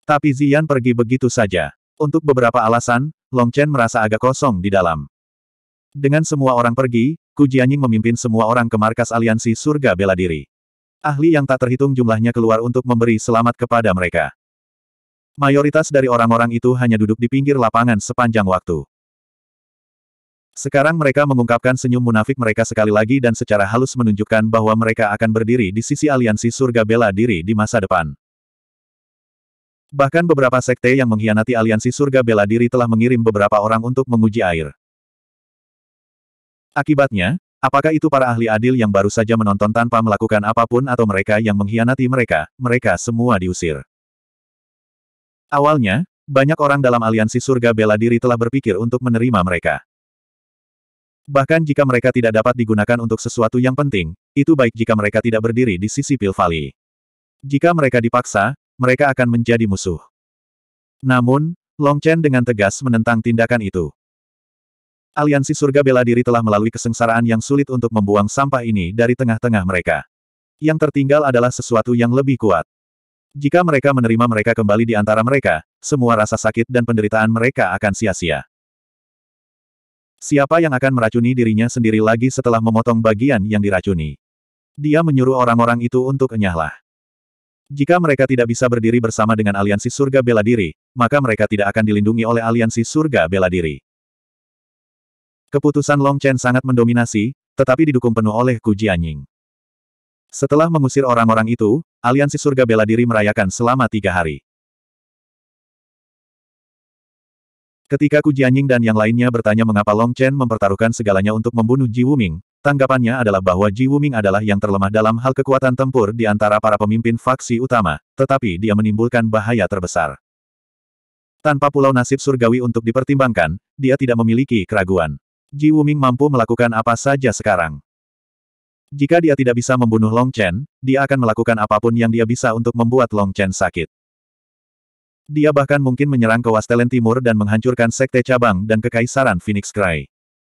Tapi Zian pergi begitu saja. Untuk beberapa alasan, Long Chen merasa agak kosong di dalam. Dengan semua orang pergi, Ku Jianying memimpin semua orang ke markas aliansi surga bela diri. Ahli yang tak terhitung jumlahnya keluar untuk memberi selamat kepada mereka. Mayoritas dari orang-orang itu hanya duduk di pinggir lapangan sepanjang waktu. Sekarang mereka mengungkapkan senyum munafik mereka sekali lagi dan secara halus menunjukkan bahwa mereka akan berdiri di sisi aliansi surga bela diri di masa depan. Bahkan beberapa sekte yang mengkhianati aliansi surga bela diri telah mengirim beberapa orang untuk menguji air. Akibatnya, apakah itu para ahli adil yang baru saja menonton tanpa melakukan apapun atau mereka yang mengkhianati mereka, mereka semua diusir. Awalnya, banyak orang dalam aliansi surga bela diri telah berpikir untuk menerima mereka. Bahkan jika mereka tidak dapat digunakan untuk sesuatu yang penting, itu baik jika mereka tidak berdiri di sisi Pilvali. Jika mereka dipaksa, mereka akan menjadi musuh. Namun, Long Chen dengan tegas menentang tindakan itu aliansi surga bela diri telah melalui kesengsaraan yang sulit untuk membuang sampah ini dari tengah-tengah mereka. Yang tertinggal adalah sesuatu yang lebih kuat. Jika mereka menerima mereka kembali di antara mereka, semua rasa sakit dan penderitaan mereka akan sia-sia. Siapa yang akan meracuni dirinya sendiri lagi setelah memotong bagian yang diracuni? Dia menyuruh orang-orang itu untuk enyahlah. Jika mereka tidak bisa berdiri bersama dengan aliansi surga bela diri, maka mereka tidak akan dilindungi oleh aliansi surga bela diri. Keputusan Long Chen sangat mendominasi, tetapi didukung penuh oleh Ku Jianying. Setelah mengusir orang-orang itu, aliansi surga bela diri merayakan selama tiga hari. Ketika Ku Jianying dan yang lainnya bertanya mengapa Long Chen mempertaruhkan segalanya untuk membunuh Ji Wuming, tanggapannya adalah bahwa Ji Wuming adalah yang terlemah dalam hal kekuatan tempur di antara para pemimpin faksi utama, tetapi dia menimbulkan bahaya terbesar. Tanpa pulau nasib surgawi untuk dipertimbangkan, dia tidak memiliki keraguan. Ji Wuming mampu melakukan apa saja sekarang. Jika dia tidak bisa membunuh Long Chen, dia akan melakukan apapun yang dia bisa untuk membuat Long Chen sakit. Dia bahkan mungkin menyerang ke Wastelen Timur dan menghancurkan sekte cabang dan kekaisaran Phoenix Cry.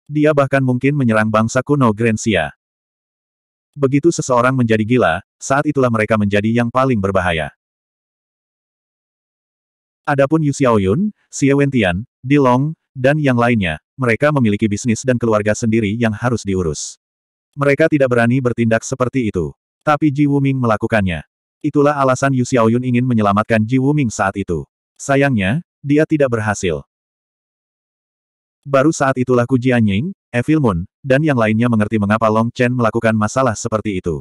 Dia bahkan mungkin menyerang bangsa kuno Grensia. Begitu seseorang menjadi gila, saat itulah mereka menjadi yang paling berbahaya. Adapun Yu Xiaoyun, Xie Wentian, Di Long, dan yang lainnya, mereka memiliki bisnis dan keluarga sendiri yang harus diurus. Mereka tidak berani bertindak seperti itu. Tapi Ji Wuming melakukannya. Itulah alasan Yu Xiaoyun ingin menyelamatkan Ji Wuming saat itu. Sayangnya, dia tidak berhasil. Baru saat itulah Ku Jianying, Evil Moon, dan yang lainnya mengerti mengapa Long Chen melakukan masalah seperti itu.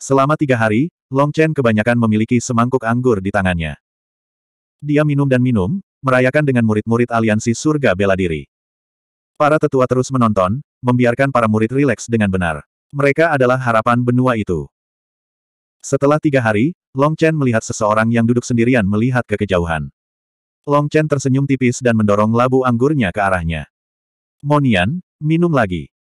Selama tiga hari, Long Chen kebanyakan memiliki semangkuk anggur di tangannya. Dia minum dan minum, merayakan dengan murid-murid aliansi surga bela diri. Para tetua terus menonton, membiarkan para murid rileks dengan benar. Mereka adalah harapan benua itu. Setelah tiga hari, Long Chen melihat seseorang yang duduk sendirian melihat ke kejauhan. Long Chen tersenyum tipis dan mendorong labu anggurnya ke arahnya. Monian, minum lagi.